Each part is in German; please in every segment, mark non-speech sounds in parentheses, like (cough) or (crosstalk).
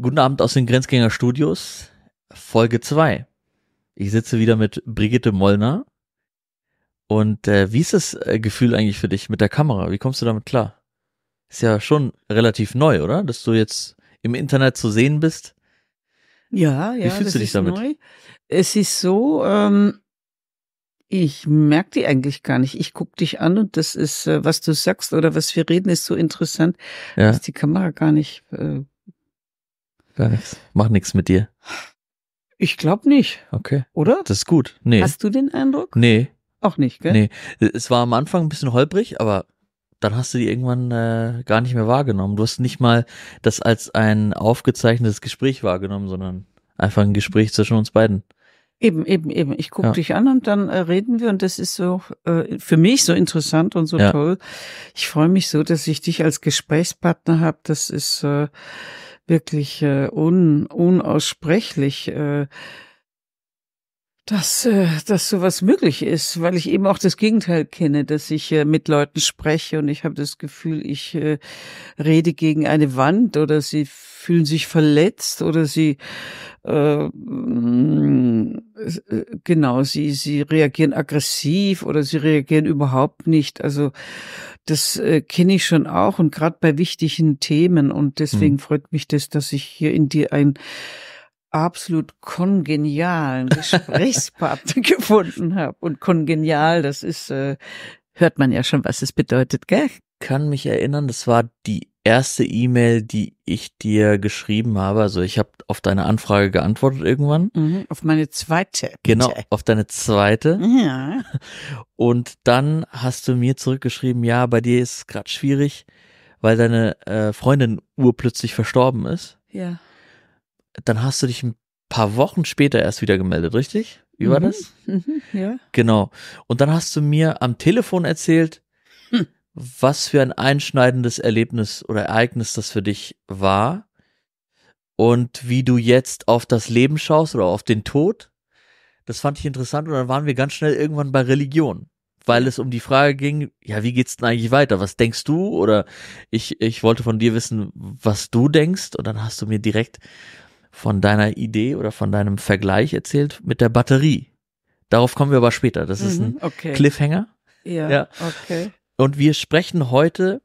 Guten Abend aus den Grenzgänger Studios, Folge 2. Ich sitze wieder mit Brigitte Mollner. Und äh, wie ist das äh, Gefühl eigentlich für dich mit der Kamera? Wie kommst du damit klar? Ist ja schon relativ neu, oder? Dass du jetzt im Internet zu sehen bist. Ja, ja. Wie fühlst du dich damit? Neu. Es ist so, ähm, ich merke die eigentlich gar nicht. Ich gucke dich an und das ist, äh, was du sagst oder was wir reden, ist so interessant, ja. dass die Kamera gar nicht äh, Gar nichts. Macht nichts mit dir. Ich glaube nicht. Okay. Oder? Das ist gut. Nee. Hast du den Eindruck? Nee. Auch nicht, gell? Nee. Es war am Anfang ein bisschen holprig, aber dann hast du die irgendwann äh, gar nicht mehr wahrgenommen. Du hast nicht mal das als ein aufgezeichnetes Gespräch wahrgenommen, sondern einfach ein Gespräch zwischen uns beiden. Eben, eben, eben. Ich gucke ja. dich an und dann äh, reden wir und das ist so äh, für mich so interessant und so ja. toll. Ich freue mich so, dass ich dich als Gesprächspartner habe. Das ist äh, wirklich äh, un, unaussprechlich äh, dass, äh, dass sowas möglich ist, weil ich eben auch das Gegenteil kenne, dass ich äh, mit Leuten spreche und ich habe das Gefühl, ich äh, rede gegen eine Wand oder sie fühlen sich verletzt oder sie äh, genau, sie, sie reagieren aggressiv oder sie reagieren überhaupt nicht. Also das äh, kenne ich schon auch und gerade bei wichtigen Themen und deswegen mhm. freut mich das, dass ich hier in dir ein absolut kongenialen Gesprächspartner (laughs) gefunden habe. Und kongenial, das ist, äh, hört man ja schon, was es bedeutet, gell? Kann mich erinnern, das war die erste E-Mail, die ich dir geschrieben habe. Also ich habe auf deine Anfrage geantwortet irgendwann. Mhm, auf meine zweite. Bitte. Genau, auf deine zweite. Ja. (laughs) Und dann hast du mir zurückgeschrieben, ja, bei dir ist es gerade schwierig, weil deine äh, Freundin urplötzlich verstorben ist. Ja dann hast du dich ein paar Wochen später erst wieder gemeldet, richtig? Wie war mhm. das? Mhm, ja. Genau. Und dann hast du mir am Telefon erzählt, hm. was für ein einschneidendes Erlebnis oder Ereignis das für dich war und wie du jetzt auf das Leben schaust oder auf den Tod. Das fand ich interessant und dann waren wir ganz schnell irgendwann bei Religion weil es um die Frage ging, ja, wie geht's denn eigentlich weiter? Was denkst du? Oder ich, ich wollte von dir wissen, was du denkst. Und dann hast du mir direkt von deiner Idee oder von deinem Vergleich erzählt mit der Batterie. Darauf kommen wir aber später. Das mhm, ist ein okay. Cliffhanger. Ja, ja, okay. Und wir sprechen heute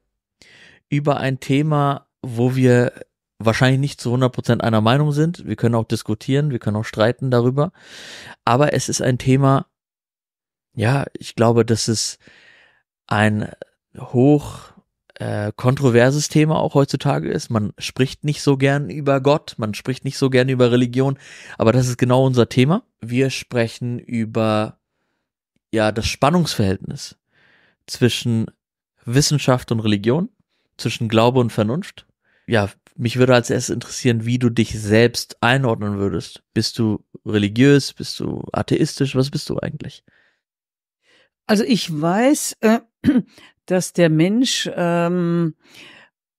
über ein Thema, wo wir wahrscheinlich nicht zu 100 Prozent einer Meinung sind. Wir können auch diskutieren, wir können auch streiten darüber. Aber es ist ein Thema, ja, ich glaube, das ist ein hoch äh, kontroverses Thema auch heutzutage ist. Man spricht nicht so gern über Gott, man spricht nicht so gern über Religion, aber das ist genau unser Thema. Wir sprechen über ja das Spannungsverhältnis zwischen Wissenschaft und Religion, zwischen Glaube und Vernunft. Ja, mich würde als erstes interessieren, wie du dich selbst einordnen würdest. Bist du religiös? Bist du atheistisch? Was bist du eigentlich? Also ich weiß, äh, dass der Mensch, ähm,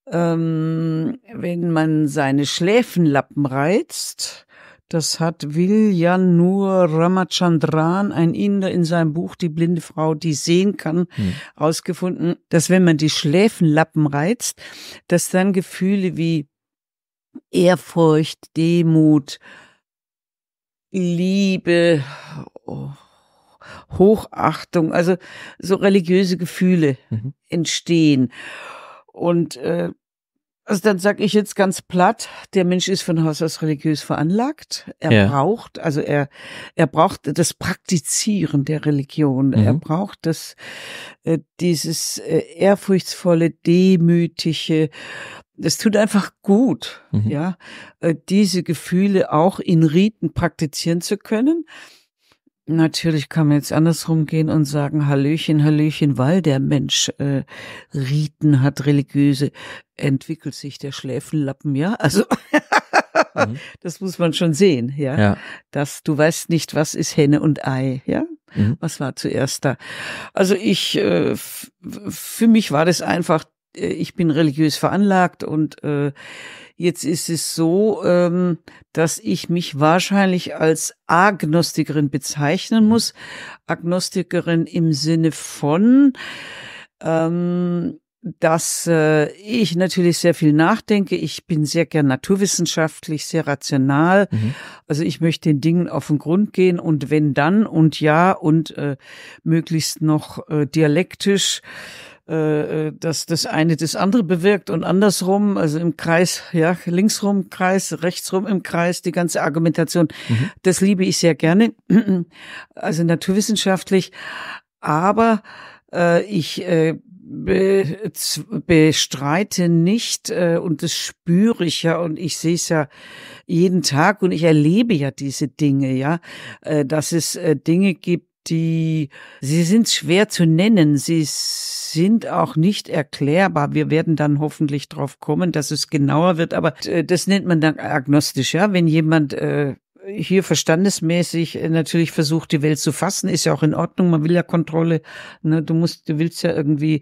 ähm, wenn man seine Schläfenlappen reizt, das hat nur Ramachandran, ein Inder, in seinem Buch Die blinde Frau, die sehen kann, hm. ausgefunden, dass wenn man die Schläfenlappen reizt, dass dann Gefühle wie Ehrfurcht, Demut, Liebe, oh, Hochachtung, also so religiöse Gefühle mhm. entstehen. Und äh, also dann sage ich jetzt ganz platt, der Mensch ist von Haus aus religiös veranlagt. Er ja. braucht, also er, er braucht das Praktizieren der Religion. Mhm. Er braucht das, äh, dieses äh, ehrfurchtsvolle, demütige. Das tut einfach gut, mhm. ja, äh, diese Gefühle auch in Riten praktizieren zu können. Natürlich kann man jetzt andersrum gehen und sagen, Hallöchen, Hallöchen, weil der Mensch äh, Riten hat, religiöse, entwickelt sich der Schläfenlappen, ja? Also mhm. (laughs) das muss man schon sehen, ja? ja? Dass du weißt nicht, was ist Henne und Ei, ja? Mhm. Was war zuerst da? Also ich, äh, für mich war das einfach, äh, ich bin religiös veranlagt und äh, Jetzt ist es so, ähm, dass ich mich wahrscheinlich als Agnostikerin bezeichnen mhm. muss. Agnostikerin im Sinne von, ähm, dass äh, ich natürlich sehr viel nachdenke. Ich bin sehr gern naturwissenschaftlich, sehr rational. Mhm. Also ich möchte den Dingen auf den Grund gehen und wenn dann und ja und äh, möglichst noch äh, dialektisch. Äh, äh, dass das eine das andere bewirkt und andersrum, also im Kreis, ja, linksrum Kreis, rechtsrum im Kreis, die ganze Argumentation. Mhm. Das liebe ich sehr gerne, (clears throat) also naturwissenschaftlich. Aber äh, ich äh, be bestreite nicht äh, und das spüre ich ja und ich sehe es ja jeden Tag und ich erlebe ja diese Dinge, ja, äh, dass es äh, Dinge gibt, die, sie sind schwer zu nennen, sie sind auch nicht erklärbar. Wir werden dann hoffentlich drauf kommen, dass es genauer wird, aber äh, das nennt man dann agnostisch, ja, wenn jemand äh, hier verstandesmäßig äh, natürlich versucht, die Welt zu fassen, ist ja auch in Ordnung. Man will ja Kontrolle. Ne? Du musst, du willst ja irgendwie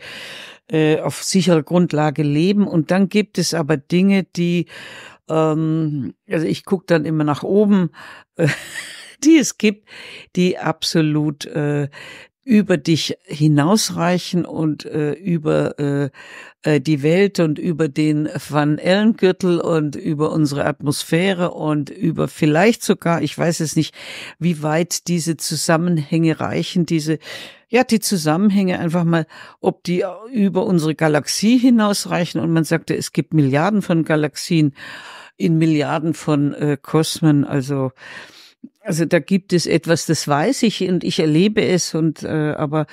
äh, auf sicherer Grundlage leben. Und dann gibt es aber Dinge, die, ähm, also ich guck dann immer nach oben. Äh, (laughs) die es gibt, die absolut äh, über dich hinausreichen und äh, über äh, äh die Welt und über den Van Ellen und über unsere Atmosphäre und über vielleicht sogar, ich weiß es nicht, wie weit diese Zusammenhänge reichen, diese ja, die Zusammenhänge einfach mal, ob die über unsere Galaxie hinausreichen und man sagte, es gibt Milliarden von Galaxien in Milliarden von äh, Kosmen, also also da gibt es etwas, das weiß ich und ich erlebe es und äh, aber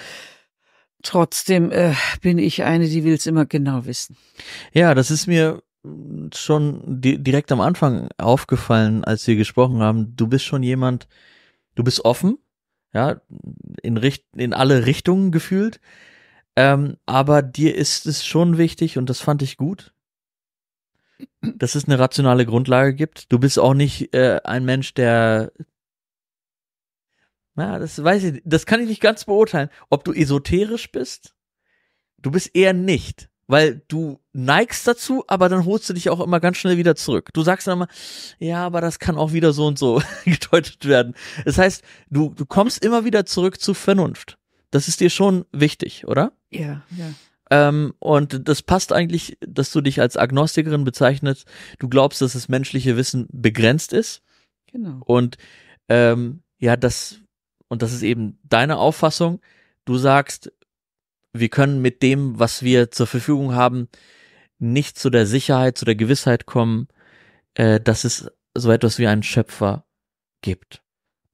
trotzdem äh, bin ich eine, die will es immer genau wissen. Ja, das ist mir schon di direkt am Anfang aufgefallen, als wir gesprochen haben. Du bist schon jemand, du bist offen, ja, in, Richt in alle Richtungen gefühlt. Ähm, aber dir ist es schon wichtig und das fand ich gut, dass es eine rationale Grundlage gibt. Du bist auch nicht äh, ein Mensch, der. Na, das weiß ich, das kann ich nicht ganz beurteilen. Ob du esoterisch bist? Du bist eher nicht, weil du neigst dazu, aber dann holst du dich auch immer ganz schnell wieder zurück. Du sagst dann immer, ja, aber das kann auch wieder so und so (laughs) gedeutet werden. Das heißt, du, du kommst immer wieder zurück zu Vernunft. Das ist dir schon wichtig, oder? Ja, ja. Ähm, und das passt eigentlich, dass du dich als Agnostikerin bezeichnest. Du glaubst, dass das menschliche Wissen begrenzt ist. Genau. Und ähm, ja, das, und das ist eben deine Auffassung. Du sagst, wir können mit dem, was wir zur Verfügung haben, nicht zu der Sicherheit, zu der Gewissheit kommen, äh, dass es so etwas wie einen Schöpfer gibt.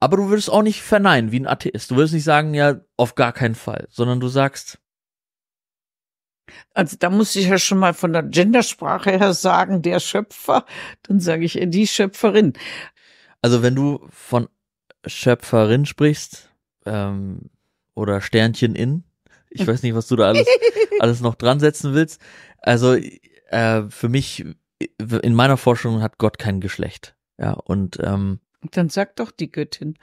Aber du würdest auch nicht verneinen, wie ein Atheist. Du würdest nicht sagen, ja, auf gar keinen Fall, sondern du sagst, also da muss ich ja schon mal von der Gendersprache her sagen, der Schöpfer, dann sage ich äh, die Schöpferin. Also wenn du von Schöpferin sprichst ähm, oder Sternchen in, ich weiß nicht, was du da alles, (laughs) alles noch dran setzen willst. Also äh, für mich, äh, in meiner Forschung hat Gott kein Geschlecht. Ja, und ähm, dann sag doch die Göttin.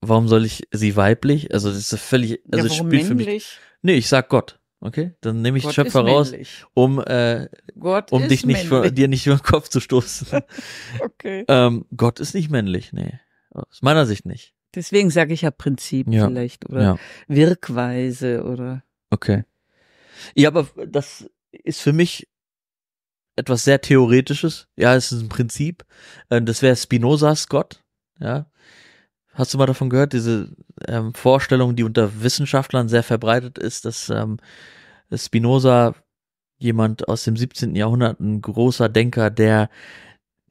Warum soll ich sie weiblich? Also das ist völlig, also ja, warum spielt männlich? für mich. Nee, ich sag Gott. Okay, dann nehme ich Gott Schöpfer raus, um, äh, Gott um dich nicht für, dir nicht über den Kopf zu stoßen. (laughs) okay. Ähm, Gott ist nicht männlich, nee. Aus meiner Sicht nicht. Deswegen sage ich ja Prinzip ja. vielleicht oder ja. Wirkweise oder. Okay. Ja, aber das ist für mich etwas sehr Theoretisches. Ja, es ist ein Prinzip. Ähm, das wäre Spinozas Gott. Ja. Hast du mal davon gehört, diese ähm, Vorstellung, die unter Wissenschaftlern sehr verbreitet ist, dass ähm, Spinoza jemand aus dem 17. Jahrhundert, ein großer Denker, der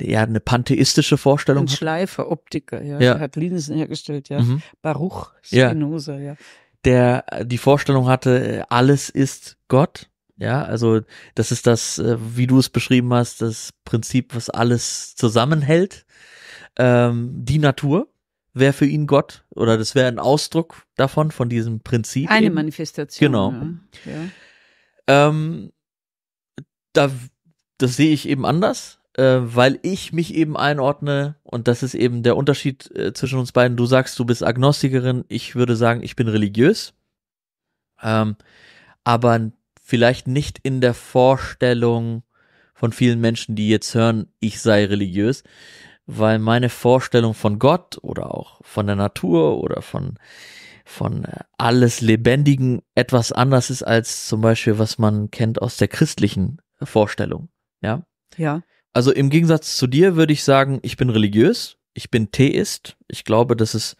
ja eine pantheistische Vorstellung ein Schleifer, Optiker, ja, ja. Der hat Linsen hergestellt, ja. Mhm. Baruch Spinoza, ja. ja. Der äh, die Vorstellung hatte, äh, alles ist Gott. Ja, also das ist das, äh, wie du es beschrieben hast, das Prinzip, was alles zusammenhält. Ähm, die Natur wäre für ihn Gott oder das wäre ein Ausdruck davon, von diesem Prinzip. Eine eben. Manifestation. Genau. Ja. Ähm, da, das sehe ich eben anders, äh, weil ich mich eben einordne und das ist eben der Unterschied äh, zwischen uns beiden. Du sagst, du bist Agnostikerin, ich würde sagen, ich bin religiös, ähm, aber vielleicht nicht in der Vorstellung von vielen Menschen, die jetzt hören, ich sei religiös, weil meine Vorstellung von Gott oder auch von der Natur oder von, von äh, alles Lebendigen etwas anders ist als zum Beispiel, was man kennt aus der christlichen Vorstellung. Ja. Ja. Also im Gegensatz zu dir würde ich sagen, ich bin religiös, ich bin Theist. Ich glaube, dass es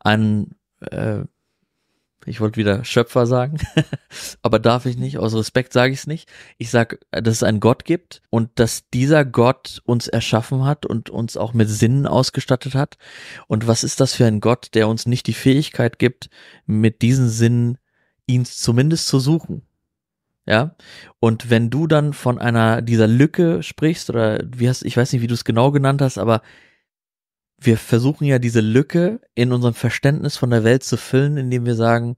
ein, äh, ich wollte wieder Schöpfer sagen, (laughs) aber darf ich nicht. Aus Respekt sage ich es nicht. Ich sage, dass es einen Gott gibt und dass dieser Gott uns erschaffen hat und uns auch mit Sinnen ausgestattet hat. Und was ist das für ein Gott, der uns nicht die Fähigkeit gibt, mit diesen Sinnen ihn zumindest zu suchen? Ja. Und wenn du dann von einer dieser Lücke sprichst oder wie hast, ich weiß nicht, wie du es genau genannt hast, aber wir versuchen ja diese Lücke in unserem Verständnis von der Welt zu füllen, indem wir sagen,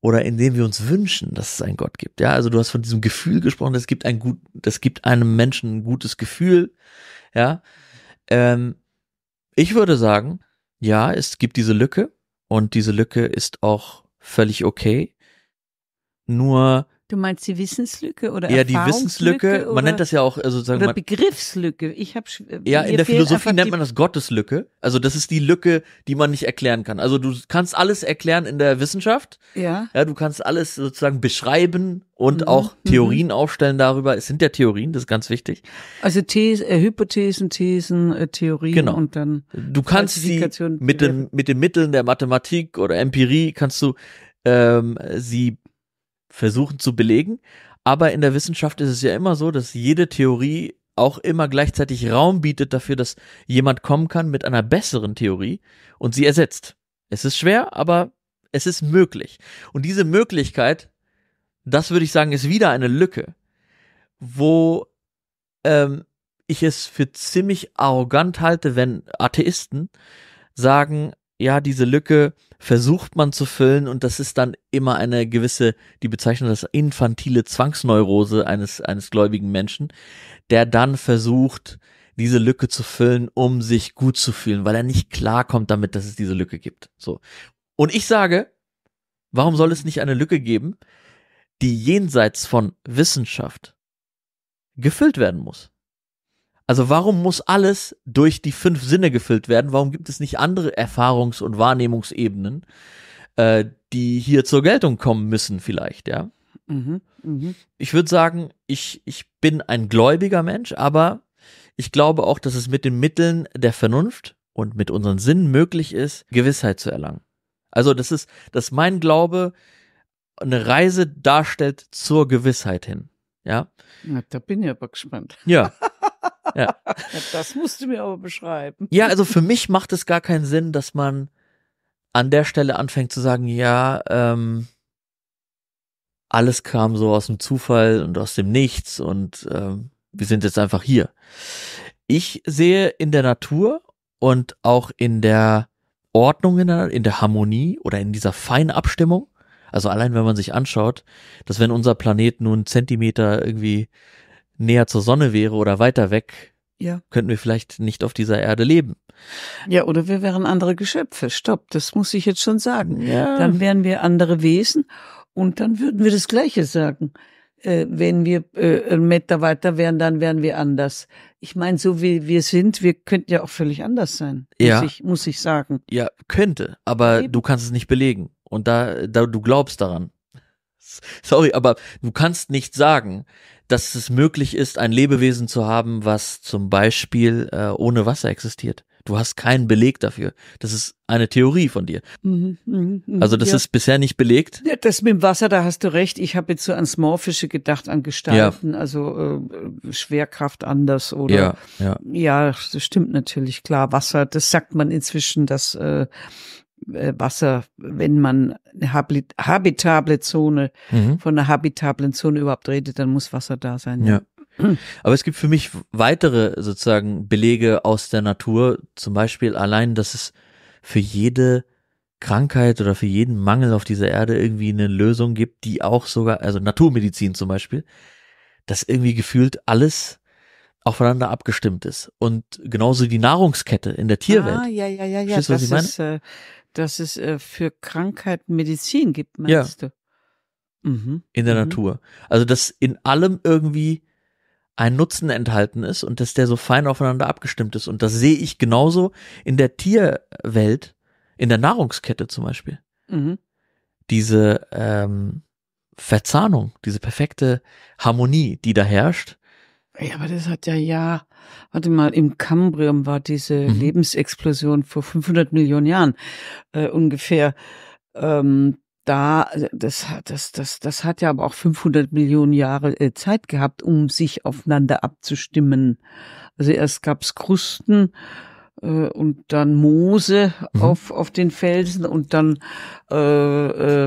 oder indem wir uns wünschen, dass es einen Gott gibt. Ja, also du hast von diesem Gefühl gesprochen, es gibt ein gut, das gibt einem Menschen ein gutes Gefühl. Ja, ähm, ich würde sagen, ja, es gibt diese Lücke und diese Lücke ist auch völlig okay. Nur Du meinst die Wissenslücke oder Ja, die Wissenslücke, man nennt das ja auch also sozusagen oder Begriffslücke. Ich habe äh, Ja, in der Philosophie nennt man das Gotteslücke. Also das ist die Lücke, die man nicht erklären kann. Also du kannst alles erklären in der Wissenschaft. Ja. Ja, du kannst alles sozusagen beschreiben und mhm. auch mhm. Theorien mhm. aufstellen darüber. Es sind ja Theorien, das ist ganz wichtig. Also These, äh, Hypothesen, Thesen, äh, Theorien genau. und dann Du kannst sie mit den mit den Mitteln der Mathematik oder Empirie kannst du ähm, sie versuchen zu belegen. Aber in der Wissenschaft ist es ja immer so, dass jede Theorie auch immer gleichzeitig Raum bietet dafür, dass jemand kommen kann mit einer besseren Theorie und sie ersetzt. Es ist schwer, aber es ist möglich. Und diese Möglichkeit, das würde ich sagen, ist wieder eine Lücke, wo ähm, ich es für ziemlich arrogant halte, wenn Atheisten sagen, ja, diese Lücke versucht man zu füllen und das ist dann immer eine gewisse, die bezeichnet das infantile Zwangsneurose eines, eines gläubigen Menschen, der dann versucht, diese Lücke zu füllen, um sich gut zu fühlen, weil er nicht klarkommt damit, dass es diese Lücke gibt. So. Und ich sage, warum soll es nicht eine Lücke geben, die jenseits von Wissenschaft gefüllt werden muss? Also warum muss alles durch die fünf Sinne gefüllt werden? Warum gibt es nicht andere Erfahrungs- und Wahrnehmungsebenen, äh, die hier zur Geltung kommen müssen vielleicht, ja? Mhm, mhm. Ich würde sagen, ich, ich bin ein gläubiger Mensch, aber ich glaube auch, dass es mit den Mitteln der Vernunft und mit unseren Sinnen möglich ist, Gewissheit zu erlangen. Also, das ist, dass mein Glaube eine Reise darstellt zur Gewissheit hin. Ja. Na, da bin ich aber gespannt. Ja. (laughs) ja. (laughs) Das musst du mir aber beschreiben. Ja, also für mich macht es gar keinen Sinn, dass man an der Stelle anfängt zu sagen, ja, ähm, alles kam so aus dem Zufall und aus dem Nichts und ähm, wir sind jetzt einfach hier. Ich sehe in der Natur und auch in der Ordnung, in der, in der Harmonie oder in dieser feinen Abstimmung, also allein wenn man sich anschaut, dass wenn unser Planet nun Zentimeter irgendwie näher zur Sonne wäre oder weiter weg, ja. könnten wir vielleicht nicht auf dieser Erde leben. Ja, oder wir wären andere Geschöpfe. Stopp, das muss ich jetzt schon sagen. Ja. Dann wären wir andere Wesen und dann würden wir das Gleiche sagen. Äh, wenn wir äh, ein Meter weiter wären, dann wären wir anders. Ich meine, so wie wir sind, wir könnten ja auch völlig anders sein. Ja. Muss ich, muss ich sagen. Ja, könnte, aber Eben. du kannst es nicht belegen. Und da, da du glaubst daran. Sorry, aber du kannst nicht sagen, dass es möglich ist, ein Lebewesen zu haben, was zum Beispiel äh, ohne Wasser existiert. Du hast keinen Beleg dafür. Das ist eine Theorie von dir. Mhm, mh, mh, also das ja. ist bisher nicht belegt. das mit dem Wasser, da hast du recht. Ich habe jetzt so an Smallfische gedacht, an Gestalten, ja. also äh, Schwerkraft anders oder. Ja, ja. ja, das stimmt natürlich klar. Wasser, das sagt man inzwischen, dass äh, äh, Wasser, wenn man eine habitable Zone mhm. von einer habitablen Zone überhaupt redet, dann muss Wasser da sein. Ja. ja. Aber es gibt für mich weitere sozusagen Belege aus der Natur, zum Beispiel allein, dass es für jede Krankheit oder für jeden Mangel auf dieser Erde irgendwie eine Lösung gibt, die auch sogar, also Naturmedizin zum Beispiel, dass irgendwie gefühlt alles aufeinander abgestimmt ist. Und genauso die Nahrungskette in der Tierwelt. Ah, ja, ja, ja, ja. Verstehst, was das ich meine? Ist, äh, dass es äh, für Krankheiten Medizin gibt, meinst ja. du? Mhm. In der mhm. Natur. Also, dass in allem irgendwie ein Nutzen enthalten ist und dass der so fein aufeinander abgestimmt ist. Und das sehe ich genauso in der Tierwelt, in der Nahrungskette zum Beispiel. Mhm. Diese ähm, Verzahnung, diese perfekte Harmonie, die da herrscht ja, aber das hat ja, ja, warte mal, im Kambrium war diese mhm. Lebensexplosion vor 500 Millionen Jahren äh, ungefähr. Ähm, da, also das, das, das, das hat ja aber auch 500 Millionen Jahre äh, Zeit gehabt, um sich aufeinander abzustimmen. Also erst gab's Krusten, äh, und dann Moose mhm. auf, auf den Felsen und dann, äh, äh,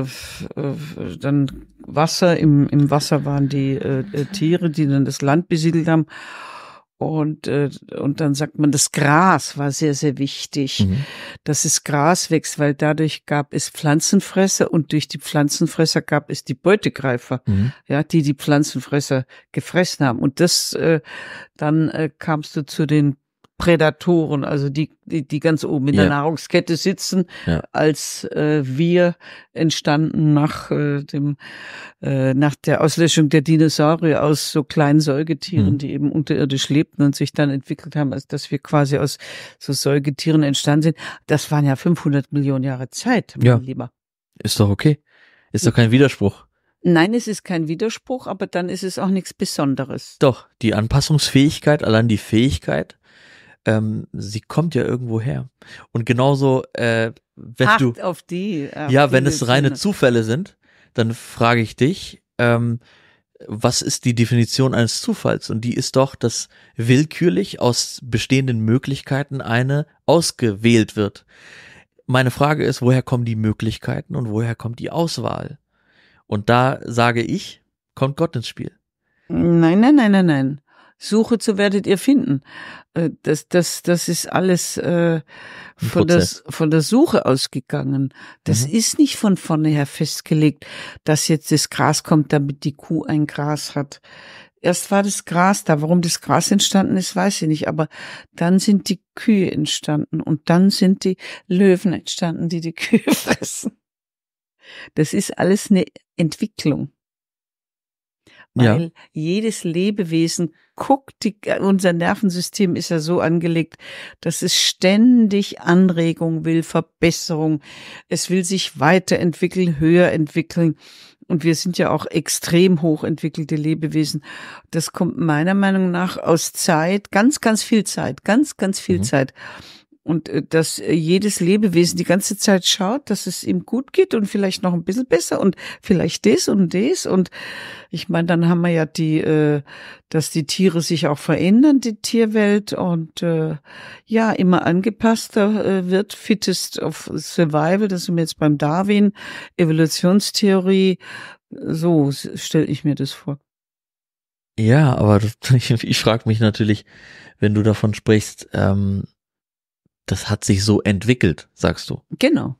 äh dann Wasser. Im, Im Wasser waren die äh, äh, Tiere, die dann das Land besiedelt haben. Und, äh, und dann sagt man, das Gras war sehr, sehr wichtig, mhm. dass es Gras wächst, weil dadurch gab es Pflanzenfresser und durch die Pflanzenfresser gab es die Beutegreifer, mhm. ja, die die Pflanzenfresser gefressen haben. Und das, äh, dann äh, kamst du zu den Prädatoren, also die, die, die ganz oben in ja. der Nahrungskette sitzen, ja. als äh, wir entstanden nach äh, dem äh, nach der Auslöschung der Dinosaurier aus so kleinen Säugetieren, mhm. die eben unterirdisch lebten und sich dann entwickelt haben, als dass wir quasi aus so Säugetieren entstanden sind. Das waren ja 500 Millionen Jahre Zeit, mein ja. Lieber. Ist doch okay. Ist doch hm. kein Widerspruch. Nein, es ist kein Widerspruch, aber dann ist es auch nichts Besonderes. Doch, die Anpassungsfähigkeit, allein die Fähigkeit, ähm, sie kommt ja irgendwo her. Und genauso, äh, wenn Acht du. auf die. Auf ja, die wenn es reine Sinn. Zufälle sind, dann frage ich dich, ähm, was ist die Definition eines Zufalls? Und die ist doch, dass willkürlich aus bestehenden Möglichkeiten eine ausgewählt wird. Meine Frage ist, woher kommen die Möglichkeiten und woher kommt die Auswahl? Und da sage ich, kommt Gott ins Spiel. Nein, nein, nein, nein, nein. Suche zu werdet ihr finden. Äh, das, das, das ist alles äh, von, der, von der Suche ausgegangen. Das mhm. ist nicht von vorneher festgelegt, dass jetzt das Gras kommt, damit die Kuh ein Gras hat. Erst war das Gras da. Warum das Gras entstanden ist, weiß ich nicht. Aber dann sind die Kühe entstanden und dann sind die Löwen entstanden, die die (laughs) Kühe fressen. Das ist alles eine Entwicklung weil ja. jedes Lebewesen guckt, die, unser Nervensystem ist ja so angelegt, dass es ständig Anregung will, Verbesserung, es will sich weiterentwickeln, höher entwickeln. Und wir sind ja auch extrem hochentwickelte Lebewesen. Das kommt meiner Meinung nach aus Zeit, ganz, ganz viel Zeit, ganz, ganz viel mhm. Zeit. Und äh, dass äh, jedes Lebewesen die ganze Zeit schaut, dass es ihm gut geht und vielleicht noch ein bisschen besser und vielleicht das und das. Und ich meine, dann haben wir ja die, äh, dass die Tiere sich auch verändern, die Tierwelt. Und äh, ja, immer angepasster äh, wird, fittest auf Survival. Das sind wir jetzt beim Darwin, Evolutionstheorie. So stelle ich mir das vor. Ja, aber (laughs) ich, ich frage mich natürlich, wenn du davon sprichst, ähm das hat sich so entwickelt, sagst du. Genau.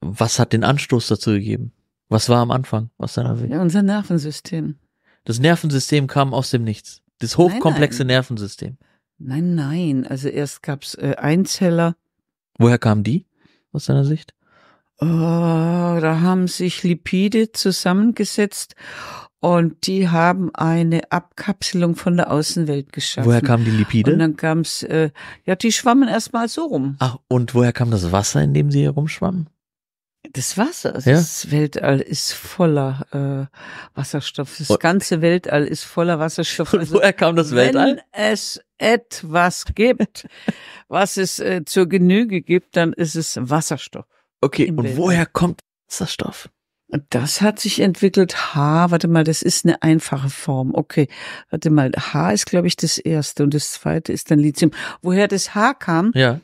Was hat den Anstoß dazu gegeben? Was war am Anfang aus deiner Sicht? Ja, unser Nervensystem. Das Nervensystem kam aus dem Nichts. Das hochkomplexe nein, nein. Nervensystem. Nein, nein. Also erst gab's äh, Einzeller. Woher kamen die aus deiner Sicht? Oh, da haben sich Lipide zusammengesetzt und die haben eine Abkapselung von der Außenwelt geschaffen. Woher kamen die Lipide? Und dann kam's, äh, ja, die schwammen erstmal so rum. Ach, und woher kam das Wasser, in dem sie herumschwammen? Das Wasser, also ja. das Weltall ist voller äh, Wasserstoff. Das ganze Weltall ist voller Wasserstoff. Also, woher kam das Weltall? Wenn es etwas gibt, was es äh, zur Genüge gibt, dann ist es Wasserstoff. Okay, und Weltall. woher kommt Wasserstoff? Das hat sich entwickelt. H, warte mal, das ist eine einfache Form. Okay, warte mal, H ist, glaube ich, das erste und das zweite ist dann Lithium. Woher das H kam? Ja.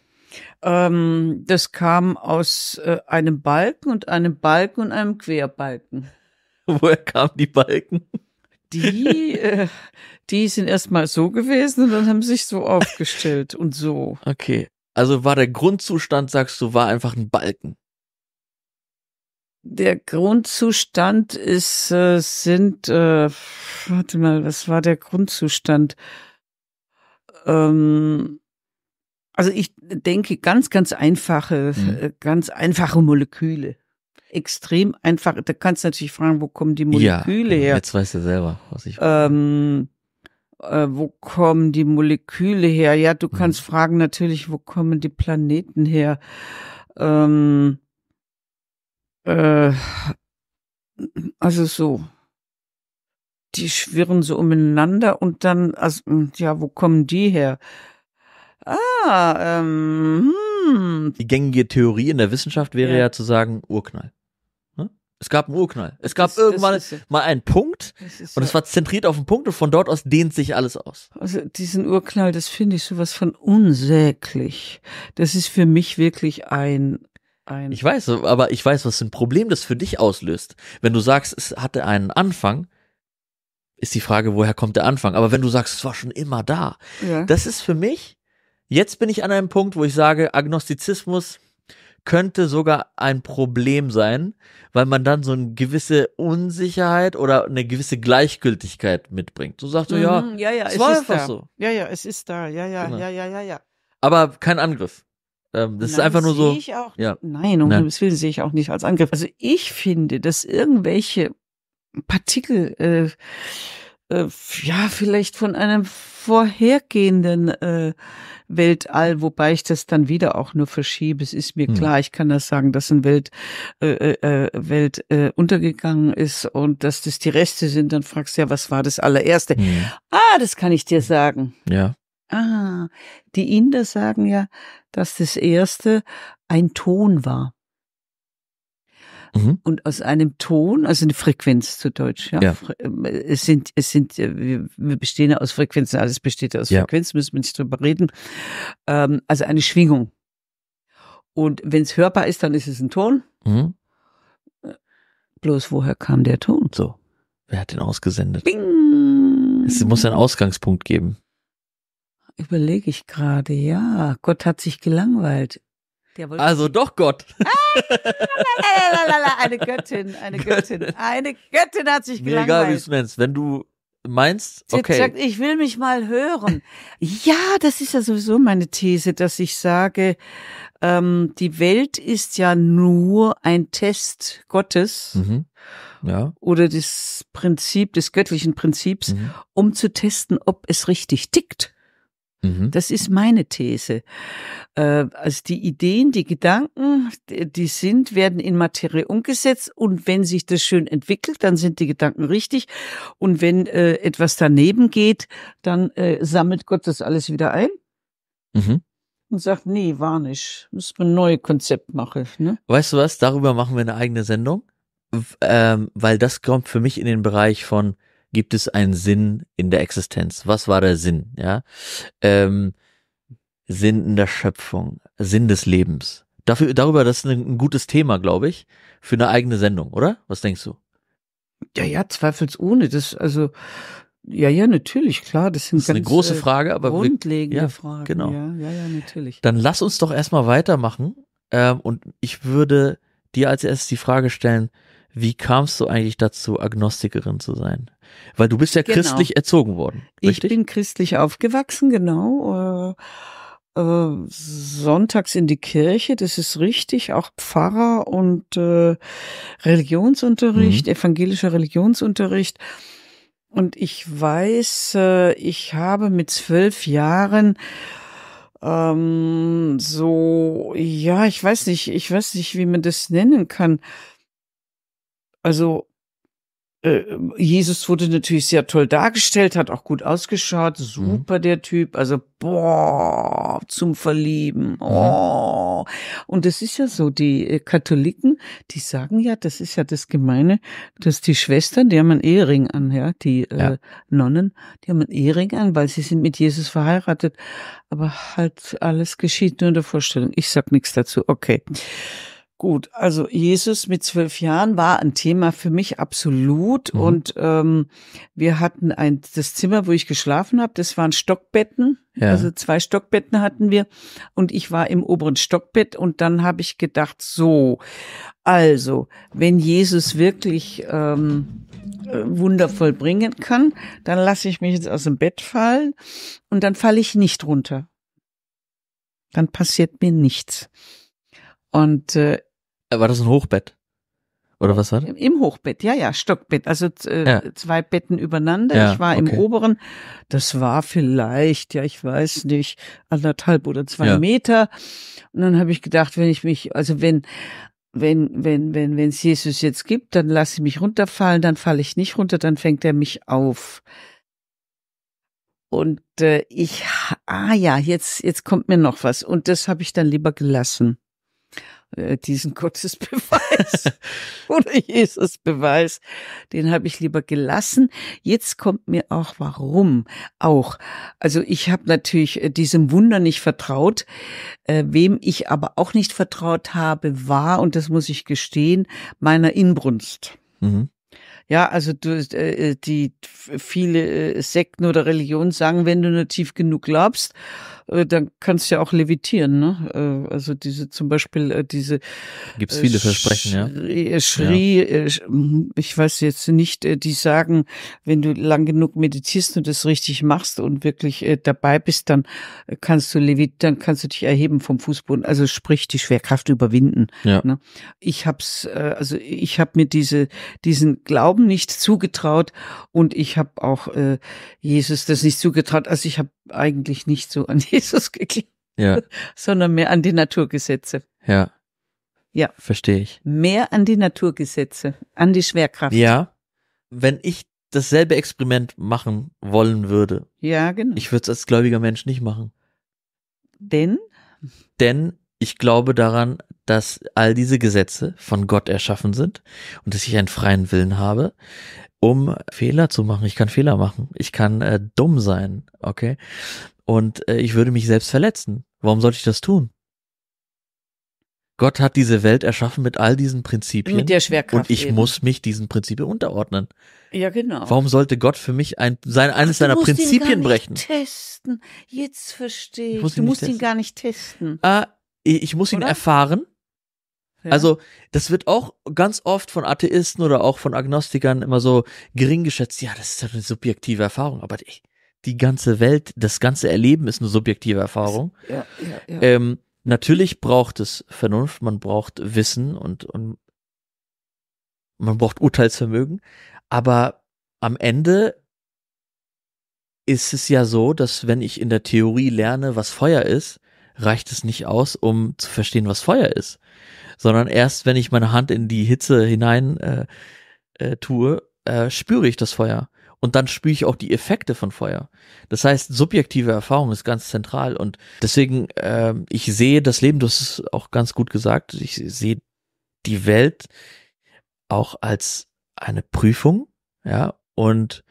Ähm, das kam aus äh, einem Balken und einem Balken und einem Querbalken. (laughs) Woher kamen die Balken? Die, äh, die sind erstmal so gewesen und dann haben sich so aufgestellt und so. Okay. Also war der Grundzustand, sagst du, war einfach ein Balken. Der Grundzustand ist, äh, sind, äh, warte mal, was war der Grundzustand? Ähm, also ich denke ganz, ganz einfache, mhm. Äh, ganz einfache Moleküle. Extrem einfach. Da kannst du natürlich fragen, wo kommen die Moleküle ja, genau. her? Jetzt weißt du selber, was ich. Ähm, äh, wo kommen die Moleküle her? Ja, du mhm. kannst fragen natürlich, wo kommen die Planeten her? Ähm, äh, also so. Die schwirren so umeinander und dann, also, hm, ja, wo kommen die her? Ah, ähm, hm. Die gängige Theorie in der Wissenschaft wäre ja, ja zu sagen, Urknall. Ne? Es gab einen Urknall. Es gab das, irgendwann das ist, mal einen Punkt und es war zentriert auf einen Punkt und von dort aus dehnt sich alles aus. Also diesen Urknall, das finde ich sowas von unsäglich. Das ist für mich wirklich ein ein. Ich weiß, aber ich weiß, was ein Problem das für dich auslöst. Wenn du sagst, es hatte einen Anfang, ist die Frage, woher kommt der Anfang? Aber wenn du sagst, es war schon immer da, ja. das ist für mich, jetzt bin ich an einem Punkt, wo ich sage, Agnostizismus könnte sogar ein Problem sein, weil man dann so eine gewisse Unsicherheit oder eine gewisse Gleichgültigkeit mitbringt. So sagst du mhm, ja, ja, ja, es, war einfach da. so. Ja, ja, es ist da. Ja, ja, genau. ja, ja, ja, ja. Aber kein Angriff. Ähm, das Nein, ist einfach nur so. Ich auch, ja. Nein, um Gottes Willen sehe ich auch nicht als Angriff. Also ich finde, dass irgendwelche Partikel, äh, äh, ja, vielleicht von einem vorhergehenden äh, Weltall, wobei ich das dann wieder auch nur verschiebe. Es ist mir hm. klar, ich kann das sagen, dass ein Welt, äh, äh, äh, Welt äh, untergegangen ist und dass das die Reste sind. Dann fragst du ja, was war das allererste? Hm. Ah, das kann ich dir sagen. Ja. Ah, die Inder sagen ja, dass das erste ein Ton war. Mhm. Und aus einem Ton, also eine Frequenz zu Deutsch, ja. ja. Ähm, es sind, es sind, äh, wir bestehen ja aus Frequenzen, alles besteht aus ja. Frequenzen, müssen wir nicht drüber reden. Ähm, also eine Schwingung. Und wenn es hörbar ist, dann ist es ein Ton. Mhm. Äh, bloß woher kam der Ton? So. Wer hat den ausgesendet? Bing. Es muss einen Ausgangspunkt geben. Überlege ich gerade, ja. Gott hat sich gelangweilt. Also doch Gott. Ah, eine Göttin, eine Göttin. (laughs) Eine Göttin hat sich gelangweilt. egal, wie es nennst. Wenn du meinst, okay. Sie sagt, ich will mich mal hören. ja, das ist ja sowieso meine These, dass ich sage, ähm, die Welt ist ja nur ein Test Gottes. Mhm. Ja. Oder des Prinzip, des göttlichen Prinzips, mhm. um zu testen, ob es richtig tickt. Mhm. Das ist meine These. Äh, also die Ideen, die Gedanken, die sind, werden in Materie umgesetzt und wenn sich das schön entwickelt, dann sind die Gedanken richtig und wenn äh, etwas daneben geht, dann äh, sammelt Gott das alles wieder ein. Mhm und sagt, nee, war nicht. Müssen wir ein neues Konzept machen. Ne? Weißt du was, darüber machen wir eine eigene Sendung, ähm, weil das kommt für mich in den Bereich von gibt es einen Sinn in der Existenz? Was war der Sinn? Ja, ähm, Sinn in der Schöpfung, Sinn des Lebens. Dafür, darüber, das ist ein, ein gutes Thema, glaube ich, für eine eigene Sendung, oder? Was denkst du? Ja, ja, zweifelsohne. Das, also, ja, ja, natürlich, klar. Das, sind das ist ganz, eine große äh, Frage, aber grundlegende wir, ja, Fragen. Genau. Ja, ja, ja, natürlich. Dann lass uns doch erstmal weitermachen. Ähm, und ich würde dir als erstes die Frage stellen, wie kamst du eigentlich dazu, Agnostikerin zu sein? Weil du bist ja genau. christlich erzogen worden. Richtig? Ich bin christlich aufgewachsen, genau. Äh, äh, sonntags in die Kirche, das ist richtig, auch Pfarrer und äh, Religionsunterricht, mhm. evangelischer Religionsunterricht. Und ich weiß, äh, ich habe mit zwölf Jahren ähm, so, ja, ich weiß nicht, ich weiß nicht, wie man das nennen kann also äh, Jesus wurde natürlich sehr toll dargestellt, hat auch gut ausgeschaut, mhm. super mhm. der Typ, also boah, zum Verlieben. Mhm. Oh. Und das ist ja so, die äh, Katholiken, die sagen ja, das ist ja das Gemeine, dass die Schwestern, die haben einen Ehering an, ja, die äh, ja. Äh, Nonnen, die haben einen Ehering an, weil sie sind mit Jesus verheiratet, aber halt alles geschieht nur in der Vorstellung. Ich sag nichts dazu, okay. Gut, also Jesus mit zwölf Jahren war ein Thema für mich absolut. Mhm. Und ähm, wir hatten ein das Zimmer, wo ich geschlafen habe, das waren Stockbetten. Ja. Also zwei Stockbetten hatten wir. Und ich war im oberen Stockbett und dann habe ich gedacht, so, also, wenn Jesus wirklich ähm, äh, wundervoll bringen kann, dann lasse ich mich jetzt aus dem Bett fallen und dann falle ich nicht runter. Dann passiert mir nichts. Und äh, äh, war das ein Hochbett? Oder was war das? Im Hochbett, ja, ja, Stockbett. Also äh, ja. zwei Betten übereinander. Ja, ich war okay. im oberen. Das war vielleicht, ja, ich weiß nicht, anderthalb oder zwei ja. Meter. Und dann habe ich gedacht, wenn ich mich, also wenn, wenn, wenn, wenn, wenn es Jesus jetzt gibt, dann lasse ich mich runterfallen, dann falle ich nicht runter, dann fängt er mich auf. Und äh, ich, ah ja, jetzt, jetzt kommt mir noch was. Und das habe ich dann lieber gelassen. Äh, diesen Gottesbeweis (laughs) oder Jesusbeweis, den habe ich lieber gelassen. Jetzt kommt mir auch warum auch. Also ich habe natürlich äh, diesem Wunder nicht vertraut. Äh, wem ich aber auch nicht vertraut habe, war, und das muss ich gestehen, meiner Inbrunst. Mhm. Ja, also du, die viele Sekten oder Religionen sagen, wenn du nur tief genug glaubst, äh, dann kannst du ja auch levitieren, ne? Äh, also diese zum Beispiel äh, diese gibt's viele Versprechen, ja. Schrie, ja. Hm, ich weiß jetzt nicht, die sagen, wenn du lang genug meditierst und das richtig machst und wirklich dabei bist, dann kannst du levit, dann kannst du dich erheben vom Fußboden. Also sprich die Schwerkraft überwinden. Ja. Ne? Ich hab's, also ich habe mir diese diesen Glauben nicht zugetraut und ich habe auch äh, Jesus das nicht zugetraut. Also ich habe eigentlich nicht so an (laughs) Jesus geglaubt, ja. sondern mehr an die Naturgesetze. Ja. Ja. Verstehe ich. Mehr an die Naturgesetze, an die Schwerkraft. Ja. Wenn ich dasselbe Experiment machen wollen würde. Ja, genau. Ich würde es als gläubiger Mensch nicht machen. Denn? Denn ich glaube daran, dass all diese Gesetze von Gott erschaffen sind und dass ich einen freien Willen habe, um Fehler zu machen. Ich kann Fehler machen. Ich kann äh, dumm sein, okay? Und äh, ich würde mich selbst verletzen. Warum sollte ich das tun? Gott hat diese Welt erschaffen mit all diesen Prinzipien. Mit der Schwerkraft. Und ich eben. muss mich diesen Prinzipien unterordnen. Ja, genau. Warum sollte Gott für mich ein, sein, eines Ach, seiner Prinzipien brechen? ihn gar nicht testen. Jetzt verstehe ich. Du musst ihn, musst ihn gar nicht testen. Ah, ich muss ihn oder? erfahren. Ja. Also, das wird auch ganz oft von Atheisten oder auch von Agnostikern immer so gering geschätzt. Ja, das ist halt eine subjektive Erfahrung, aber die, die ganze Welt, das ganze Erleben ist eine subjektive Erfahrung. Ja, ja, ja. Ähm, natürlich braucht es Vernunft, man braucht Wissen und, und man braucht Urteilsvermögen, aber am Ende ist es ja so, dass wenn ich in der Theorie lerne, was Feuer ist, reicht es nicht aus, um zu verstehen, was Feuer ist. Sondern erst, wenn ich meine Hand in die Hitze hinein äh, äh, tue, äh, spüre ich das Feuer. Und dann spüre ich auch die Effekte von Feuer. Das heißt, subjektive Erfahrung ist ganz zentral. Und deswegen, äh, ich sehe das Leben, du hast es auch ganz gut gesagt, ich sehe die Welt auch als eine Prüfung, ja, und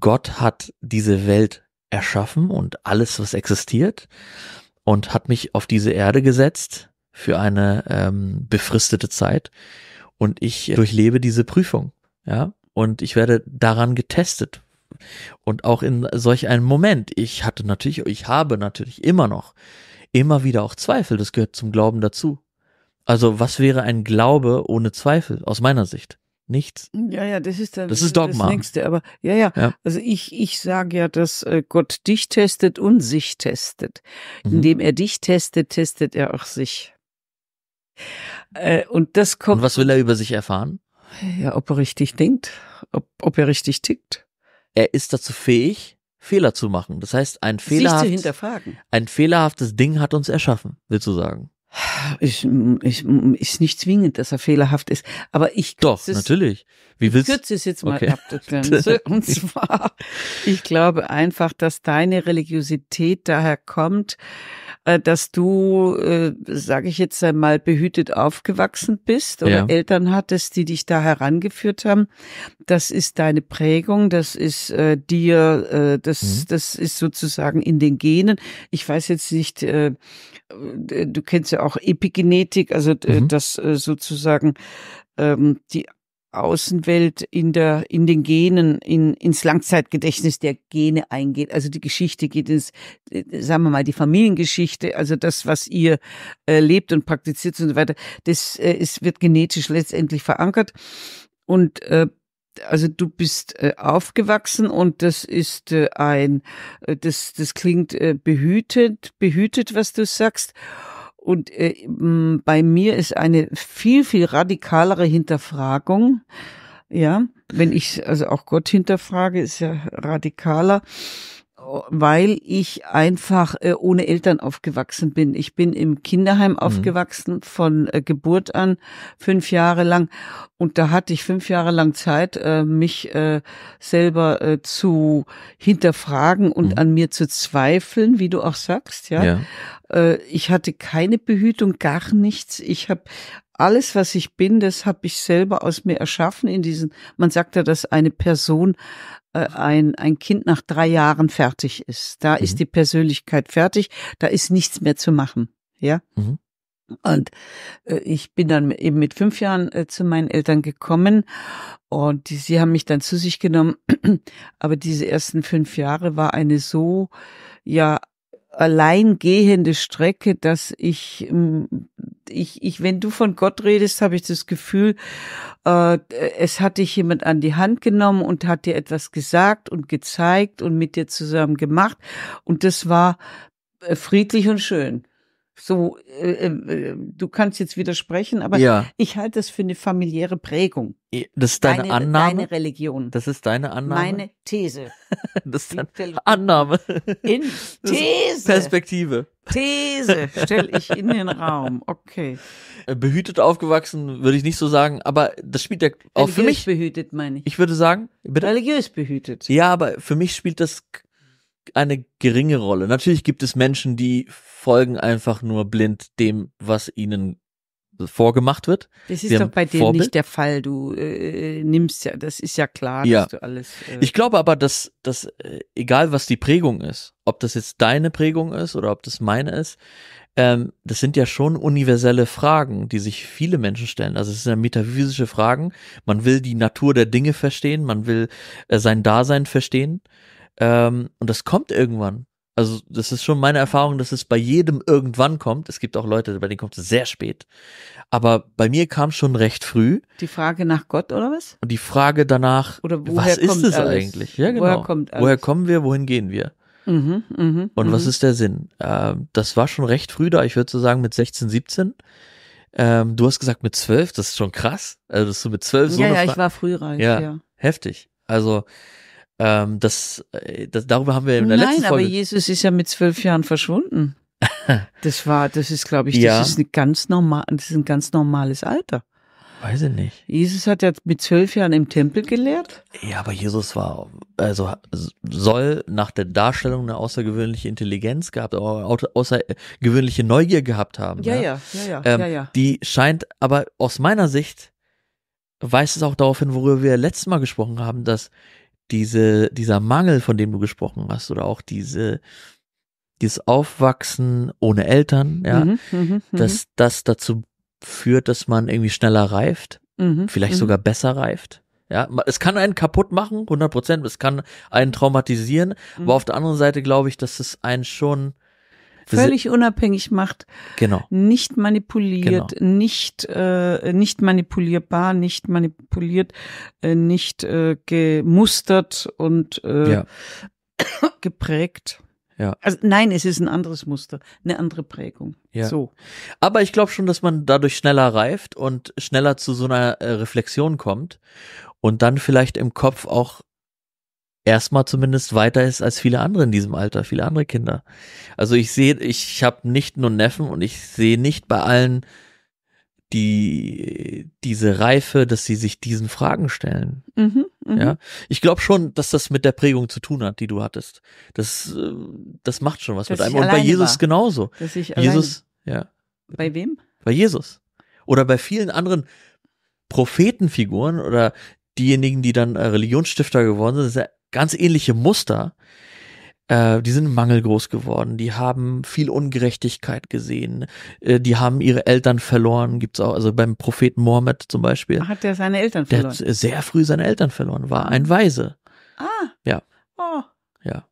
Gott hat diese Welt erschaffen und alles, was existiert und hat mich auf diese Erde gesetzt für eine ähm, befristete Zeit und ich durchlebe diese Prüfung, ja, und ich werde daran getestet. Und auch in solch einem Moment, ich hatte natürlich, ich habe natürlich immer noch, immer wieder auch Zweifel, das gehört zum Glauben dazu. Also was wäre ein Glaube ohne Zweifel aus meiner Sicht? nichts. Ja, ja, das ist dann das, ist Dogma. das Nächste. Aber ja, ja, ja. also ich, ich sage ja, dass äh, Gott dich testet und sich testet. Mhm. Indem er dich testet, testet er auch sich. Äh, und das kommt. Und was will er über sich erfahren? Ja, ob er richtig denkt, ob, ob er richtig tickt. Er ist dazu fähig, Fehler zu machen. Das heißt, ein fehlerhaftes, ein fehlerhaftes Ding hat uns erschaffen, willst du sagen. Ich, ich, ist nicht zwingend, dass er fehlerhaft ist, aber ich doch es, natürlich. Wie willst du es jetzt mal okay. abgrenzen? (laughs) Und zwar, ich glaube einfach, dass deine Religiosität daher kommt, äh, dass du, äh, sage ich jetzt einmal, behütet aufgewachsen bist oder ja. Eltern hattest, die dich da herangeführt haben. Das ist deine Prägung, das ist äh, dir, äh, das, mhm. das ist sozusagen in den Genen. Ich weiß jetzt nicht, äh, äh du kennst ja auch Epigenetik, also äh, mhm. das äh, sozusagen ähm, die Außenwelt in der, in den Genen, in, ins Langzeitgedächtnis der Gene eingeht. Also die Geschichte geht ins, äh, sagen wir mal, die Familiengeschichte, also das, was ihr äh, lebt und praktiziert und so weiter, das äh, ist, wird genetisch letztendlich verankert. Und äh, also du bist äh, aufgewachsen und das ist äh, ein, äh, das, das klingt äh, behütet, behütet, was du sagst. Und äh, bei mir ist eine viel, viel radikalere Hinterfragung. Ja, wenn ich also auch Gott hinterfrage, ist ja radikaler weil ich einfach äh, ohne Eltern aufgewachsen bin. Ich bin im Kinderheim mhm. aufgewachsen von äh, Geburt an, fünf Jahre lang. Und da hatte ich fünf Jahre lang Zeit, äh, mich äh, selber äh, zu hinterfragen und mhm. an mir zu zweifeln, wie du auch sagst, ja. ja. Äh, ich hatte keine Behütung, gar nichts. Ich habe alles, was ich bin, das habe ich selber aus mir erschaffen in diesen, man sagt ja, dass eine Person, äh, ein, ein Kind nach drei Jahren fertig ist. Da mhm. ist die Persönlichkeit fertig, da ist nichts mehr zu machen. Ja. Mhm. Und äh, ich bin dann eben mit fünf Jahren äh, zu meinen Eltern gekommen und die, sie haben mich dann zu sich genommen. (clears throat) Aber diese ersten fünf Jahre war eine so, ja, allein gehende Strecke, dass ich, mm, ich, ich, wenn du von Gott redest, habe ich das Gefühl, äh, es hat dich jemand an die Hand genommen und hat dir etwas gesagt und gezeigt und mit dir zusammen gemacht. Und das war äh, friedlich und schön so, äh, äh, du kannst jetzt widersprechen, aber ja. ich halte das für eine familiäre Prägung. Das ist deine, deine Annahme. Deine Religion. Das ist deine Annahme. Meine These. (laughs) das ist deine Annahme. In (laughs) These. Perspektive. These stelle ich in den (laughs) Raum. Okay. Äh, behütet aufgewachsen würde ich nicht so sagen, aber das spielt ja auch Religiös für mich. behütet meine ich. Ich würde sagen, bitte? Religiös behütet. Ja, aber für mich spielt das eine geringe Rolle. Natürlich gibt es Menschen, die folgen einfach nur blind dem, was ihnen vorgemacht wird. Das ist Wir doch bei dir Vorbild. nicht der Fall. Du äh, nimmst ja, das ist ja klar, ja. dass du alles. Äh ich glaube aber, dass, dass äh, egal was die Prägung ist, ob das jetzt deine Prägung ist oder ob das meine ist, ähm, das sind ja schon universelle Fragen, die sich viele Menschen stellen. Also es sind ja metaphysische Fragen. Man will die Natur der Dinge verstehen, man will äh, sein Dasein verstehen. Ähm, und das kommt irgendwann. Also, das ist schon meine Erfahrung, dass es bei jedem irgendwann kommt. Es gibt auch Leute, bei denen kommt es sehr spät. Aber bei mir kam schon recht früh. Die Frage nach Gott oder was? Und die Frage danach, oder woher was ist es eigentlich? Ja, genau. Woher, kommt alles? woher kommen wir, wohin gehen wir? Mhm, mh, und mh. was mhm. ist der Sinn? Ähm, das war schon recht früh da, ich würde so sagen mit 16, 17. Ähm, du hast gesagt mit 12, das ist schon krass. Also, dass du mit 12 so. Ja, ja, Fra ich war früh reich, ja. ja. Heftig. Also, ähm, das, äh, das, darüber haben wir in der Nein, letzten Folge. Nein, aber Jesus ist ja mit zwölf Jahren verschwunden. (laughs) Das war, das ist, glaube ich, das ja. ist eine ganz normal, das ist ein ganz normales Alter. Weiß ich nicht. Jesus hat ja mit zwölf Jahren im Tempel gelehrt. Ja, aber Jesus war, also soll nach der Darstellung eine außergewöhnliche Intelligenz gehabt, außergewöhnliche Neugier gehabt haben. Ja, ja, ne? ja, ja, ja, ähm, ja, ja. Die scheint aber aus meiner Sicht weist es auch darauf hin, worüber wir letztes Mal gesprochen haben, dass diese, dieser Mangel, von dem du gesprochen hast, oder auch diese, dieses Aufwachsen ohne Eltern, ja, mhm, mhm, mhm, mhm. dass das dazu führt, dass man irgendwie schneller reift, mhm, vielleicht sogar besser reift. Ja, es kann einen kaputt machen, 100 Prozent, es kann einen traumatisieren, aber auf der anderen Seite glaube ich, dass es einen schon völlig unabhängig macht, genau. nicht manipuliert, genau. nicht, äh, nicht manipulierbar, nicht manipuliert, äh, nicht äh, gemustert und äh, ja. geprägt. Ja. Also nein, es ist ein anderes Muster, eine andere Prägung. Ja. So. Aber ich glaube schon, dass man dadurch schneller reift und schneller zu so einer äh, Reflexion kommt und dann vielleicht im Kopf auch erstmal zumindest weiter ist als viele andere in diesem Alter, viele andere Kinder. Also ich sehe, ich habe nicht nur Neffen und ich sehe nicht bei allen die diese Reife, dass sie sich diesen Fragen stellen. Mhm, mh. Ja, ich glaube schon, dass das mit der Prägung zu tun hat, die du hattest. Das äh, das macht schon was dass mit einem und bei Jesus war. genauso. Dass ich Jesus, ja. Bei wem? Bei Jesus oder bei vielen anderen Prophetenfiguren oder diejenigen, die dann äh, Religionsstifter geworden sind, ist ganz ähnliche Muster, äh, die sind mangelgroß geworden, die haben viel Ungerechtigkeit gesehen, äh, die haben ihre Eltern verloren, gibt's auch, also beim Propheten Mohammed zum Beispiel. Hat der seine Eltern verloren? Der hat sehr früh seine Eltern verloren, war ein mhm. Weise. Ah. Ja. Oh. Ja.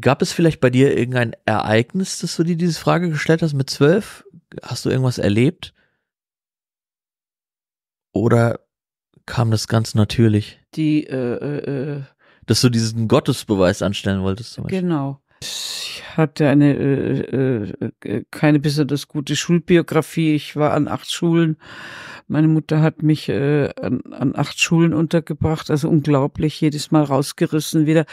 Gab es vielleicht bei dir irgendein Ereignis, dass du dir diese Frage gestellt hast mit zwölf? Hast du irgendwas erlebt? Oder kam das ganz natürlich. Die, äh, äh, äh, Dass du diesen Gottesbeweis anstellen wolltest zum Genau. Ich hatte eine äh, äh, äh, keine besonders gute Schulbiografie. Ich war an acht Schulen. Meine Mutter hat mich äh, an, an acht Schulen untergebracht, also unglaublich, jedes Mal rausgerissen wieder.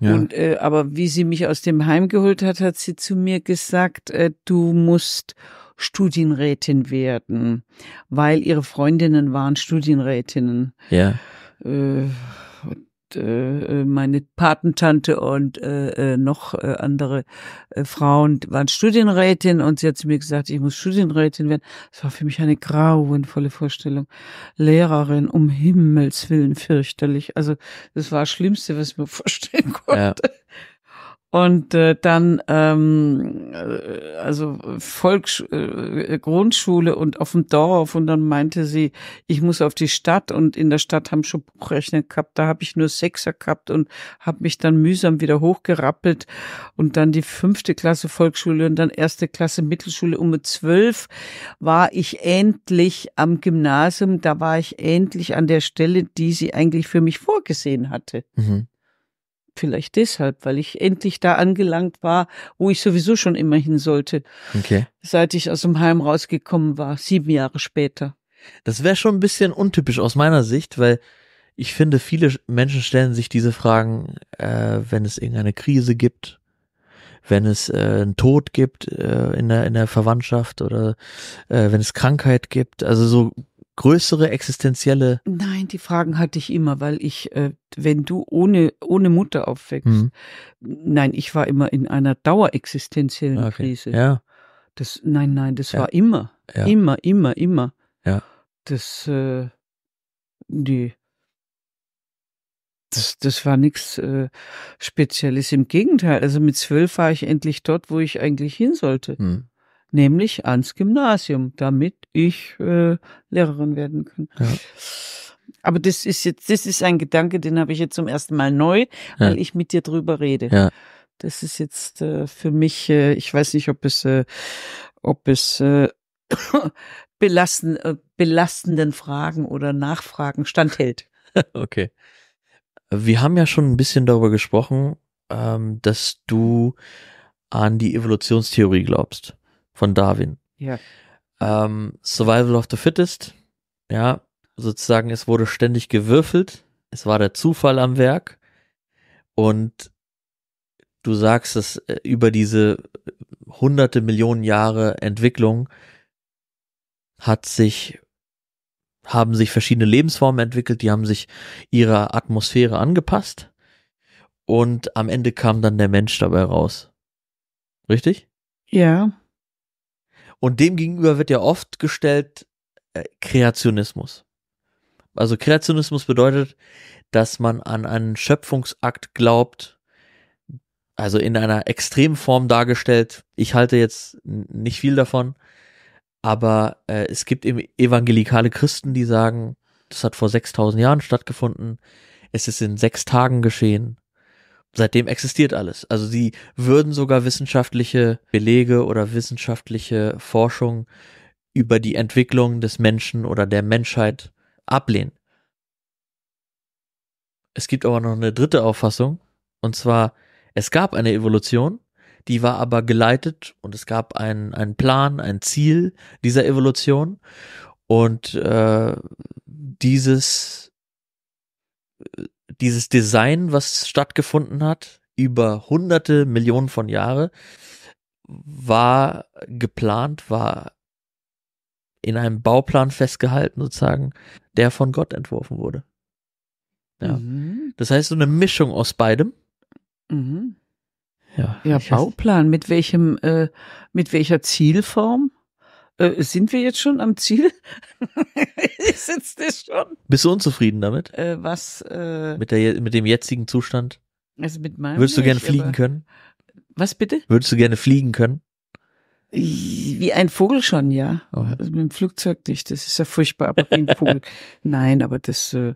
Ja. Und äh, aber wie sie mich aus dem Heim geholt hat, hat sie zu mir gesagt: äh, Du musst Studienrätin werden, weil ihre Freundinnen waren Studienrätinnen. Ja. Äh, äh meine Patentante und äh, äh, noch äh, andere äh, Frauen waren Studienrätin und sie hat zu mir gesagt, ich muss Studienrätin werden. Das war für mich eine grauenvolle Vorstellung. Lehrerin, um Himmels Willen fürchterlich. Also das war das Schlimmste, was man vorstellen konnte. Ja und äh, dann ähm, äh, also Volks äh, äh, Grundschule und auf dem Dorf und dann meinte sie, ich muss auf die Stadt und in der Stadt haben schon Buchrechner gehabt, da habe ich nur Sechser gehabt und habe mich dann mühsam wieder hochgerappelt und dann die fünfte Klasse Volksschule und dann erste Klasse Mittelschule um zwölf war ich endlich am Gymnasium, da war ich endlich an der Stelle, die sie eigentlich für mich vorgesehen hatte. Mhm. Vielleicht deshalb, weil ich endlich da angelangt war, wo ich sowieso schon immer hin sollte. Okay. Seit ich aus dem Heim rausgekommen war, sieben Jahre später. Das wäre schon ein bisschen untypisch aus meiner Sicht, weil ich finde, viele Menschen stellen sich diese Fragen, äh, wenn es irgendeine Krise gibt, wenn es äh, einen Tod gibt äh, in, der, in der Verwandtschaft oder äh, wenn es Krankheit gibt. Also so größere existenzielle Nein, die Fragen hatte ich immer, weil ich, äh, wenn du ohne, ohne Mutter aufwächst, mhm. nein, ich war immer in einer dauerexistenziellen ah, okay. Krise. Ja. Das, nein, nein, das ja. war immer, ja. immer, immer, immer. Ja. Das, äh, die, das, das war nichts äh, Spezielles. Im Gegenteil, also mit zwölf war ich endlich dort, wo ich eigentlich hin sollte. Mhm nämlich ans Gymnasium, damit ich äh, Lehrerin werden kann. Ja. Aber das ist jetzt, das ist ein Gedanke, den habe ich jetzt zum ersten Mal neu, weil ja. ich mit dir drüber rede. Ja. Das ist jetzt äh, für mich, äh, ich weiß nicht, ob es, äh, ob es äh, (coughs) belasten, äh, belastenden Fragen oder Nachfragen standhält. (laughs) okay. Wir haben ja schon ein bisschen darüber gesprochen, ähm, dass du an die Evolutionstheorie glaubst von Darwin. Ja. Ähm, Survival of the Fittest. Ja, sozusagen, es wurde ständig gewürfelt, es war der Zufall am Werk und du sagst dass äh, über diese äh, hunderte Millionen Jahre Entwicklung hat sich haben sich verschiedene Lebensformen entwickelt, die haben sich ihrer Atmosphäre angepasst und am Ende kam dann der Mensch dabei raus. Richtig? Ja. Und dem gegenüber wird ja oft gestellt äh, Kreationismus. Also Kreationismus bedeutet, dass man an einen Schöpfungsakt glaubt, also in einer extremen Form dargestellt. Ich halte jetzt nicht viel davon, aber äh, es gibt eben evangelikale Christen, die sagen, das hat vor 6000 Jahren stattgefunden, es ist in sechs Tagen geschehen. Seitdem existiert alles. Also sie würden sogar wissenschaftliche Belege oder wissenschaftliche Forschung über die Entwicklung des Menschen oder der Menschheit ablehnen. Es gibt aber noch eine dritte Auffassung, und zwar, es gab eine Evolution, die war aber geleitet und es gab einen, einen Plan, ein Ziel dieser Evolution. Und äh, dieses, dieses Design, was stattgefunden hat, über hunderte Millionen von Jahren, war geplant, war in einem Bauplan festgehalten, sozusagen, der von Gott entworfen wurde. Ja. Mhm. Das heißt, so eine Mischung aus beidem. Mhm. Ja, ja Bauplan, mit welchem, äh, mit welcher Zielform? Äh, sind wir jetzt schon am Ziel? (laughs) Ist jetzt schon? Bist du unzufrieden damit? Äh, was? Äh, mit, der, mit dem jetzigen Zustand? Also mit meinem. Würdest du gerne fliegen können? Was bitte? Würdest du gerne fliegen können? Wie ein Vogel schon, ja. Oh. Also mit dem Flugzeug nicht, das ist ja furchtbar, aber wie ein Vogel. (laughs) Nein, aber das, äh,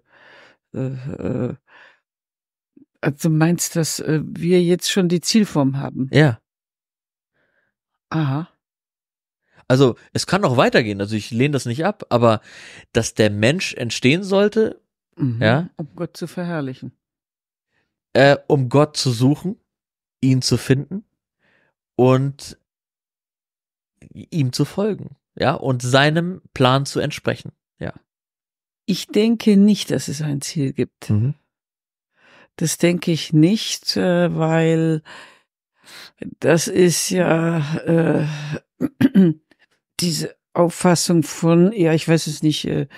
äh, äh also meinst, dass äh, wir jetzt schon die Zielform haben? Ja. Aha. Also es kann noch weitergehen, also ich lehne das nicht ab, aber dass der Mensch entstehen sollte, mhm. ja. Um Gott zu verherrlichen. Äh, um Gott zu suchen, ihn zu finden und ihm zu folgen, ja, und seinem Plan zu entsprechen, ja. Ich denke nicht, dass es ein Ziel gibt. Mhm. Das denke ich nicht, äh, weil das ist ja äh, (clears throat) diese Auffassung von, ja, ich weiß es nicht, äh,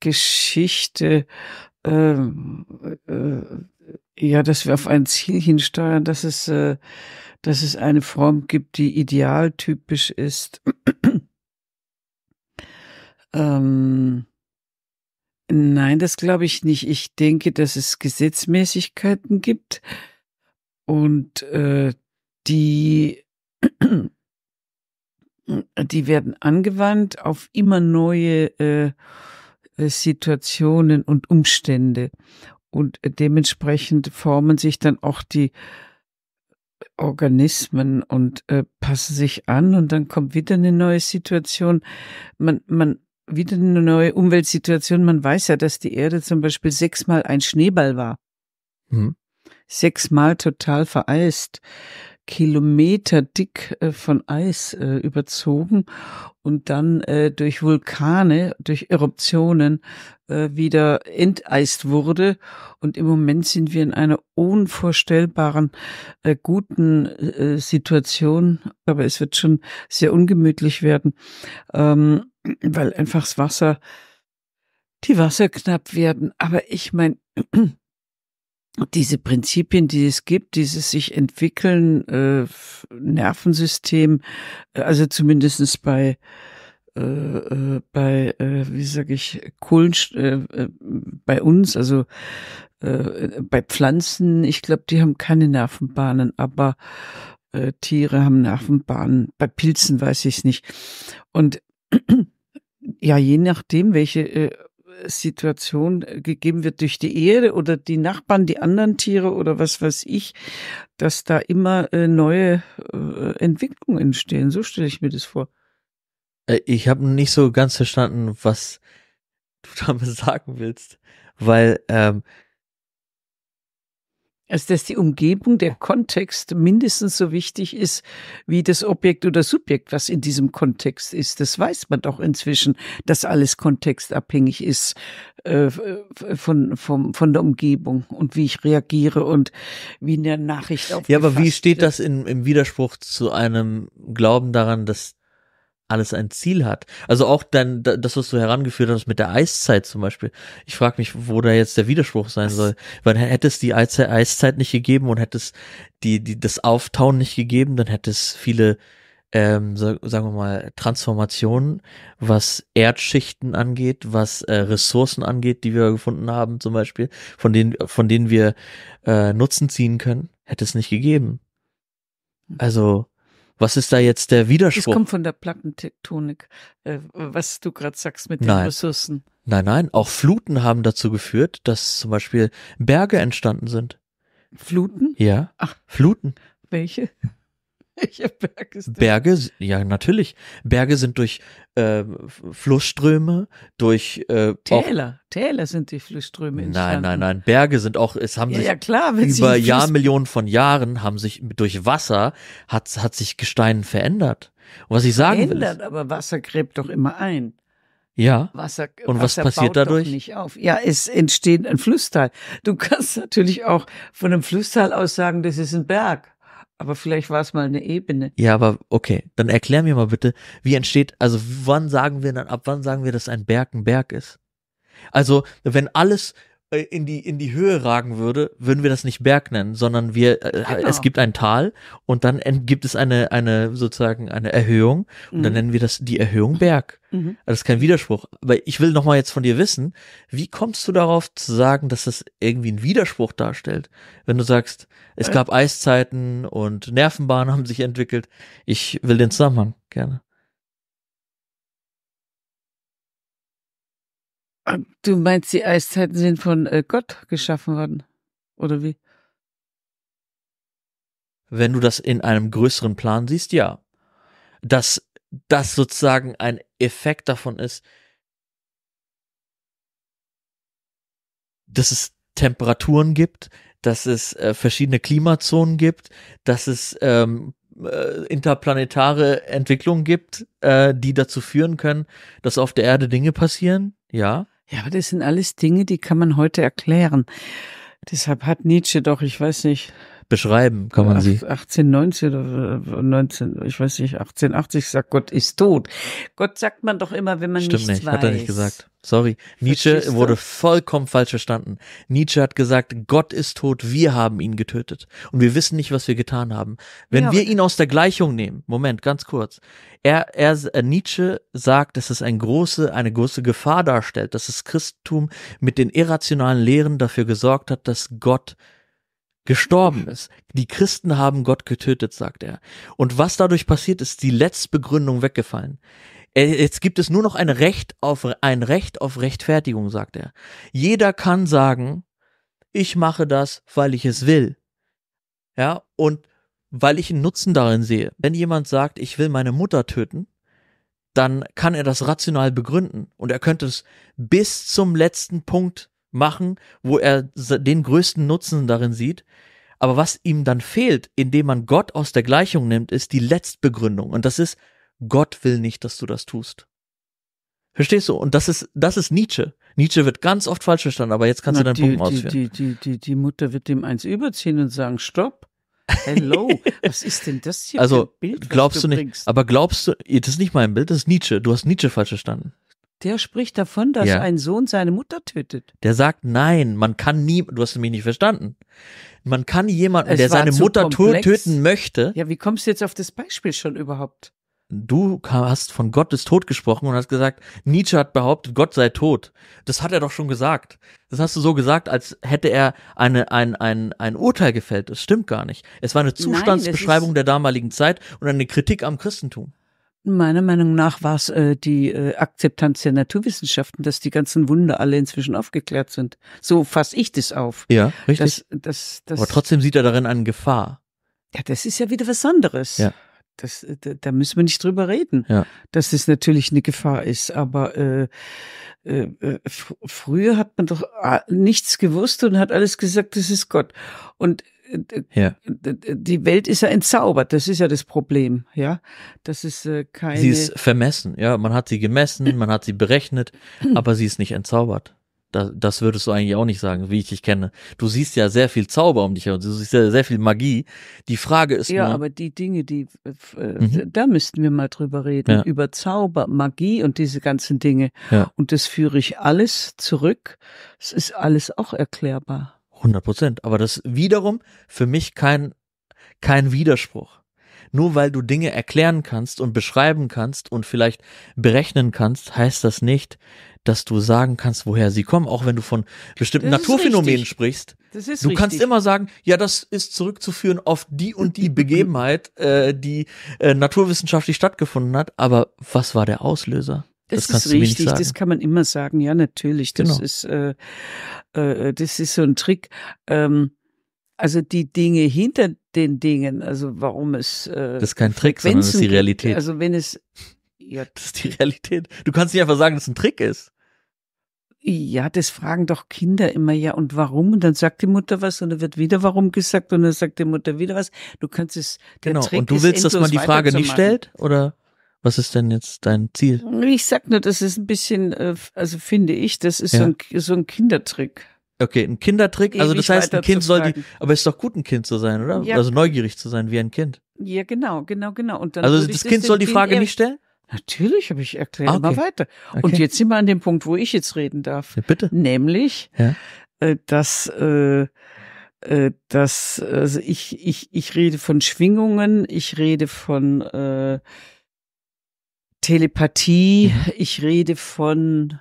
Geschichte, ähm, äh, ja, dass wir auf ein Ziel hinsteuern, dass es äh, dass es eine Form gibt, die idealtypisch ist. (clears throat) ähm, nein, das glaube ich nicht. Ich denke, dass es Gesetzmäßigkeiten gibt und äh, die, (clears throat) die werden angewandt auf immer neue äh, Situationen und Umstände. Und äh, dementsprechend formen sich dann auch die Organismen und äh, passen sich an und dann kommt wieder eine neue Situation. Man, man, wieder eine neue Umweltsituation. Man weiß ja, dass die Erde zum Beispiel sechsmal ein Schneeball war. Mhm. Sechsmal total vereist. Kilometer dick äh, von Eis äh, überzogen und dann äh, durch Vulkane, durch Eruptionen wieder enteist wurde. Und im Moment sind wir in einer unvorstellbaren guten Situation, aber es wird schon sehr ungemütlich werden, ähm, weil einfach das Wasser, die Wasser knapp werden. Aber ich meine, diese Prinzipien, die es gibt, dieses sich entwickeln, äh, Nervensystem, äh, also zumindestens bei äh, äh bei, äh, wie sage ich, Kohlen, äh, äh, bei uns, also äh, bei Pflanzen, ich glaube, die haben keine Nervenbahnen, aber äh, Tiere haben Nervenbahnen. Bei Pilzen weiß ich es nicht. Und (clears throat) ja, je nachdem, welche äh, Situation äh, gegeben wird durch die Erde oder die Nachbarn, die anderen Tiere oder was weiß ich, dass da immer äh, neue äh, Entwicklungen entstehen. So stelle ich mir das vor. Ich habe nicht so ganz verstanden, was du (laughs) damit sagen willst, weil ähm, also, dass die Umgebung, der Kontext mindestens so wichtig ist wie das Objekt oder Subjekt, was in diesem Kontext ist. Das weiß man doch inzwischen, dass alles kontextabhängig ist äh, von, von, von der Umgebung und wie ich reagiere und wie eine Nachricht auf. Ja, aber wie steht das in, im Widerspruch zu einem Glauben daran, dass alles ein Ziel hat. Also auch dann das, was du herangeführt hast mit der Eiszeit zum Beispiel. Ich frage mich, wo da jetzt der Widerspruch sein was? soll. Weil hätte es die Eiszeit, Eiszeit nicht gegeben und hätte es die, die, das Auftauen nicht gegeben, dann hätte es viele, ähm, so, sagen wir mal, Transformationen, was Erdschichten angeht, was äh, Ressourcen angeht, die wir gefunden haben zum Beispiel, von denen, von denen wir äh, Nutzen ziehen können, hätte es nicht gegeben. Hm. Also was ist da jetzt der Widerspruch? Das kommt von der Plattentektonik, äh, was du gerade sagst mit den Ressourcen. Nein, nein, auch Fluten haben dazu geführt, dass zum Beispiel Berge entstanden sind. Fluten? Ja. Ach. Fluten. Welche? Welche Berge sind Berge, ja, natürlich. Berge sind durch äh, Flussströme, durch äh, Täler. Auch, Täler sind die Flussströme. Entstanden. Nein, nein, nein. Berge sind auch, es haben ja, sich ja, klar, über Jahrmillionen von Jahren haben sich durch Wasser hat, hat sich Gestein verändert. Und was ich sagen verändert, will. Verändert, aber Wasser gräbt doch immer ein. Ja. Wasser, und Wasser was passiert dadurch? Nicht auf. Ja, es entsteht ein Flusstal. Du kannst natürlich auch von einem Flusstal aus sagen, das ist ein Berg. Aber vielleicht war es mal eine Ebene. Ja, aber okay, dann erklär mir mal bitte, wie entsteht, also wann sagen wir dann, ab wann sagen wir, dass ein Berg ein Berg ist? Also, wenn alles, äh, in die, in die Höhe ragen würde, würden wir das nicht Berg nennen, sondern wir, äh, äh genau. es gibt ein Tal und dann gibt es eine, eine, sozusagen eine Erhöhung und mhm. dann nennen wir das die Erhöhung Berg. Mhm. Also das ist kein Widerspruch. Aber ich will nochmal jetzt von dir wissen, wie kommst du darauf zu sagen, dass das irgendwie einen Widerspruch darstellt? Wenn du sagst, es äh. gab Eiszeiten und Nervenbahnen haben sich entwickelt. Ich will den Zusammenhang gerne. Du meinst, die Eiszeiten sind von äh, Gott geschaffen worden? Oder wie? Wenn du das in einem größeren Plan siehst, ja. Dass das sozusagen ein Effekt davon ist, dass es Temperaturen gibt, dass es äh, verschiedene Klimazonen gibt, dass es ähm, äh, interplanetare Entwicklungen gibt, äh, die dazu führen können, dass auf der Erde Dinge passieren, ja. Ja, aber das sind alles Dinge, die kann man heute erklären. Deshalb hat Nietzsche doch, ich weiß nicht, beschreiben kann man sie. 1890 oder 19, äh, ich weiß nicht, 1880 sagt Gott ist tot. Gott sagt man doch immer, wenn man Stimmt nichts nicht, weiß. Hat er nicht gesagt. Sorry. Nietzsche wurde vollkommen falsch verstanden. Nietzsche hat gesagt, Gott ist tot, wir haben ihn getötet. Und wir wissen nicht, was wir getan haben. Wenn ja, wir ihn aus der Gleichung nehmen, Moment, ganz kurz. Er, er, äh, Nietzsche sagt, dass es eine große, eine große Gefahr darstellt, dass das Christentum mit den irrationalen Lehren dafür gesorgt hat, dass Gott gestorben ist. Die Christen haben Gott getötet, sagt er. Und was dadurch passiert ist, die Letztbegründung weggefallen. Äh, jetzt gibt es nur noch ein Recht auf ein Recht auf Rechtfertigung, sagt er. Jeder kann sagen, ich mache das, weil ich es will. Ja, und weil ich einen Nutzen darin sehe. Wenn jemand sagt, ich will meine Mutter töten, dann kann er das rational begründen und er könnte es bis zum letzten Punkt machen, wo er den größten Nutzen darin sieht. Aber was ihm dann fehlt, indem man Gott aus der Gleichung nimmt, ist die Letztbegründung. Und das ist, Gott will nicht, dass du das tust. Verstehst du? Und das ist, das ist Nietzsche. Nietzsche wird ganz oft falsch verstanden, aber jetzt kannst Na, du deinen die, Punkt ausführen. Die, die, die, die Mutter wird dem eins überziehen und sagen, stopp. Hello, (laughs) was ist denn das hier also, für ein Bild? Glaubst du, du nicht, aber glaubst du, das ist nicht mein Bild, das ist Nietzsche. Du hast Nietzsche falsch verstanden. Der spricht davon, dass ja. ein Sohn seine Mutter tötet. Der sagt, nein, man kann nie, du hast mich nicht verstanden. Man kann jemanden, es der seine Mutter komplex. töten möchte. Ja, wie kommst du jetzt auf das Beispiel schon überhaupt? Du hast von Gottes Tod gesprochen und hast gesagt, Nietzsche hat behauptet, Gott sei tot. Das hat er doch schon gesagt. Das hast du so gesagt, als hätte er eine, ein, ein, ein Urteil gefällt. Das stimmt gar nicht. Es war eine Zustandsbeschreibung Nein, der damaligen Zeit und eine Kritik am Christentum. Meiner Meinung nach war es äh, die äh, Akzeptanz der Naturwissenschaften, dass die ganzen Wunder alle inzwischen aufgeklärt sind. So fasse ich das auf. Ja, richtig. Das, das, das, Aber trotzdem sieht er darin eine Gefahr. Ja, das ist ja wieder was anderes. Ja. Das, äh, da, da müssen wir nicht drüber reden, ja. dass das natürlich eine Gefahr ist. Aber äh, äh, äh fr früher hat man doch äh, nichts gewusst und hat alles gesagt, das ist Gott. Und ja. die Welt ist ja entzaubert, das ist ja das Problem, ja. Das ist äh, keine. Sie ist vermessen, ja. Man hat sie gemessen, (laughs) man hat sie berechnet, aber sie ist nicht entzaubert. Das, das würdest du eigentlich auch nicht sagen, wie ich dich kenne. Du siehst ja sehr viel Zauber um dich herum, du siehst ja sehr viel Magie. Die Frage ist ja, nur, aber die Dinge, die äh, mhm. da müssten wir mal drüber reden ja. über Zauber, Magie und diese ganzen Dinge. Ja. Und das führe ich alles zurück. Es ist alles auch erklärbar. 100 Prozent. Aber das wiederum für mich kein, kein Widerspruch. Nur weil du Dinge erklären kannst und beschreiben kannst und vielleicht berechnen kannst, heißt das nicht, dass du sagen kannst, woher sie kommen, auch wenn du von bestimmten das Naturphänomenen sprichst. Das ist du richtig. kannst immer sagen, ja, das ist zurückzuführen auf die und die (laughs) Begebenheit, äh, die äh, naturwissenschaftlich stattgefunden hat, aber was war der Auslöser? Das, das ist richtig, das kann man immer sagen. Ja, natürlich. Das genau. ist äh, äh, äh, das ist so ein Trick. Ähm, also die Dinge hinter den Dingen, also warum es äh, Das ist kein Trick, sondern das ist die Realität. Gibt, also wenn es ja, das ist die Realität. Du kannst nicht einfach sagen, dass es ein Trick ist. Ja, das fragen doch Kinder immer, ja, und warum? Und dann sagt die Mutter was und dann wird wieder warum gesagt und dann sagt die Mutter wieder was. Du kannst es, genau. Trick und du willst, dass man die Frage nicht stellt, oder? Was ist denn jetzt dein Ziel? Ich sag nur, das ist ein bisschen, äh, also finde ich, das ist ja. so, ein, so ein Kindertrick. Okay, ein Kindertrick. Also das heißt, ein Kind soll die. Aber es ist doch gut, ein Kind zu sein, oder? Ja. Also neugierig zu sein wie ein Kind. Ja, genau, genau, genau. Und dann also das, Kind soll die Frage nicht stellen? Natürlich habe ich erklärt, ah, okay. immer weiter. Okay. Und jetzt sind wir an dem Punkt, wo ich jetzt reden darf. Ja, bitte. Nämlich, ja. Äh, dass äh, äh, dass also ich ich ich rede von Schwingungen, ich rede von äh, Telepathie, mhm. ich rede von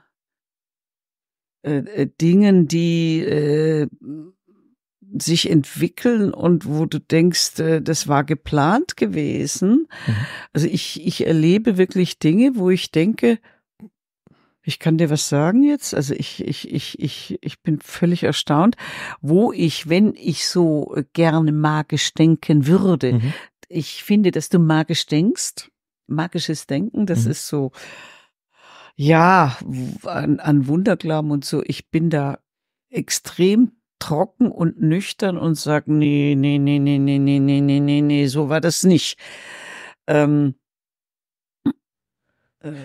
äh, äh, Dingen, die äh, sich entwickeln und wo du denkst, äh, das war geplant gewesen. Mhm. Also ich, ich erlebe wirklich Dinge, wo ich denke, ich kann dir was sagen jetzt. Also ich, ich, ich, ich, ich bin völlig erstaunt, wo ich, wenn ich so äh, gerne magisch denken würde, mhm. ich finde, dass du magisch denkst magisches Denken, das mhm. ist so, ja, an, an Wunderglauben und so. Ich bin da extrem trocken und nüchtern und sage, nee, nee, nee, nee, nee, nee, nee, nee, nee, nee, so war das nicht. Ähm,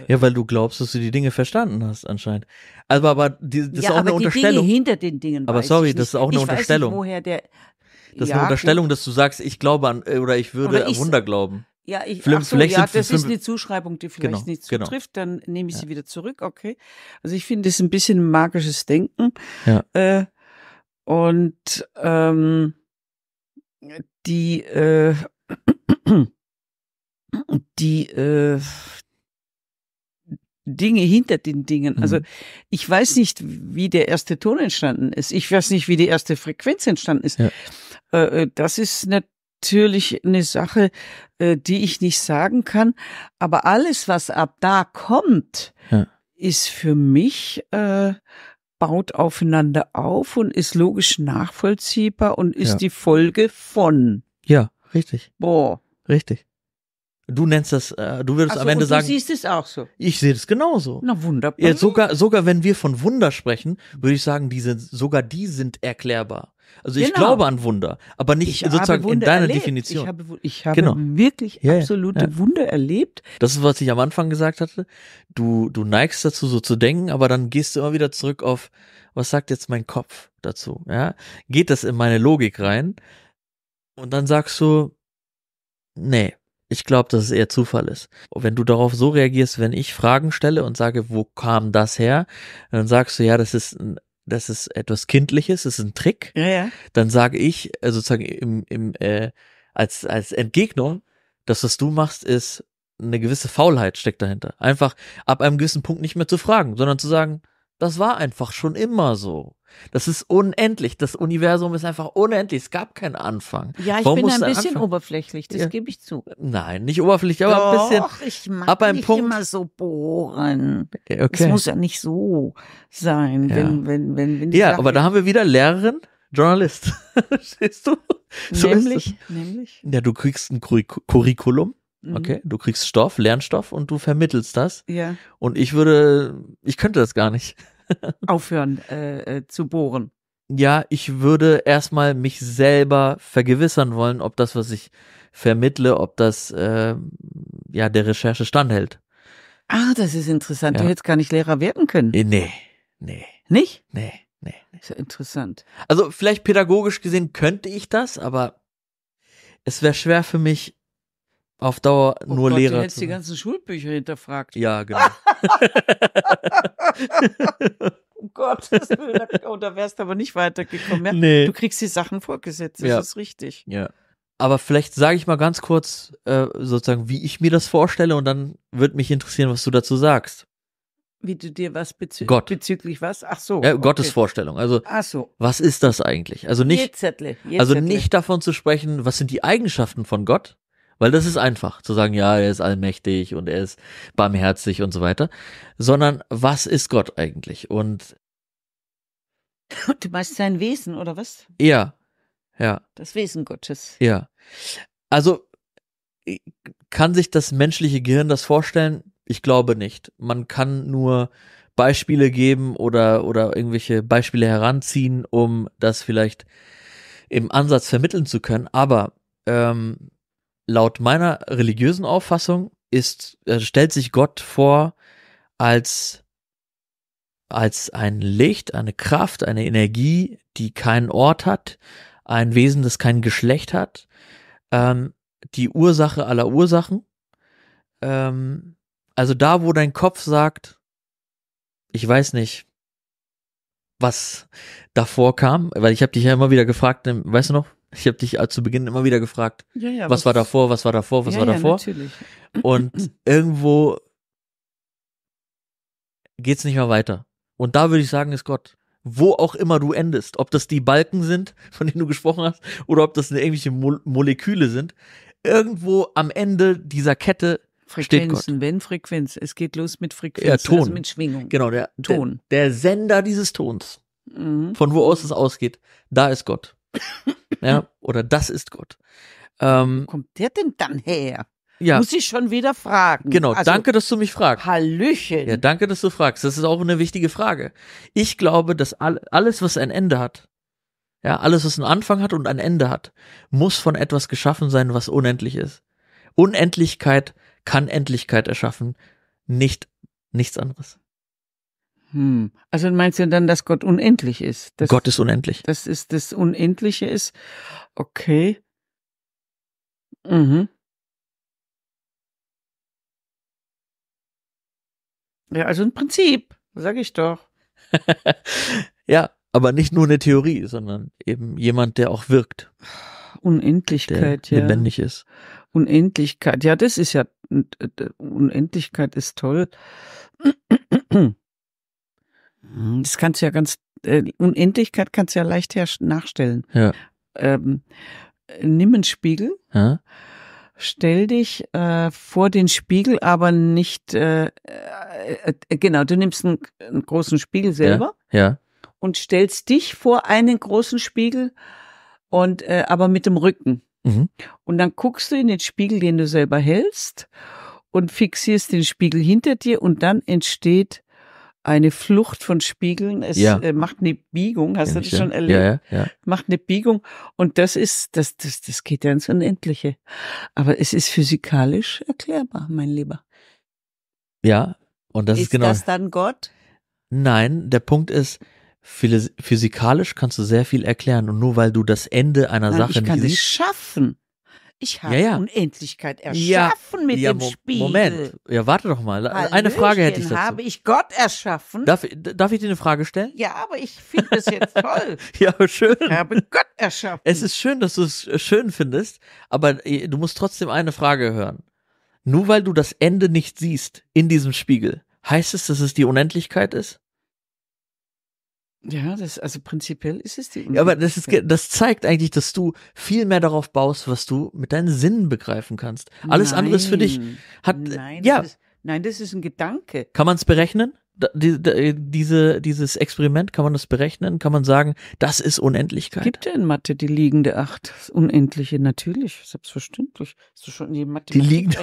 ja, weil du glaubst, dass du die Dinge verstanden hast anscheinend. Also, aber die, das ja, ist auch aber eine Unterstellung. Dinge hinter den Dingen. Aber sorry, das ist auch eine ich Unterstellung. Weiß nicht, woher der, das ist ja, eine Unterstellung, gut. dass du sagst, ich glaube an oder ich würde ich, an Wunder glauben. Ja, ich, Film, so, vielleicht ja, das Film, ist eine Zuschreibung, die vielleicht genau, nicht zutrifft, genau. dann nehme ich sie ja. wieder zurück, okay. Also ich finde, das ist ein bisschen magisches Denken. Ja. Äh, und ähm, die, äh, (clears throat) die äh, Dinge hinter den Dingen. Also mhm. Also ich weiß nicht, wie der erste Ton entstanden ist. Ich weiß nicht, wie die erste Frequenz entstanden ist. Ja. Äh, äh das ist nicht natürlich eine Sache, äh, die ich nicht sagen kann. Aber alles, was ab da kommt, ja. ist für mich äh, baut aufeinander auf und ist logisch nachvollziehbar und ist ja. die Folge von. Ja, richtig. Boah. Richtig. Du nennst das, äh, du würdest so, am Ende und sagen. Du siehst es auch so. Ich sehe das genauso. Na wunderbar. Jetzt sogar, sogar wenn wir von Wunder sprechen, würde ich sagen, die sind, sogar die sind erklärbar. Also genau. ich glaube an Wunder, aber nicht ich sozusagen in deiner erlebt. Definition. Ich habe, ich habe genau. wirklich ja, absolute ja. Wunder erlebt. Das ist, was ich am Anfang gesagt hatte. Du, du neigst dazu, so zu denken, aber dann gehst du immer wieder zurück auf, was sagt jetzt mein Kopf dazu? Ja? Geht das in meine Logik rein? Und dann sagst du, nee, ich glaube, dass es eher Zufall ist. wenn du darauf so reagierst, wenn ich Fragen stelle und sage, wo kam das her, dann sagst du, ja, das ist ein das ist etwas Kindliches, das ist ein Trick. Ja, ja. Dann sage ich äh, sozusagen im, im, äh, als, als Entgegnung, dass was du machst, ist eine gewisse Faulheit steckt dahinter. Einfach ab einem gewissen Punkt nicht mehr zu fragen, sondern zu sagen, das war einfach schon immer so. Das ist unendlich. Das Universum ist einfach unendlich. Es gab keinen Anfang. Ja, ich Warum bin ein bisschen anfangen? oberflächlich, das ja. gebe ich zu. Nein, nicht oberflächlich, aber Doch, ein bisschen. Ich mag aber nicht Punkt. immer so bohren. Okay. Es muss ja nicht so sein, ja. wenn, wenn, wenn, wenn Ja, aber da haben wir wieder Lehrerin, Journalist. (laughs) Stehst du? So nämlich, nämlich. Ja, du kriegst ein Curriculum. Mhm. Okay, du kriegst Stoff, Lernstoff und du vermittelst das. Ja. Und ich würde, ich könnte das gar nicht. (laughs) aufhören äh, äh, zu bohren? Ja, ich würde erstmal mich selber vergewissern wollen, ob das, was ich vermittle, ob das äh, ja der Recherche standhält. Ah, das ist interessant. Ja. Du hättest gar nicht Lehrer werden können. Äh, nee, nee. Nicht? Nee, nee. nee. Ist ja interessant. Also vielleicht pädagogisch gesehen könnte ich das, aber es wäre schwer für mich, auf Dauer oh nur Gott, Lehrer. Du hättest die ganzen Schulbücher hinterfragt. Ja, genau. (laughs) um Gottes Willen. Oh, da wärst du aber nicht weitergekommen. Ja? Nee. Du kriegst die Sachen vorgesetzt, das ja. ist richtig. Ja. Aber vielleicht sage ich mal ganz kurz äh, sozusagen, wie ich mir das vorstelle und dann würde mich interessieren, was du dazu sagst. Wie du dir was bezü Gott. bezüglich was? Ach so. Ja, okay. Gottes Vorstellung. Also, Ach so. was ist das eigentlich? Also nicht, Jetzettle. Jetzettle. also nicht davon zu sprechen, was sind die Eigenschaften von Gott, weil das ist einfach zu sagen, ja, er ist allmächtig und er ist barmherzig und so weiter, sondern was ist Gott eigentlich? Und (laughs) du meinst sein Wesen oder was? Ja, ja. Das Wesen Gottes. Ja. Also kann sich das menschliche Gehirn das vorstellen? Ich glaube nicht. Man kann nur Beispiele geben oder, oder irgendwelche Beispiele heranziehen, um das vielleicht im Ansatz vermitteln zu können. Aber ähm, laut meiner religiösen Auffassung ist, äh, stellt sich Gott vor als, als ein Licht, eine Kraft, eine Energie, die keinen Ort hat, ein Wesen, das kein Geschlecht hat, ähm, die Ursache aller Ursachen. Ähm, also da, wo dein Kopf sagt, ich weiß nicht, was davor kam, weil ich habe dich ja immer wieder gefragt, ne, weißt du noch, ich habe dich äh, zu Beginn immer wieder gefragt, ja, ja, was, war davor, was war davor, was ja, war davor. Ja, Natürlich. Und (clears throat) irgendwo geht es nicht mehr weiter. Und da würde ich sagen, ist Gott. Wo auch immer du endest, ob das die Balken sind, (laughs) von denen du gesprochen hast, oder ob das irgendwelche Mo Moleküle sind, irgendwo am Ende dieser Kette Frequenzen, wenn Frequenz. Es geht los mit Frequenz, ja, also Ton. Also mit Schwingung. Genau, der Ton. Der, der Sender dieses Tons, mhm. von wo aus es ausgeht, da ist Gott. (laughs) Ja, hm. oder das ist Gott. Ähm, Wo kommt der denn dann her? Ja. Muss ich schon wieder fragen. Genau, also, danke, dass du mich fragst. Hallöchen. Ja, danke, dass du fragst. Das ist auch eine wichtige Frage. Ich glaube, dass alles, was ein Ende hat, ja, alles, was einen Anfang hat und ein Ende hat, muss von etwas geschaffen sein, was unendlich ist. Unendlichkeit kann Endlichkeit erschaffen, nicht nichts anderes. Hm. Also meinst du dann, dass Gott unendlich ist? Dass, Gott ist unendlich. Das ist das Unendliche ist. Okay. Mhm. Ja, also ein Prinzip, sag ich doch. (laughs) ja, aber nicht nur eine Theorie, sondern eben jemand, der auch wirkt. Unendlichkeit, ja. Lebendig ist. Unendlichkeit, ja, das ist ja, äh, Unendlichkeit ist toll. Mhm, das kannst du ja ganz, äh, Unendlichkeit kannst du ja leicht her nachstellen. Ja. Ähm, nimm einen Spiegel, ja. stell dich äh, vor den Spiegel, aber nicht, äh, äh, äh genau, du nimmst einen, einen, großen Spiegel selber ja. Ja. und stellst dich vor einen großen Spiegel, und äh, aber mit dem Rücken. Mhm. Und dann guckst du in den Spiegel, den du selber hältst und fixierst den Spiegel hinter dir und dann entsteht eine Flucht von Spiegeln. Es ja. Äh, macht eine Biegung. Hast ja, du das schon erlebt? Ja, ja, ja. Macht eine Biegung. Und das ist, das, das, das geht ja ins Unendliche. Aber es ist physikalisch erklärbar, mein Lieber. Ja, und das ist, ist genau. Ist das dann Gott? Nein, der Punkt ist, physikalisch kannst du sehr viel erklären. Und nur weil du das Ende einer Nein, Sache ich kann sie schaffen. Ich habe ja, ja. Unendlichkeit erschaffen ja, mit dem Mo Spiegel. Moment, ja, warte doch mal. Hallöchen, eine Frage hätte ich dazu. habe ich Gott erschaffen? Darf, darf ich dir eine Frage stellen? Ja, aber ich finde das jetzt (laughs) toll. ja, schön. Ich habe Gott erschaffen. Es ist schön, dass du es äh, schön findest, aber äh, du musst trotzdem eine Frage hören. Nur weil du das Ende nicht siehst in diesem Spiegel, heißt es, dass es die Unendlichkeit ist? Ja, das, also prinzipiell ist es die. Ja, aber das ist, das zeigt eigentlich, dass du viel mehr darauf baust, was du mit deinen Sinnen begreifen kannst. Alles nein, andere ist für dich hat, nein, ja. Das ist, nein, das ist ein Gedanke. Kann man es berechnen? Die, die, diese, dieses Experiment, kann man das berechnen? Kann man sagen, das ist Unendlichkeit? Gibt ja in Mathe die liegende Acht. das Unendliche, natürlich, selbstverständlich. Ist schon in die, die liegende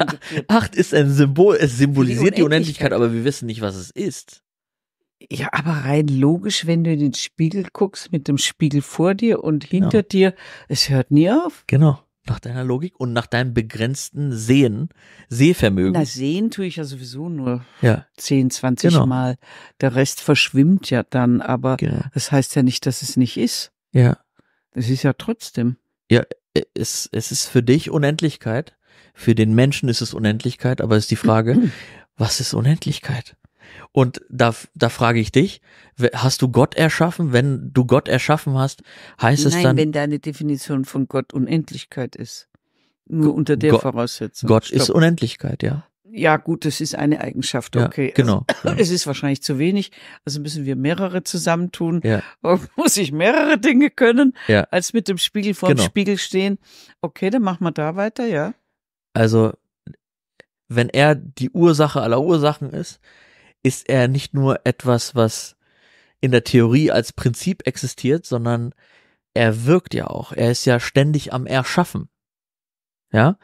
Acht ist ein Symbol, es symbolisiert die Unendlichkeit, die Unendlichkeit, aber wir wissen nicht, was es ist. Ja, aber rein logisch, wenn du in den Spiegel guckst, mit dem Spiegel vor dir und hinter genau. dir, es hört nie auf. Genau. Nach deiner Logik und nach deinem begrenzten Sehen, Sehvermögen. Na, sehen tue ich ja sowieso nur ja. 10, 20 genau. Mal. Der Rest verschwimmt ja dann, aber genau. das heißt ja nicht, dass es nicht ist. Ja. Es ist ja trotzdem. Ja, es, es ist für dich Unendlichkeit. Für den Menschen ist es Unendlichkeit, aber es ist die Frage, (clears throat) was ist Unendlichkeit? Und da, da frage ich dich, hast du Gott erschaffen? Wenn du Gott erschaffen hast, heißt Nein, es dann. Nein, wenn deine Definition von Gott Unendlichkeit ist. Nur unter der Gott, Voraussetzung. Gott Stopp. ist Unendlichkeit, ja. Ja, gut, das ist eine Eigenschaft, okay. Ja, genau. Also, genau. (laughs) es ist wahrscheinlich zu wenig, also müssen wir mehrere zusammentun. Ja. (laughs) Oh, muss ich mehrere Dinge können, ja. als mit dem Spiegel vor dem genau. Spiegel stehen. Okay, dann machen wir da weiter, ja. Also, wenn er die Ursache aller Ursachen ist, ist er nicht nur etwas, was in der Theorie als Prinzip existiert, sondern er wirkt ja auch. Er ist ja ständig am Erschaffen. Ja.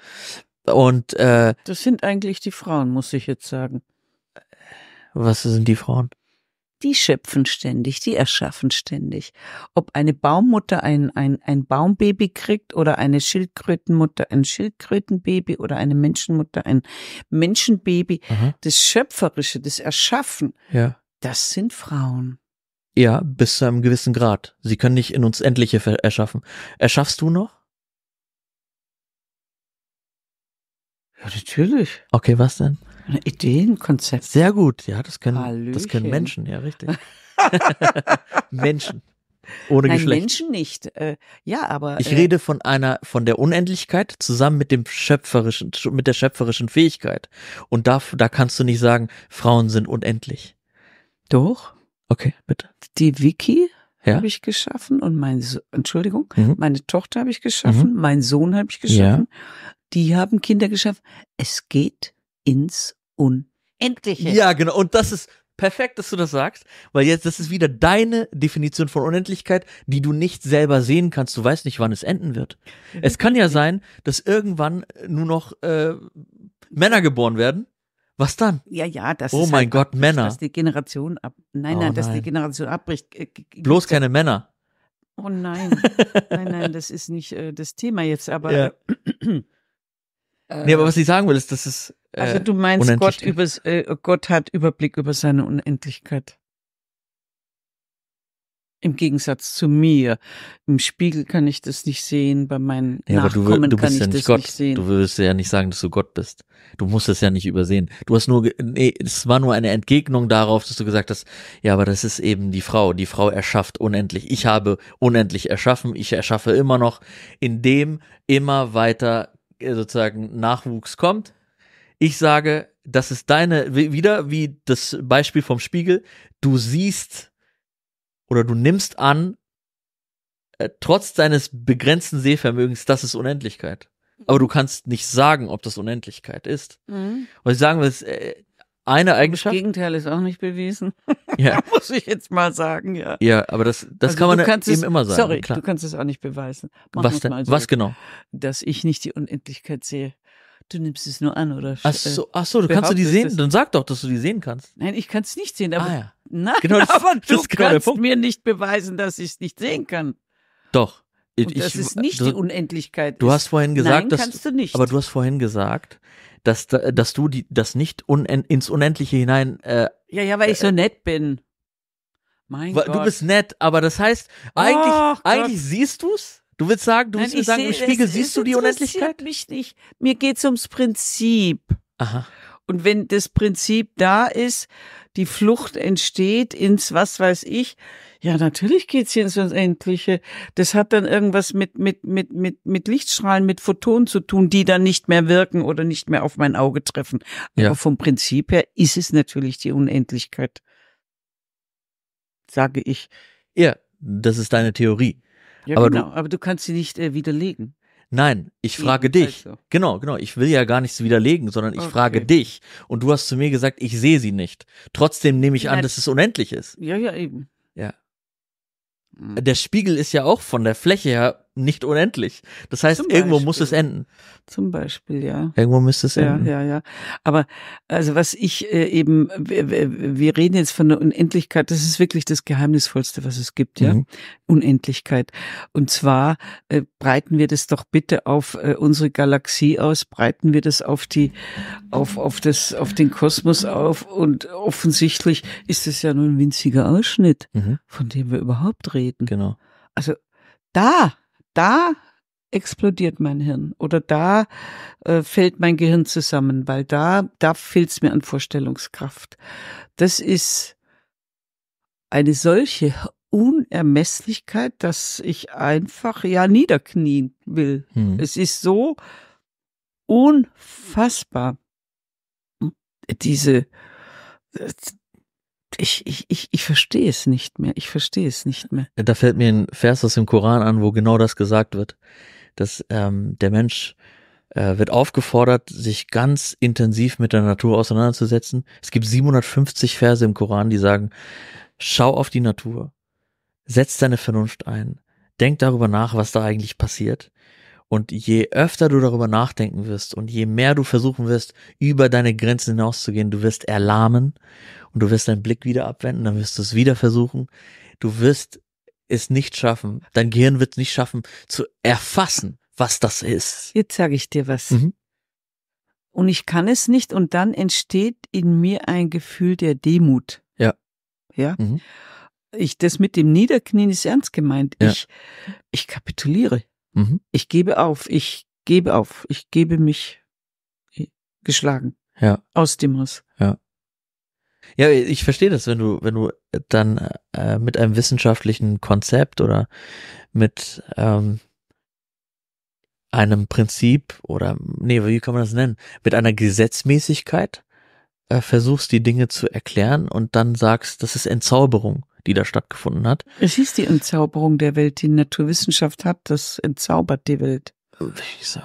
Und äh, das sind eigentlich die Frauen, muss ich jetzt sagen. Was sind die Frauen? die schöpfen ständig, die erschaffen ständig. Ob eine Baummutter ein, ein, ein Baumbaby kriegt oder eine Schildkrötenmutter ein Schildkrötenbaby oder eine Menschenmutter ein Menschenbaby, Aha. Mhm. das Schöpferische, das Erschaffen, ja. das sind Frauen. Ja, bis zu einem gewissen Grad. Sie können nicht in uns Endliche erschaffen. Erschaffst du noch? Ja, natürlich. Okay, was denn? Ein Ideenkonzept. Sehr gut, ja, das können, das können Menschen, ja, richtig. (laughs) Menschen. Ohne Nein, Geschlecht. Menschen nicht. Äh, ja, aber. Ich äh, rede von einer, von der Unendlichkeit zusammen mit dem schöpferischen, mit der schöpferischen Fähigkeit. Und da, da kannst du nicht sagen, Frauen sind unendlich. Doch. Okay, bitte. Die Wiki ja. habe ich geschaffen und mein, so Entschuldigung, mhm. meine Tochter habe ich geschaffen, mhm. mein Sohn habe ich geschaffen. Ja. Die haben Kinder geschaffen. Es geht ins Unendliche. Ja, genau. Und das ist perfekt, dass du das sagst, weil jetzt, das ist wieder deine Definition von Unendlichkeit, die du nicht selber sehen kannst. Du weißt nicht, wann es enden wird. Es kann ja sein, dass irgendwann äh, nur noch äh, Männer geboren werden. Was dann? Ja, ja, das oh ist. Oh mein halt Gott, abbricht, Männer. Dass die Generation ab. Nein, oh, dass nein. die Generation abbricht. Äh, Bloß keine Männer. Oh nein. (laughs) nein, nein, das ist nicht äh, das Thema jetzt, aber. Ja. Äh, äh, nee, aber äh, was ich sagen will, ist, dass es. Äh, also du meinst, Gott, übers, äh, Gott hat Überblick über seine Unendlichkeit. Im Gegensatz zu mir. Im Spiegel kann ich das nicht sehen, bei meinen ja, Nachkommen aber du, du kann ich ja das Gott. nicht sehen. Du würdest ja nicht sagen, dass du Gott bist. Du musst es ja nicht übersehen. Du hast nur, nee, es war nur eine Entgegnung darauf, dass du gesagt hast, ja, aber das ist eben die Frau. Die Frau erschafft unendlich. Ich habe unendlich erschaffen. Ich erschaffe immer noch, indem immer weiter äh, sozusagen Nachwuchs kommt. Ich sage, das ist deine, wieder wie das Beispiel vom Spiegel, du siehst oder du nimmst an, äh, trotz deines begrenzten Sehvermögens, das ist Unendlichkeit. Aber du kannst nicht sagen, ob das Unendlichkeit ist. Mhm. Und ich sagen will, eine Eigenschaft. Das Gegenteil ist auch nicht bewiesen. Ja. (laughs) Muss ich jetzt mal sagen, ja. Ja, aber das, das also kann man eben es, immer sagen. Sorry, klar. du kannst es auch nicht beweisen. Mach was denn? So, was genau? Dass ich nicht die Unendlichkeit sehe. Du nimmst es nur an, oder? Ach so, ach so du kannst du die sehen. Dann sag doch, dass du die sehen kannst. Nein, ich kann es nicht sehen. Aber, ah, ja. Nein, genau das, (laughs) aber du das genau kannst mir nicht beweisen, dass ich es nicht sehen kann. Doch. Und ich, das ist nicht du, die Unendlichkeit. Du hast vorhin gesagt, Nein, dass, kannst du nicht. aber du hast vorhin gesagt, dass, dass du die, das nicht unend, ins Unendliche hinein. Äh, ja, ja, weil ich äh, so nett bin. Mein Gott. Du bist nett, aber das heißt, eigentlich, Och, eigentlich siehst du's? Du willst sagen, du willst mir sagen, seh, im Spiegel es, siehst es du die Unendlichkeit? mich nicht. Mir geht's ums Prinzip. Aha. Und wenn das Prinzip da ist, die Flucht entsteht ins was weiß ich, ja, natürlich geht's hier ins Unendliche. Das hat dann irgendwas mit, mit, mit, mit, mit Lichtstrahlen, mit Photonen zu tun, die dann nicht mehr wirken oder nicht mehr auf mein Auge treffen. Ja. Aber vom Prinzip her ist es natürlich die Unendlichkeit. Sage ich. Ja, das ist deine Theorie. Ja, aber genau, du, aber du kannst sie nicht äh, widerlegen. Nein, ich frage dich. Also. Genau, genau. Ich will ja gar nichts widerlegen, sondern ich okay. frage dich. Und du hast zu mir gesagt, ich sehe sie nicht. Trotzdem nehme ich ja, an, dass es unendlich ist. Ja, ja, eben. Ja. Der Spiegel ist ja auch von der Fläche her nicht unendlich. Das heißt, irgendwo muss es enden. Zum Beispiel, ja. Irgendwo müsste es enden. Ja, ja. ja. Aber also was ich äh, eben, wir, wir, reden jetzt von der Unendlichkeit, das ist wirklich das Geheimnisvollste, was es gibt, ja. Mhm. Unendlichkeit. Und zwar äh, breiten wir das doch bitte auf äh, unsere Galaxie aus, breiten wir das auf die, auf, auf das, auf den Kosmos auf und offensichtlich ist es ja nur ein winziger Ausschnitt, mhm. von dem wir überhaupt reden. Genau. Also da da explodiert mein Hirn oder da äh, fällt mein Gehirn zusammen, weil da, da fehlt es mir an Vorstellungskraft. Das ist eine solche Unermesslichkeit, dass ich einfach ja niederknien will. Mhm. Es ist so unfassbar, diese äh, ich, ich, ich, ich verstehe es nicht mehr. Ich verstehe es nicht mehr. Da fällt mir ein Vers aus dem Koran an, wo genau das gesagt wird, dass ähm, der Mensch äh, wird aufgefordert, sich ganz intensiv mit der Natur auseinanderzusetzen. Es gibt 750 Verse im Koran, die sagen, schau auf die Natur, setz deine Vernunft ein, denk darüber nach, was da eigentlich passiert und je öfter du darüber nachdenken wirst und je mehr du versuchen wirst, über deine Grenzen hinauszugehen, du wirst erlahmen und du wirst deinen Blick wieder abwenden, dann wirst du es wieder versuchen. Du wirst es nicht schaffen. Dein Gehirn wird es nicht schaffen, zu erfassen, was das ist. Jetzt sage ich dir was. Mhm. Und ich kann es nicht und dann entsteht in mir ein Gefühl der Demut. Ja. Ja. Mhm. Ich, das mit dem Niederknien ist ernst gemeint. Ja. Ich, ich kapituliere. Mhm. Ich gebe auf, ich gebe auf, ich gebe mich äh, geschlagen. Ja. Aus dem Riss. Ja. Ja, ich verstehe das, wenn du, wenn du dann äh, mit einem wissenschaftlichen Konzept oder mit ähm, einem Prinzip oder, nee, wie kann man das nennen? Mit einer Gesetzmäßigkeit äh, versuchst, die Dinge zu erklären und dann sagst, das ist Entzauberung die da stattgefunden hat. Es hieß die Entzauberung der Welt, die Naturwissenschaft hat, das entzaubert die Welt. also,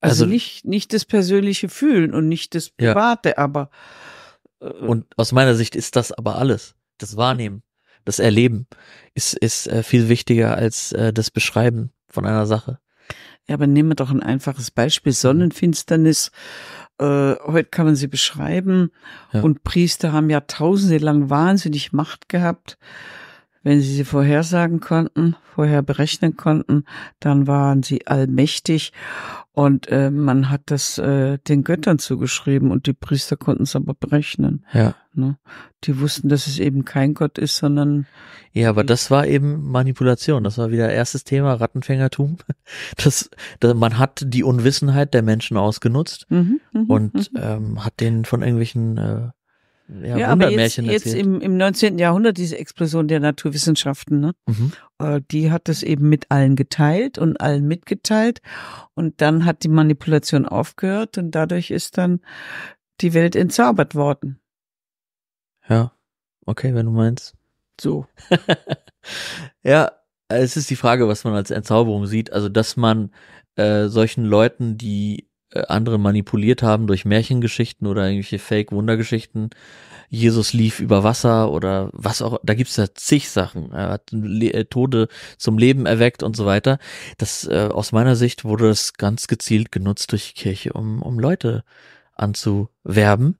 also nicht, nicht das persönliche Fühlen und nicht das Private, ja. aber. Äh, und aus meiner Sicht ist das aber alles. Das Wahrnehmen, das Erleben ist, ist äh, viel wichtiger als äh, das Beschreiben von einer Sache. Ja, aber nehmen wir doch ein einfaches Beispiel. Mhm. Sonnenfinsternis äh, heute kann man sie beschreiben. Ja. Und Priester haben ja tausende lang wahnsinnig Macht gehabt. Wenn sie sie vorhersagen konnten, vorher berechnen konnten, dann waren sie allmächtig. Und äh, man hat das äh, den Göttern zugeschrieben und die Priester konnten es aber berechnen. Ja. Ne? Die wussten, dass es eben kein Gott ist, sondern. Ja, aber das war eben Manipulation. Das war wieder erstes Thema, Rattenfängertum. (laughs) Das, das, man hat die Unwissenheit der Menschen ausgenutzt mhm, mhm und mhm. ähm, hat denen von irgendwelchen äh, ja, ja aber jetzt, jetzt im, im 19. Jahrhundert diese Explosion der Naturwissenschaften, ne? Mhm. Äh, die hat das eben mit allen geteilt und allen mitgeteilt und dann hat die Manipulation aufgehört und dadurch ist dann die Welt entzaubert worden. Ja, okay, wenn du meinst. So. (laughs) ja, es ist die Frage, was man als Entzauberung sieht. Also, dass man äh, solchen Leuten, die äh, andere manipuliert haben durch Märchengeschichten oder irgendwelche Fake-Wundergeschichten. Jesus lief über Wasser oder was auch, da gibt es ja zig Sachen. Er hat äh, Tode zum Leben erweckt und so weiter. Das äh, aus meiner Sicht wurde das ganz gezielt genutzt durch die Kirche, um, um Leute anzuwerben,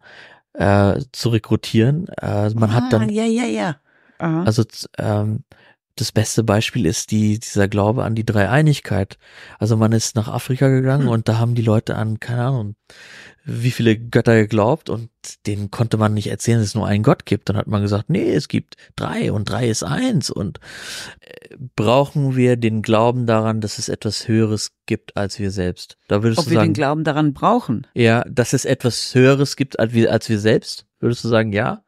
äh, zu rekrutieren. Äh, man ah, hat dann ja ja ja. Aha. Also ähm, das beste Beispiel ist die, dieser Glaube an die Dreieinigkeit. Also man ist nach Afrika gegangen hm. und da haben die Leute an, keine Ahnung, wie viele Götter geglaubt und denen konnte man nicht erzählen, dass es nur einen Gott gibt. Dann hat man gesagt, nee, es gibt drei und drei ist eins und äh, brauchen wir den Glauben daran, dass es etwas Höheres gibt als wir selbst. Da würdest Ob du sagen, wir den Glauben daran brauchen? Ja, dass es etwas Höheres gibt als wir, als wir selbst? Würdest du sagen, ja?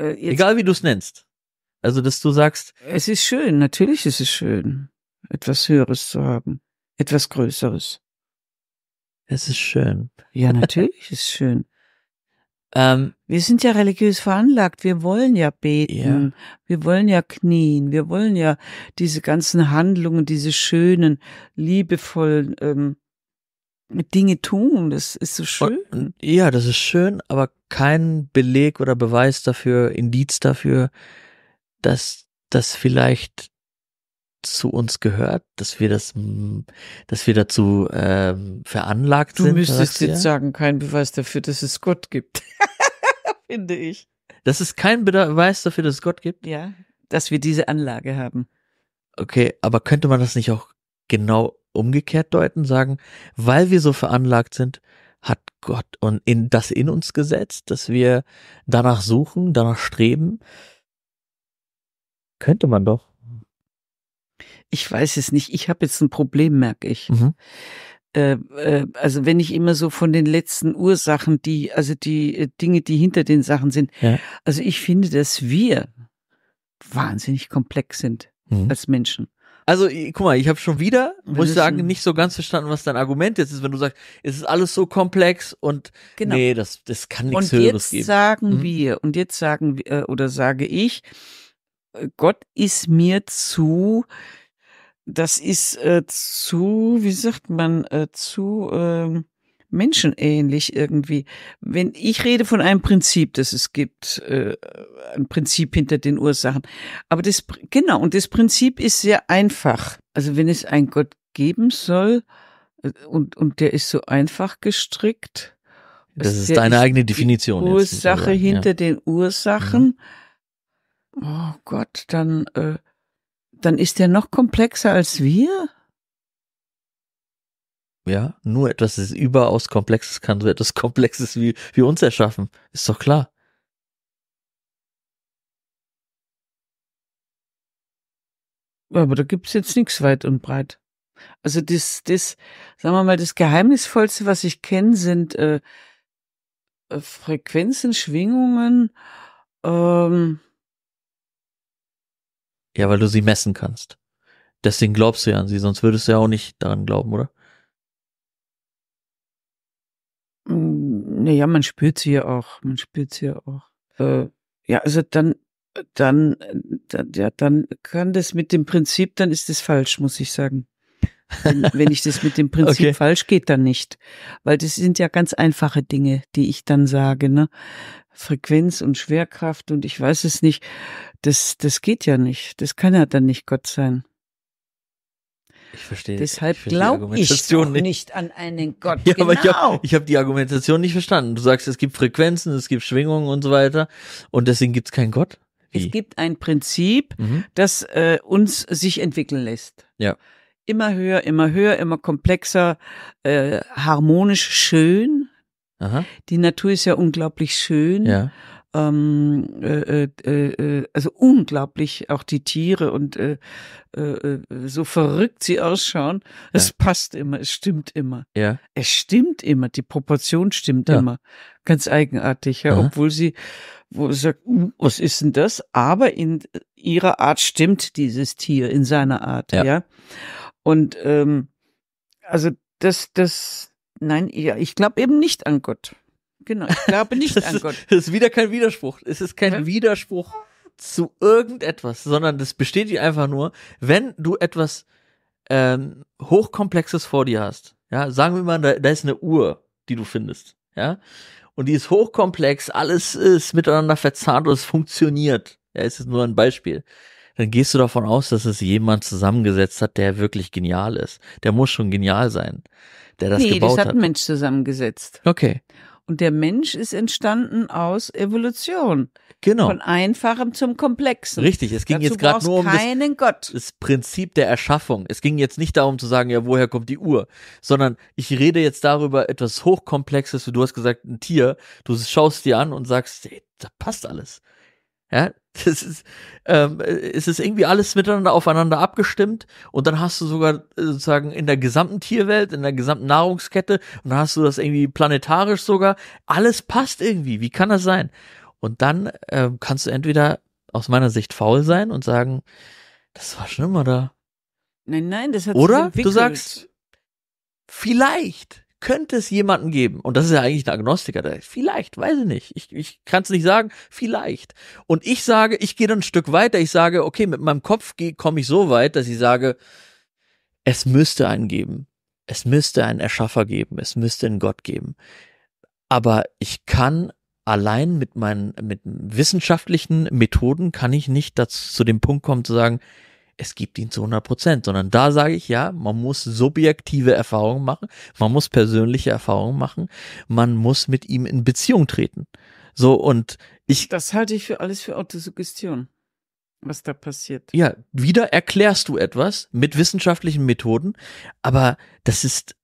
Äh, jetzt, Egal wie du es nennst. Also, dass du sagst. Es ist schön, natürlich ist es schön, etwas Höheres zu haben, etwas Größeres. Es ist schön. Ja, natürlich ist es schön. (laughs) Ähm, wir sind ja religiös veranlagt, wir wollen ja beten, ja. wir wollen ja knien, wir wollen ja diese ganzen Handlungen, diese schönen, liebevollen ähm, Dinge tun. Das ist so schön. Und, ja, das ist schön, aber kein Beleg oder Beweis dafür, Indiz dafür, dass das vielleicht zu uns gehört, dass wir das, dass wir dazu ähm, veranlagt du sind. Du müsstest jetzt ja? sagen, kein Beweis dafür, dass es Gott gibt, (laughs) finde ich. Das ist kein Beweis dafür, dass es Gott gibt. Ja, dass wir diese Anlage haben. Okay, aber könnte man das nicht auch genau umgekehrt deuten, sagen, weil wir so veranlagt sind, hat Gott und in, das in uns gesetzt, dass wir danach suchen, danach streben. Könnte man doch. Ich weiß es nicht. Ich habe jetzt ein Problem, merke ich. Mhm. Äh, äh, also wenn ich immer so von den letzten Ursachen, die, also die äh, Dinge, die hinter den Sachen sind, ja. also ich finde, dass wir wahnsinnig komplex sind mhm. als Menschen. Also, guck mal, ich habe schon wieder, muss ich sagen, nicht so ganz verstanden, was dein Argument jetzt ist, wenn du sagst, es ist alles so komplex und genau. nee, das, das kann nichts und Höheres geben. Und jetzt sagen mhm. wir, und jetzt sagen wir, äh, oder sage ich, äh, Gott ist mir zu, das ist äh, zu, wie sagt man, äh, zu, äh, menschenähnlich irgendwie. Wenn ich rede von einem Prinzip, das es gibt, äh, ein Prinzip hinter den Ursachen. Aber das, genau, und das Prinzip ist sehr einfach. Also wenn es einen Gott geben soll, äh, und, und der ist so einfach gestrickt. Das ist deine ist eigene Definition. Ursache jetzt, hinter den Ursachen. Mhm. Oh Gott, dann, äh, dann ist der noch komplexer als wir. Ja, nur etwas ist überaus Komplexes kann so etwas (laughs) Komplexes wie, wie uns erschaffen. Ist doch klar. Aber da gibt es jetzt nichts weit und breit. Also das, das, sagen wir mal, das Geheimnisvollste, was ich kenne, sind äh, äh, Frequenzen, Schwingungen. Ähm ja, weil du sie messen kannst. Deswegen glaubst du ja an sie, sonst würdest du ja auch nicht daran glauben, oder? Hm, naja, man spürt sie ja auch. Man spürt sie ja auch. Äh, ja, also dann, dann, äh, dann, ja, dann kann das mit dem Prinzip, dann ist das falsch, muss ich sagen. Wenn, wenn ich das mit dem (laughs) Prinzip okay. falsch geht, dann nicht. Weil das sind ja ganz einfache Dinge, die ich dann sage, ne? Frequenz und Schwerkraft und ich weiß es nicht. Das, das geht ja nicht. Das kann ja dann nicht Gott sein. Ich verstehe. Deshalb glaube ich, glaub nicht. nicht. an einen Gott. Ja, genau. aber ich habe genau. hab die Argumentation nicht verstanden. Du sagst, es gibt Frequenzen, es gibt Schwingungen und so weiter und deswegen gibt es keinen Gott. Wie? Es gibt ein Prinzip, mhm. das äh, uns sich entwickeln lässt. Ja. Immer höher, immer höher, immer komplexer, äh, harmonisch schön. Aha. Die Natur ist ja unglaublich schön. Ja ähm, äh äh, äh, äh, also unglaublich auch die Tiere und äh, äh, äh, so verrückt sie ausschauen. Es ja. passt immer, es stimmt immer. Ja. Es stimmt immer, die Proportion stimmt ja. immer. Ganz eigenartig, ja, Aha. obwohl sie wo sie sagt, hm, was ist denn das? Aber in ihrer Art stimmt dieses Tier, in seiner Art, ja. ja? Und ähm, also das, das, nein, ja, ich glaube eben nicht an Gott. Genau, ich glaube nicht (laughs) an Gott. Das ist wieder kein Widerspruch. Es ist kein ja. Widerspruch zu irgendetwas, sondern das besteht einfach nur, wenn du etwas ähm, Hochkomplexes vor dir hast. Ja, sagen wir mal, da, da ist eine Uhr, die du findest. Ja, und die ist hochkomplex, alles ist miteinander verzahnt und es funktioniert. Ja, es ist nur ein Beispiel. Dann gehst du davon aus, dass es jemand zusammengesetzt hat, der wirklich genial ist. Der muss schon genial sein, der das nee, gebaut hat. Nee, das hat ein Mensch zusammengesetzt. Okay. Und der Mensch ist entstanden aus Evolution. Genau. Von einfachem zum komplexen. Richtig, es ging Dazu jetzt gerade nur um keinen das, Gott. das Prinzip der Erschaffung. Es ging jetzt nicht darum zu sagen, ja, woher kommt die Uhr, sondern ich rede jetzt darüber etwas hochkomplexes, du hast gesagt, ein Tier, du schaust dir an und sagst, ey, da passt alles. Ja, (laughs) Das ist, ähm, äh, es ist irgendwie alles miteinander aufeinander abgestimmt und dann hast du sogar äh, sozusagen in der gesamten Tierwelt, in der gesamten Nahrungskette und dann hast du das irgendwie planetarisch sogar. Alles passt irgendwie. Wie kann das sein? Und dann ähm, kannst du entweder aus meiner Sicht faul sein und sagen, das war schon immer da. Nein, nein, das hat Oder sich entwickelt. du sagst, vielleicht, könnte es jemanden geben, und das ist ja eigentlich ein Agnostiker, der vielleicht, weiß ich nicht, ich, ich kann es nicht sagen, vielleicht. Und ich sage, ich gehe dann ein Stück weiter, ich sage, okay, mit meinem Kopf komme ich so weit, dass ich sage, es müsste einen geben, es müsste einen Erschaffer geben, es müsste einen Gott geben. Aber ich kann allein mit meinen, mit wissenschaftlichen Methoden kann ich nicht dazu, zu dem Punkt kommen zu sagen, es gibt ihn zu 100 Prozent, sondern da sage ich ja, man muss subjektive Erfahrungen machen, man muss persönliche Erfahrungen machen, man muss mit ihm in Beziehung treten. So und ich. Das halte ich für alles für Autosuggestion, was da passiert. Ja, wieder erklärst du etwas mit wissenschaftlichen Methoden, aber das ist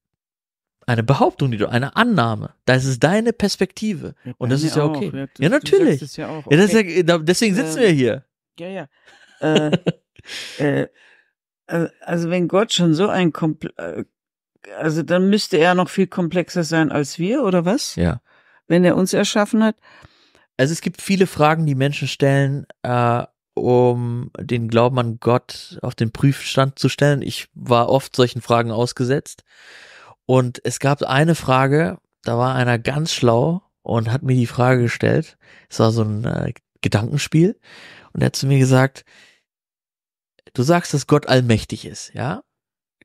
eine Behauptung, die du, eine Annahme. Das ist deine Perspektive. Ja, und das ist ja okay. Ja, du, ja natürlich. Ja okay. Ja, ja, deswegen sitzen äh, wir ähm, hier. Ja, ja. (laughs) Äh, äh, also wenn Gott schon so ein Kompl äh, also dann müsste er noch viel komplexer sein als wir oder was? Ja. Wenn er uns erschaffen hat. Also es gibt viele Fragen, die Menschen stellen, äh, um den Glauben an Gott auf den Prüfstand zu stellen. Ich war oft solchen Fragen ausgesetzt. Und es gab eine Frage, da war einer ganz schlau und hat mir die Frage gestellt. Es war so ein äh, Gedankenspiel. Und er hat zu mir gesagt, du sagst, dass Gott allmächtig ist, ja?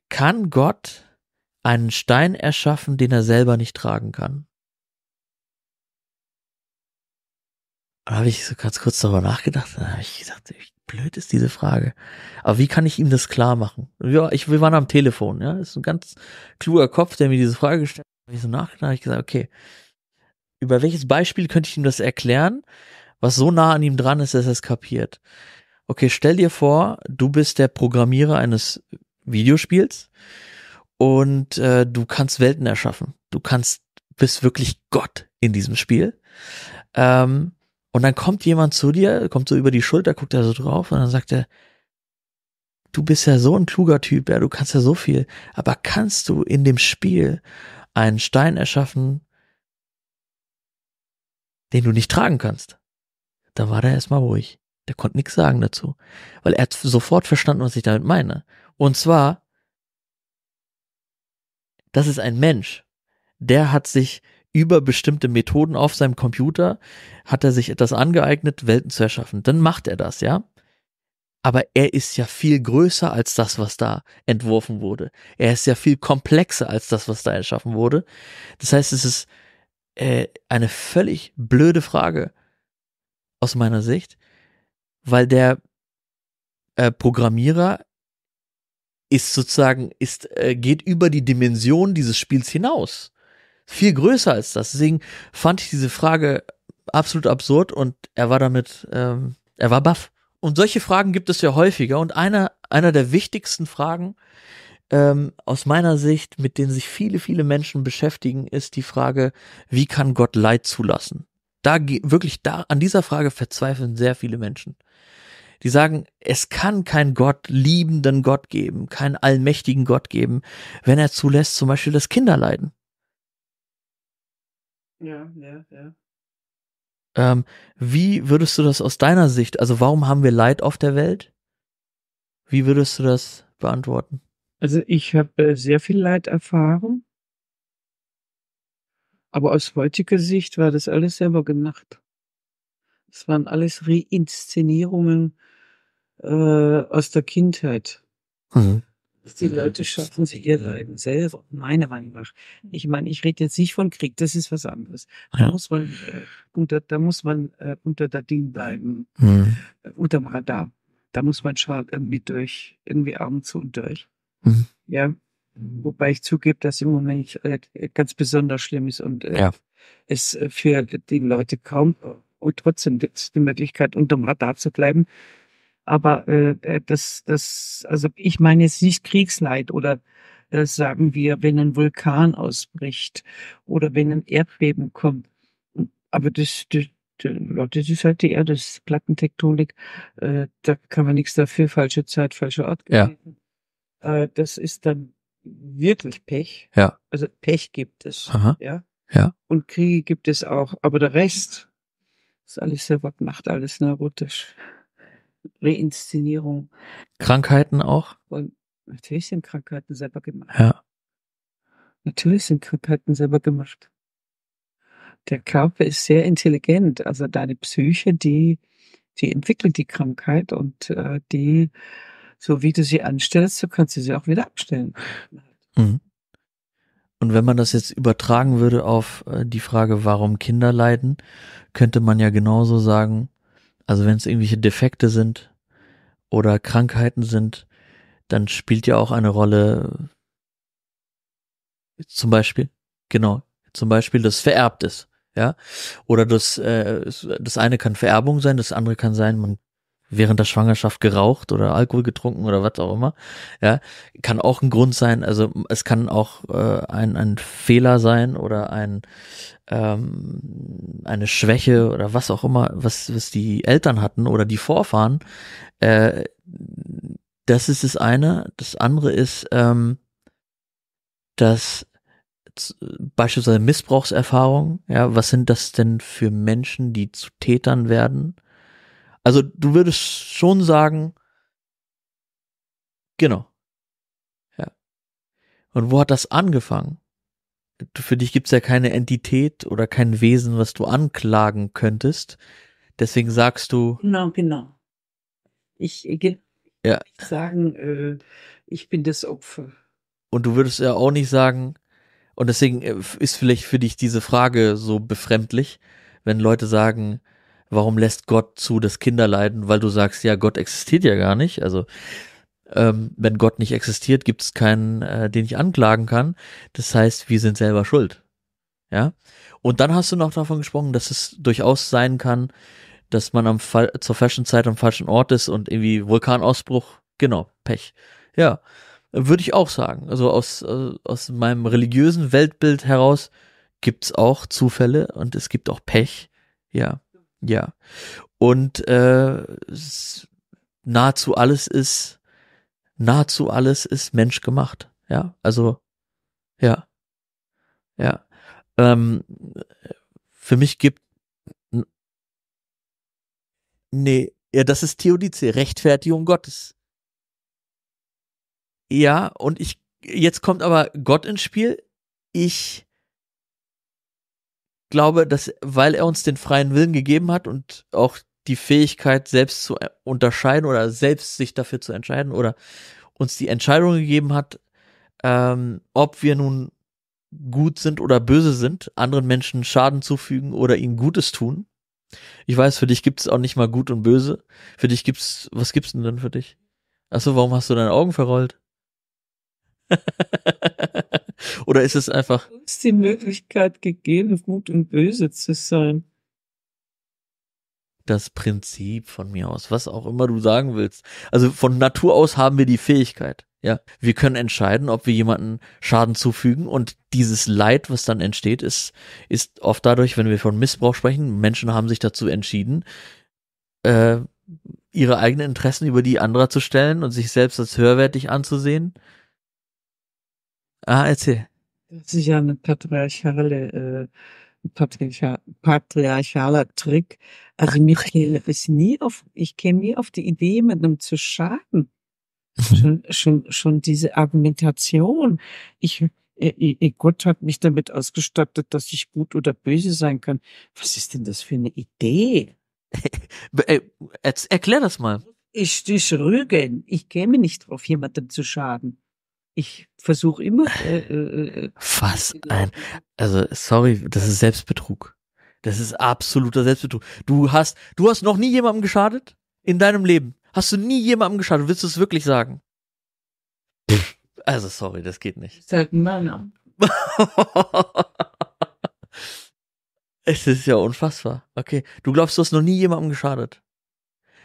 Kann Gott einen Stein erschaffen, den er selber nicht tragen kann? Da habe ich so ganz kurz darüber nachgedacht. Da habe ich gedacht, wie blöd ist diese Frage. Aber wie kann ich ihm das klar machen? Ja, ich, wir waren am Telefon, ja. Das ist ein ganz kluger Kopf, der mir diese Frage gestellt hat. Hab ich so nachgedacht, ich gesagt, okay, über welches Beispiel könnte ich ihm das erklären, was so nah an ihm dran ist, dass er es kapiert? okay, stell dir vor, du bist der Programmierer eines Videospiels und äh, du kannst Welten erschaffen. Du kannst, bist wirklich Gott in diesem Spiel. Ähm, und dann kommt jemand zu dir, kommt so über die Schulter, guckt er so drauf und dann sagt er, du bist ja so ein kluger Typ, ja, du kannst ja so viel, aber kannst du in dem Spiel einen Stein erschaffen, den du nicht tragen kannst? Da war der erstmal ruhig. Der konnte nichts sagen dazu. Weil er hat sofort verstanden, was ich damit meine. Und zwar, das ist ein Mensch. Der hat sich über bestimmte Methoden auf seinem Computer, hat er sich etwas angeeignet, Welten zu erschaffen. Dann macht er das, ja. Aber er ist ja viel größer als das, was da entworfen wurde. Er ist ja viel komplexer als das, was da erschaffen wurde. Das heißt, es ist äh, eine völlig blöde Frage aus meiner Sicht, weil der äh, Programmierer ist sozusagen, ist, äh, geht über die Dimension dieses Spiels hinaus. Viel größer als das. Deswegen fand ich diese Frage absolut absurd und er war damit, ähm, er war baff. Und solche Fragen gibt es ja häufiger und einer, einer der wichtigsten Fragen ähm, aus meiner Sicht, mit denen sich viele, viele Menschen beschäftigen, ist die Frage, wie kann Gott Leid zulassen? Da wirklich da an dieser Frage verzweifeln sehr viele Menschen die sagen, es kann keinen Gott, liebenden Gott geben, keinen allmächtigen Gott geben, wenn er zulässt, zum Beispiel, das Kinderleiden. Ja, ja, ja. Ähm, wie würdest du das aus deiner Sicht, also warum haben wir Leid auf der Welt? Wie würdest du das beantworten? Also ich habe äh, sehr viel Leid erfahren, aber aus heutiger Sicht war das alles selber gemacht. Es waren alles Reinszenierungen äh, aus der Kindheit. Mhm. Die Leute schaffen sich ihr Leiden selber, meiner Meinung nach. Ich meine, ich rede jetzt nicht von Krieg, das ist was anderes. Da ja. muss man, äh, unter, da muss man äh, unter der Ding bleiben, mhm. äh, unterm Radar. Da muss man schon äh, irgendwie durch, irgendwie abends zu und durch. Mhm. Ja. Wobei ich zugebe, dass im Moment äh, ganz besonders schlimm ist und äh, ja. es für die Leute kaum und trotzdem gibt die Möglichkeit, unterm Radar zu bleiben. Aber äh, äh, das, das, also ich meine jetzt nicht Kriegsleid oder äh, sagen wir, wenn ein Vulkan ausbricht oder wenn ein Erdbeben kommt. Aber das, das, das ist halt die Erde, das ist Plattentektonik. Äh, da kann man nichts dafür, falsche Zeit, falscher Ort Ja. Äh, das ist dann wirklich Pech. Ja. Also Pech gibt es. Aha. Ja. Ja. Und Kriege gibt es auch. Aber der Rest ist alles selber macht alles neurotisch. Reinszenierung. Krankheiten auch? Und natürlich sind Krankheiten selber gemacht. Ja. Natürlich sind Krankheiten selber gemacht. Der Körper ist sehr intelligent, also deine Psyche, die, die entwickelt die Krankheit und äh, die, so wie du sie anstellst, so kannst du sie auch wieder abstellen. Mhm. Und wenn man das jetzt übertragen würde auf äh, die Frage, warum Kinder leiden, könnte man ja genauso sagen, also wenn es irgendwelche Defekte sind oder Krankheiten sind, dann spielt ja auch eine Rolle zum Beispiel, genau, zum Beispiel, dass vererbt ist, ja. Oder das, äh, das eine kann Vererbung sein, das andere kann sein, man während der Schwangerschaft geraucht oder Alkohol getrunken oder was auch immer, ja, kann auch ein Grund sein. Also es kann auch äh, ein, ein Fehler sein oder ein ähm, eine Schwäche oder was auch immer, was, was die Eltern hatten oder die Vorfahren, äh, das ist das eine. Das andere ist, ähm, dass beispielsweise Missbrauchserfahrungen, ja, was sind das denn für Menschen, die zu Tätern werden? Also du würdest schon sagen, genau. Ja. Und wo hat das angefangen? für dich gibt's ja keine Entität oder kein Wesen, was du anklagen könntest. Deswegen sagst du. Genau, genau. Ich, ich ja. sagen, äh, ich bin das Opfer. Und du würdest ja auch nicht sagen, und deswegen äh, ist vielleicht für dich diese Frage so befremdlich, wenn Leute sagen, warum lässt Gott zu, dass Kinder leiden, weil du sagst, ja, Gott existiert ja gar nicht. Also ähm, wenn Gott nicht existiert, gibt es keinen, äh, den ich anklagen kann. Das heißt, wir sind selber schuld. Ja. Und dann hast du noch davon gesprochen, dass es durchaus sein kann, dass man am Fall, zur falschen Zeit am falschen Ort ist und irgendwie Vulkanausbruch, genau, Pech. Ja, würde ich auch sagen. Also aus, äh, aus meinem religiösen Weltbild heraus gibt's auch Zufälle und es gibt auch Pech. Ja, ja. Und äh, nahezu alles ist nahezu alles ist menschgemacht. Ja, also, ja, ja. Ähm, für mich gibt, nee, ja, das ist Theodice, Rechtfertigung Gottes. Ja, und ich, jetzt kommt aber Gott ins Spiel. Ich glaube, dass, weil er uns den freien Willen gegeben hat und auch die Fähigkeit, selbst zu äh, unterscheiden oder selbst sich dafür zu entscheiden oder uns die Entscheidung gegeben hat, ähm, ob wir nun gut sind oder böse sind, anderen Menschen Schaden zufügen oder ihnen Gutes tun. Ich weiß, für dich gibt es auch nicht mal gut und böse. Für dich gibt's, was gibt's denn dann für dich? Achso, warum hast du deine Augen verrollt? (laughs) oder ist es einfach. Du hast die Möglichkeit gegeben, gut und böse zu sein? das Prinzip von mir aus, was auch immer du sagen willst. Also von Natur aus haben wir die Fähigkeit. Ja, wir können entscheiden, ob wir jemanden Schaden zufügen und dieses Leid, was dann entsteht, ist, ist oft dadurch, wenn wir von Missbrauch sprechen, Menschen haben sich dazu entschieden, äh, ihre eigenen Interessen über die anderer zu stellen und sich selbst als höherwertig anzusehen. Ah, erzähl. Das ist ja eine patriarchale, äh, patriarchal, patriarchaler Trick, also mir käme es nie auf, ich käme nie auf die Idee, jemandem zu schaden. Mhm. Schon, schon, schon diese Argumentation. Ich, äh, äh, äh, Gott hat mich damit ausgestattet, dass ich gut oder böse sein kann. Was ist denn das für eine Idee? (laughs) Erklär das mal. Ich stich Rügen. Ich käme nicht drauf, jemandem zu schaden. Ich versuche immer. Äh, äh, Was ein. Also sorry, das ist Selbstbetrug. Das ist absoluter Selbstbetrug. Du hast, du hast noch nie jemandem geschadet in deinem Leben. Hast du nie jemandem geschadet? Willst du es wirklich sagen? Pff, also sorry, das geht nicht. Ist halt ein Männer. es ist ja unfassbar. Okay, du glaubst, du hast noch nie jemandem geschadet.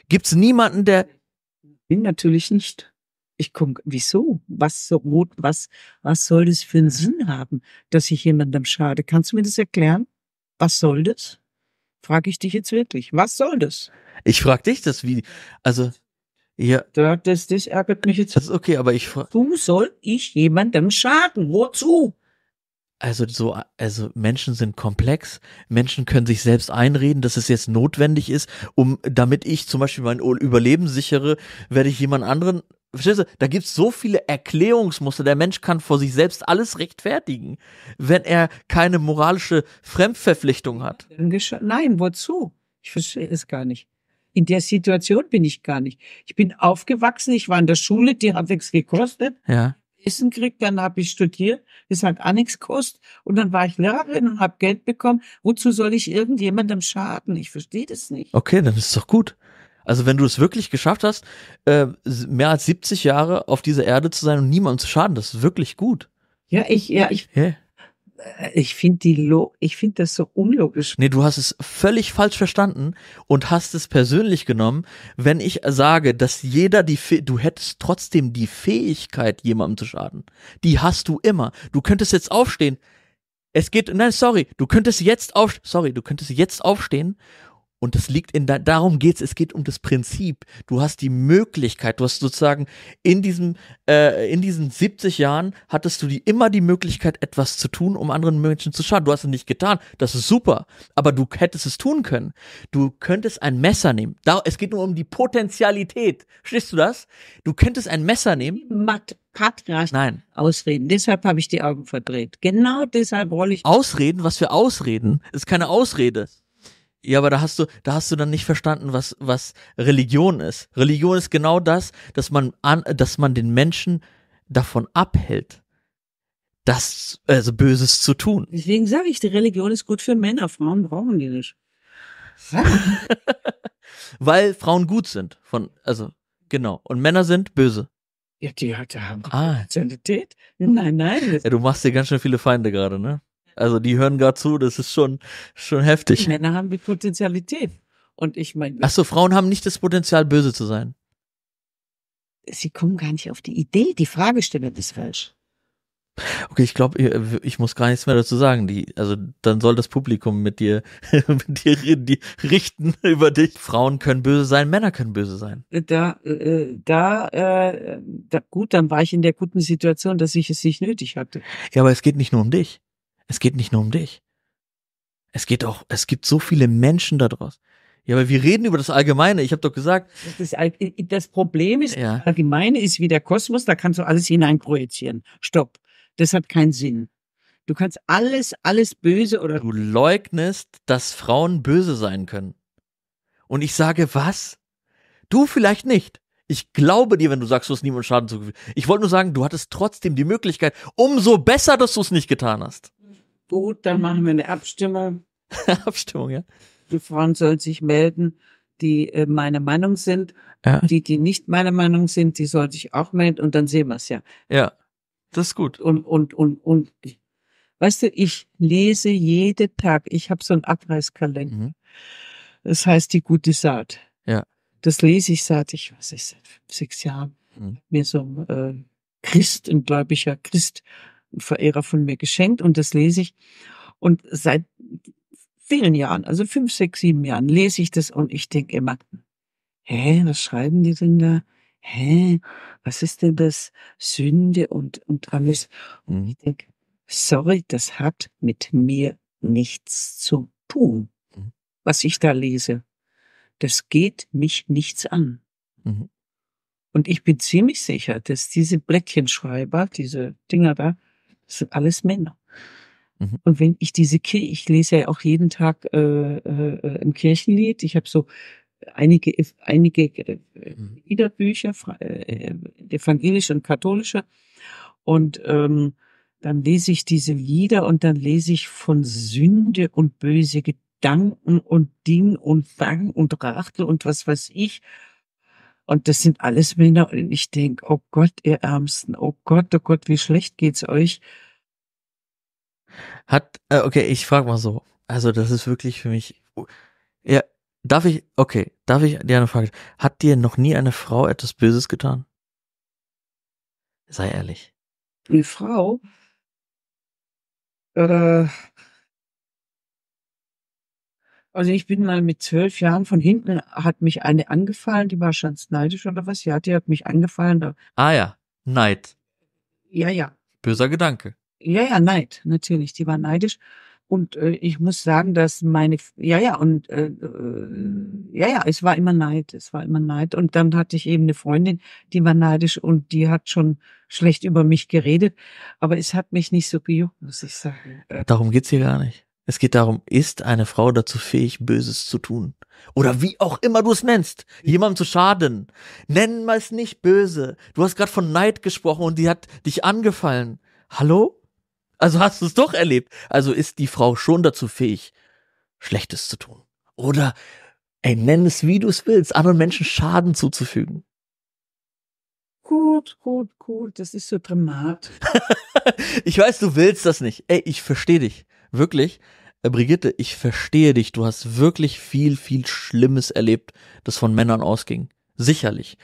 Gibt's niemanden, der? Bin natürlich nicht. Ich guck, wieso? Was so Was? Was soll das für einen Sinn haben, dass ich jemandem schade? Kannst du mir das erklären? was soll das? Frag ich dich jetzt wirklich, was soll das? Ich frag dich das, wie, also, ja. Das, das ärgert mich jetzt. Das ist okay, aber ich frage. Du soll ich jemandem schaden? Wozu? Also so, also Menschen sind komplex. Menschen können sich selbst einreden, dass es jetzt notwendig ist, um damit ich zum Beispiel mein Überleben sichere, werde ich jemand anderen Verstehst du, da gibt es so viele Erklärungsmuster. Der Mensch kann vor sich selbst alles rechtfertigen, wenn er keine moralische Fremdverpflichtung hat. Nein, wozu? Ich verstehe es gar nicht. In der Situation bin ich gar nicht. Ich bin aufgewachsen, ich war in der Schule, die hat nichts gekostet. Ja. Essen kriegt, dann habe ich studiert, das hat auch nichts gekostet. Und dann war ich Lehrerin und habe Geld bekommen. Wozu soll ich irgendjemandem schaden? Ich verstehe das nicht. Okay, dann ist doch gut. Also wenn du es wirklich geschafft hast, äh, mehr als 70 Jahre auf dieser Erde zu sein und niemandem zu schaden, das ist wirklich gut. Ja, ich, ja, ich. Yeah. Äh, ich finde die ich finde das so unlogisch. Nee, du hast es völlig falsch verstanden und hast es persönlich genommen, wenn ich sage, dass jeder die Fäh du hättest trotzdem die Fähigkeit jemandem zu schaden. Die hast du immer. Du könntest jetzt aufstehen. Es geht nein, sorry, du könntest jetzt auf sorry, du könntest jetzt aufstehen und das liegt in, da, darum geht es es geht um das Prinzip. Du hast die Möglichkeit, du hast sozusagen in, diesem, äh, in diesen 70 Jahren hattest du die, immer die Möglichkeit, etwas zu tun, um anderen Menschen zu schaden. Du hast es nicht getan, das ist super, aber du hättest es tun können. Du könntest ein Messer nehmen. Da, es geht nur um die Potenzialität. Stehst du das? Du könntest ein Messer nehmen. Matt. Patras Nein. ausreden. Deshalb habe ich die Augen verdreht. Genau deshalb rolle ich. Ausreden? Was für Ausreden? Das ist keine Ausrede. Ja, aber da hast du, da hast du dann nicht verstanden, was, was Religion ist. Religion ist genau das, dass man an, dass man den Menschen davon abhält, das, also Böses zu tun. Deswegen sage ich, die Religion ist gut für Männer, Frauen brauchen die nicht. (laughs) Weil Frauen gut sind, von, also, genau. Und Männer sind böse. Ja, die Leute haben ah. Nein, nein. Ja, du machst dir ganz schön viele Feinde gerade, ne? Also die hören gerade zu, das ist schon, schon heftig. Die Männer haben die Potenzialität. Und ich meine. Achso, Frauen haben nicht das Potenzial, böse zu sein. Sie kommen gar nicht auf die Idee. Die Fragestellung ist falsch. Okay, ich glaube, ich muss gar nichts mehr dazu sagen. Die, also dann soll das Publikum mit dir, (laughs) mit dir reden, die, richten (laughs) über dich. Frauen können böse sein, Männer können böse sein. Da, äh, da, äh, da, gut, dann war ich in der guten Situation, dass ich es nicht nötig hatte. Ja, aber es geht nicht nur um dich. Es geht nicht nur um dich. Es geht auch, es gibt so viele Menschen da draus. Ja, aber wir reden über das Allgemeine. Ich habe doch gesagt. Das, das Problem ist, ja. das Allgemeine ist wie der Kosmos, da kannst du alles hineinprojizieren. Stopp. Das hat keinen Sinn. Du kannst alles, alles böse oder. Du leugnest, dass Frauen böse sein können. Und ich sage, was? Du vielleicht nicht. Ich glaube dir, wenn du sagst, du hast niemandem Schaden zugefügt. Ich wollte nur sagen, du hattest trotzdem die Möglichkeit, umso besser, dass du es nicht getan hast. Gut, dann machen wir eine Abstimmung. (laughs) Abstimmung, ja. Die Frauen sollen sich melden, die äh, meine Meinung sind. Ja. Die, die nicht meine Meinung sind, die sollen sich auch melden und dann sehen wir es ja. Ja, das ist gut. Und, und, und, und, weißt du, ich lese jeden Tag. Ich habe so einen Abreißkalender. Mhm. Das heißt, die gute Saat. Ja. Das lese ich seit, ich weiß nicht, seit fünf, sechs Jahren. Mhm. Mir so ein äh, Christ, ein gläubiger Christ Verehrer von mir geschenkt und das lese ich. Und seit vielen Jahren, also fünf, sechs, sieben Jahren, lese ich das und ich denke immer, hä, was schreiben die denn da? Hä, was ist denn das? Sünde und, und alles. Und mhm. ich denke, sorry, das hat mit mir nichts zu tun, mhm. was ich da lese. Das geht mich nichts an. Mhm. Und ich bin ziemlich sicher, dass diese Blättchenschreiber, diese Dinger da, das sind alles Männer. Mhm. Und wenn ich diese Kirche, ich lese ja auch jeden Tag äh, äh, ein Kirchenlied, ich habe so einige einige äh, mhm. Liederbücher, äh, äh evangelische und katholische. Und ähm, dann lese ich diese Lieder und dann lese ich von Sünde und böse Gedanken und Ding und Fang und Rachtel und was weiß ich. Und das sind alles Männer. Und ich denke, oh Gott, ihr Ärmsten, oh Gott, oh Gott, wie schlecht geht's euch? Hat, äh, okay, ich frage mal so. Also, das ist wirklich für mich. Oh, ja, darf ich, okay, darf ich dir eine Frage? Hat dir noch nie eine Frau etwas Böses getan? Sei ehrlich. Eine Frau? Oder äh, also ich bin mal mit zwölf Jahren von hinten, hat mich eine angefallen, die war schon neidisch oder was. Ja, die hat mich angefallen. Da. Ah ja, Neid. Ja, ja. Böser Gedanke. Ja, ja, Neid, natürlich. Die war neidisch. Und äh, ich muss sagen, dass meine, ja, ja, und äh, äh, ja, ja, es war immer Neid, es war immer Neid. Und dann hatte ich eben eine Freundin, die war neidisch und die hat schon schlecht über mich geredet, aber es hat mich nicht so gejuckt, muss ich sagen. Darum geht's hier gar nicht. Es geht darum, ist eine Frau dazu fähig, Böses zu tun? Oder wie auch immer du es nennst, jemandem zu schaden. Nennen wir es nicht böse. Du hast gerade von Neid gesprochen und die hat dich angefallen. Hallo? Also hast du es doch erlebt. Also ist die Frau schon dazu fähig, Schlechtes zu tun. Oder, ey, nenn es wie du es willst, anderen Menschen Schaden zuzufügen. Gut, gut, gut, das ist so dramatisch. (laughs) ich weiß, du willst das nicht. Ey, ich verstehe dich wirklich, äh, Brigitte, ich verstehe dich. Du hast wirklich viel, viel Schlimmes erlebt, das von Männern ausging. Sicherlich.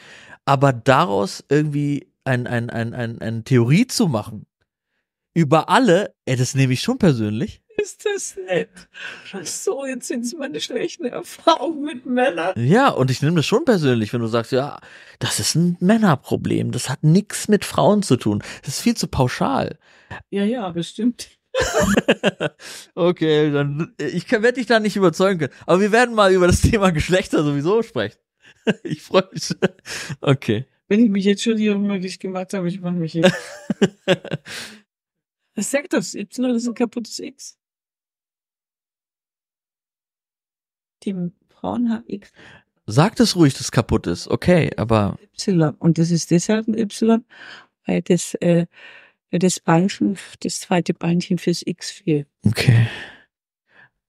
Aber daraus irgendwie ein, ein, ein, ein, eine Theorie zu machen, über alle, ey, das nehme ich schon persönlich. Ist das nett? So, jetzt sind es meine schlechten Erfahrungen mit Männern. Ja, und ich nehme das schon persönlich, wenn du sagst, ja, das ist ein Männerproblem. Das hat nichts mit Frauen zu tun. Das ist viel zu pauschal. Ja, ja, bestimmt. (laughs) okay, dann ich werde dich da nicht überzeugen können. Aber wir werden mal über das Thema Geschlechter sowieso sprechen. (laughs) ich freue mich. (laughs) Okay. Wenn ich mich jetzt schon hier unmöglich gemacht habe, ich mache mich jetzt. Was sagt das? Y ist ein kaputtes X. Dem braunen Haar X. Sagt es ruhig, dass kaputt ist. Okay, aber. Y. Und das ist deshalb ein Y, weil das äh, das Beinchen, das zweite Beinchen fürs X fiel. Okay.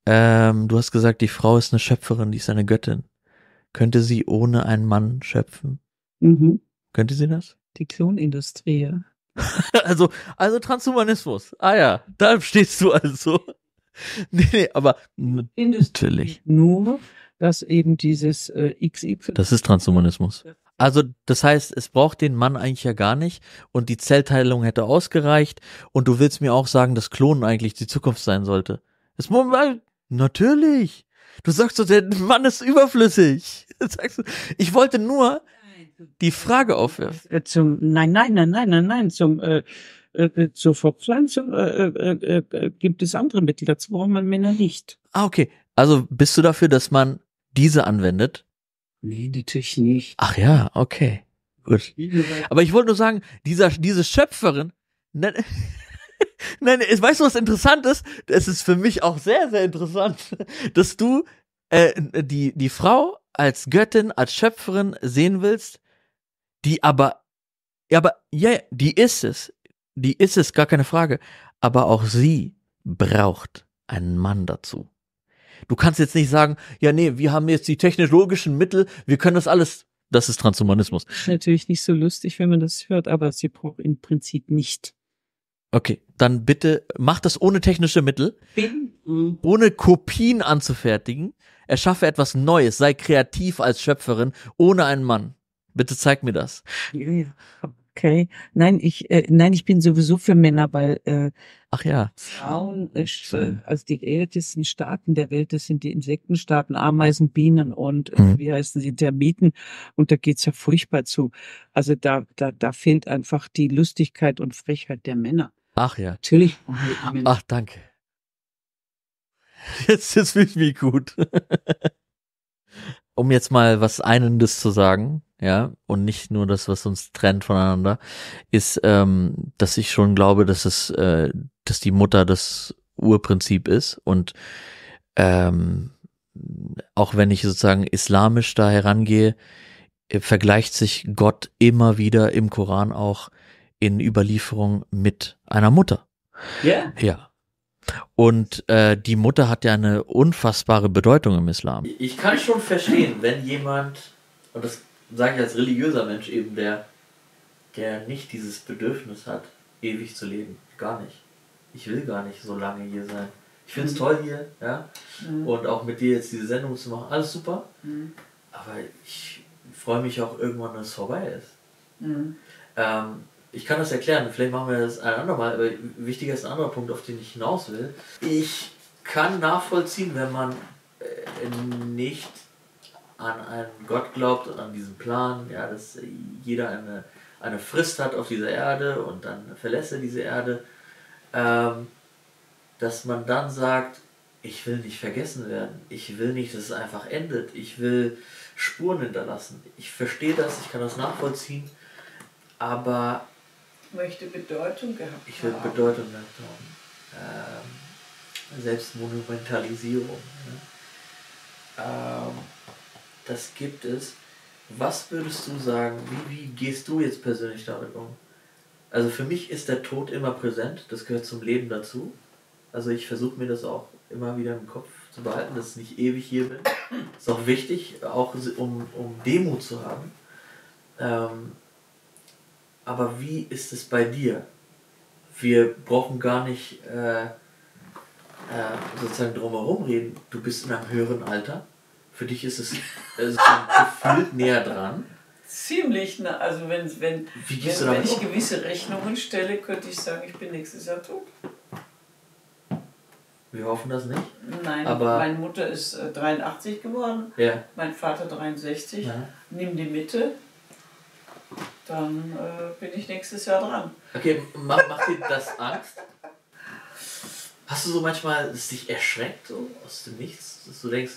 Ähm, du hast gesagt, die Frau ist eine Schöpferin, die ist eine Göttin. Könnte sie ohne einen Mann schöpfen? Mhm. Könnte sie das? Die Klonindustrie, (laughs) also, also Transhumanismus. Ah ja, da stehst du also. (laughs) nee, nee, aber Industrie natürlich. Nur, dass eben dieses äh, XX. Das ist Transhumanismus. Also das heißt, es braucht den Mann eigentlich ja gar nicht und die Zellteilung hätte ausgereicht und du willst mir auch sagen, dass Klonen eigentlich die Zukunft sein sollte. Das Moment, natürlich. Du sagst so, der Mann ist überflüssig. (laughs) Sagst du, ich wollte nur die Frage aufwerfen. Äh, zum, nein, nein, nein, nein, nein, nein, zum äh, äh, äh zur Verpflanzung äh, äh, äh, gibt es andere Mittel, dazu braucht man Männer nicht. Ah, okay. Also bist du dafür, dass man diese anwendet, Liedetechnik. Ach ja, okay. Gut. Aber ich wollte nur sagen, dieser, diese Schöpferin, nein, (laughs) nein, weißt du, was interessant ist? Es ist für mich auch sehr, sehr interessant, (laughs) dass du äh, die, die Frau als Göttin, als Schöpferin sehen willst, die aber, ja, aber, ja, die ist es. Die ist es, gar keine Frage. Aber auch sie braucht einen Mann dazu. Du kannst jetzt nicht sagen, ja, nee, wir haben jetzt die technologischen Mittel, wir können das alles. Das ist Transhumanismus. Ist natürlich nicht so lustig, wenn man das hört, aber sie braucht im Prinzip nicht. Okay, dann bitte mach das ohne technische Mittel, Bin. ohne Kopien anzufertigen. Erschaffe etwas Neues, sei kreativ als Schöpferin, ohne einen Mann. Bitte zeig mir das. Okay, nein, ich, äh, nein, ich bin sowieso für Männer, weil äh, Ach ja. Frauen ist, äh, also die ältesten Staaten der Welt, das sind die Insektenstaaten, Ameisen, Bienen und äh, mhm. wie heißen sie, Termiten. Und da geht es ja furchtbar zu. Also da, da, da fehlt einfach die Lustigkeit und Frechheit der Männer. Ach ja. Natürlich. Ach, danke. (laughs) Jetzt, jetzt fühle ich gut. (laughs) um jetzt mal was Einendes zu sagen ja, und nicht nur das, was uns trennt voneinander, ist, ähm, dass ich schon glaube, dass es, äh, dass die Mutter das Urprinzip ist und ähm, auch wenn ich sozusagen islamisch da herangehe, äh, vergleicht sich Gott immer wieder im Koran auch in Überlieferung mit einer Mutter. Yeah. Ja. Und äh, die Mutter hat ja eine unfassbare Bedeutung im Islam. Ich kann schon verstehen, wenn jemand, und das sage ich als religiöser Mensch eben, der, der nicht dieses Bedürfnis hat, ewig zu leben. Gar nicht. Ich will gar nicht so lange hier sein. Ich finde es mhm. toll hier, ja. Mhm. Und auch mit dir jetzt diese Sendung zu machen, alles super. Mhm. Aber ich freue mich auch irgendwann, dass es vorbei ist. Mhm. Ähm, ich kann das erklären, vielleicht machen wir das ein andermal, aber wichtiger ist ein anderer Punkt, auf den ich hinaus will. Ich kann nachvollziehen, wenn man äh, nicht an einen Gott glaubt und an diesen Plan, ja, dass jeder eine, eine Frist hat auf dieser Erde und dann verlässt er diese Erde, ähm, dass man dann sagt, ich will nicht vergessen werden, ich will nicht, dass es einfach endet, ich will Spuren hinterlassen. Ich verstehe das, ich kann das nachvollziehen, aber... Möchte Bedeutung gehabt haben. Ich will Bedeutung gehabt haben. Ähm, Selbstmonumentalisierung. Ne? Ähm, das gibt es. Was würdest du sagen, wie, wie gehst du jetzt persönlich damit um? Also für mich ist der Tod immer präsent, das gehört zum Leben dazu. Also ich versuche mir das auch immer wieder im Kopf zu behalten, dass ich nicht ewig hier bin. Ist auch wichtig, auch um, um Demut zu haben. Ähm, aber wie ist es bei dir? Wir brauchen gar nicht äh, äh, sozusagen drumherum reden. Du bist in einem höheren Alter. Für dich ist es, also gefühlt näher dran? Ziemlich, nah. also wenn, wenn, Wie wenn, wenn ich gewisse Rechnungen stelle, könnte ich sagen, ich bin nächstes Jahr tot. Wir hoffen das nicht. Nein, aber meine Mutter ist 83 äh, geworden, ja. mein Vater 63. Ja. Nimm die Mitte, dann äh, bin ich nächstes Jahr dran. Okay, macht, macht dir das Angst? Hast du so manchmal, dass dich erschreckt so aus dem Nichts, dass du denkst,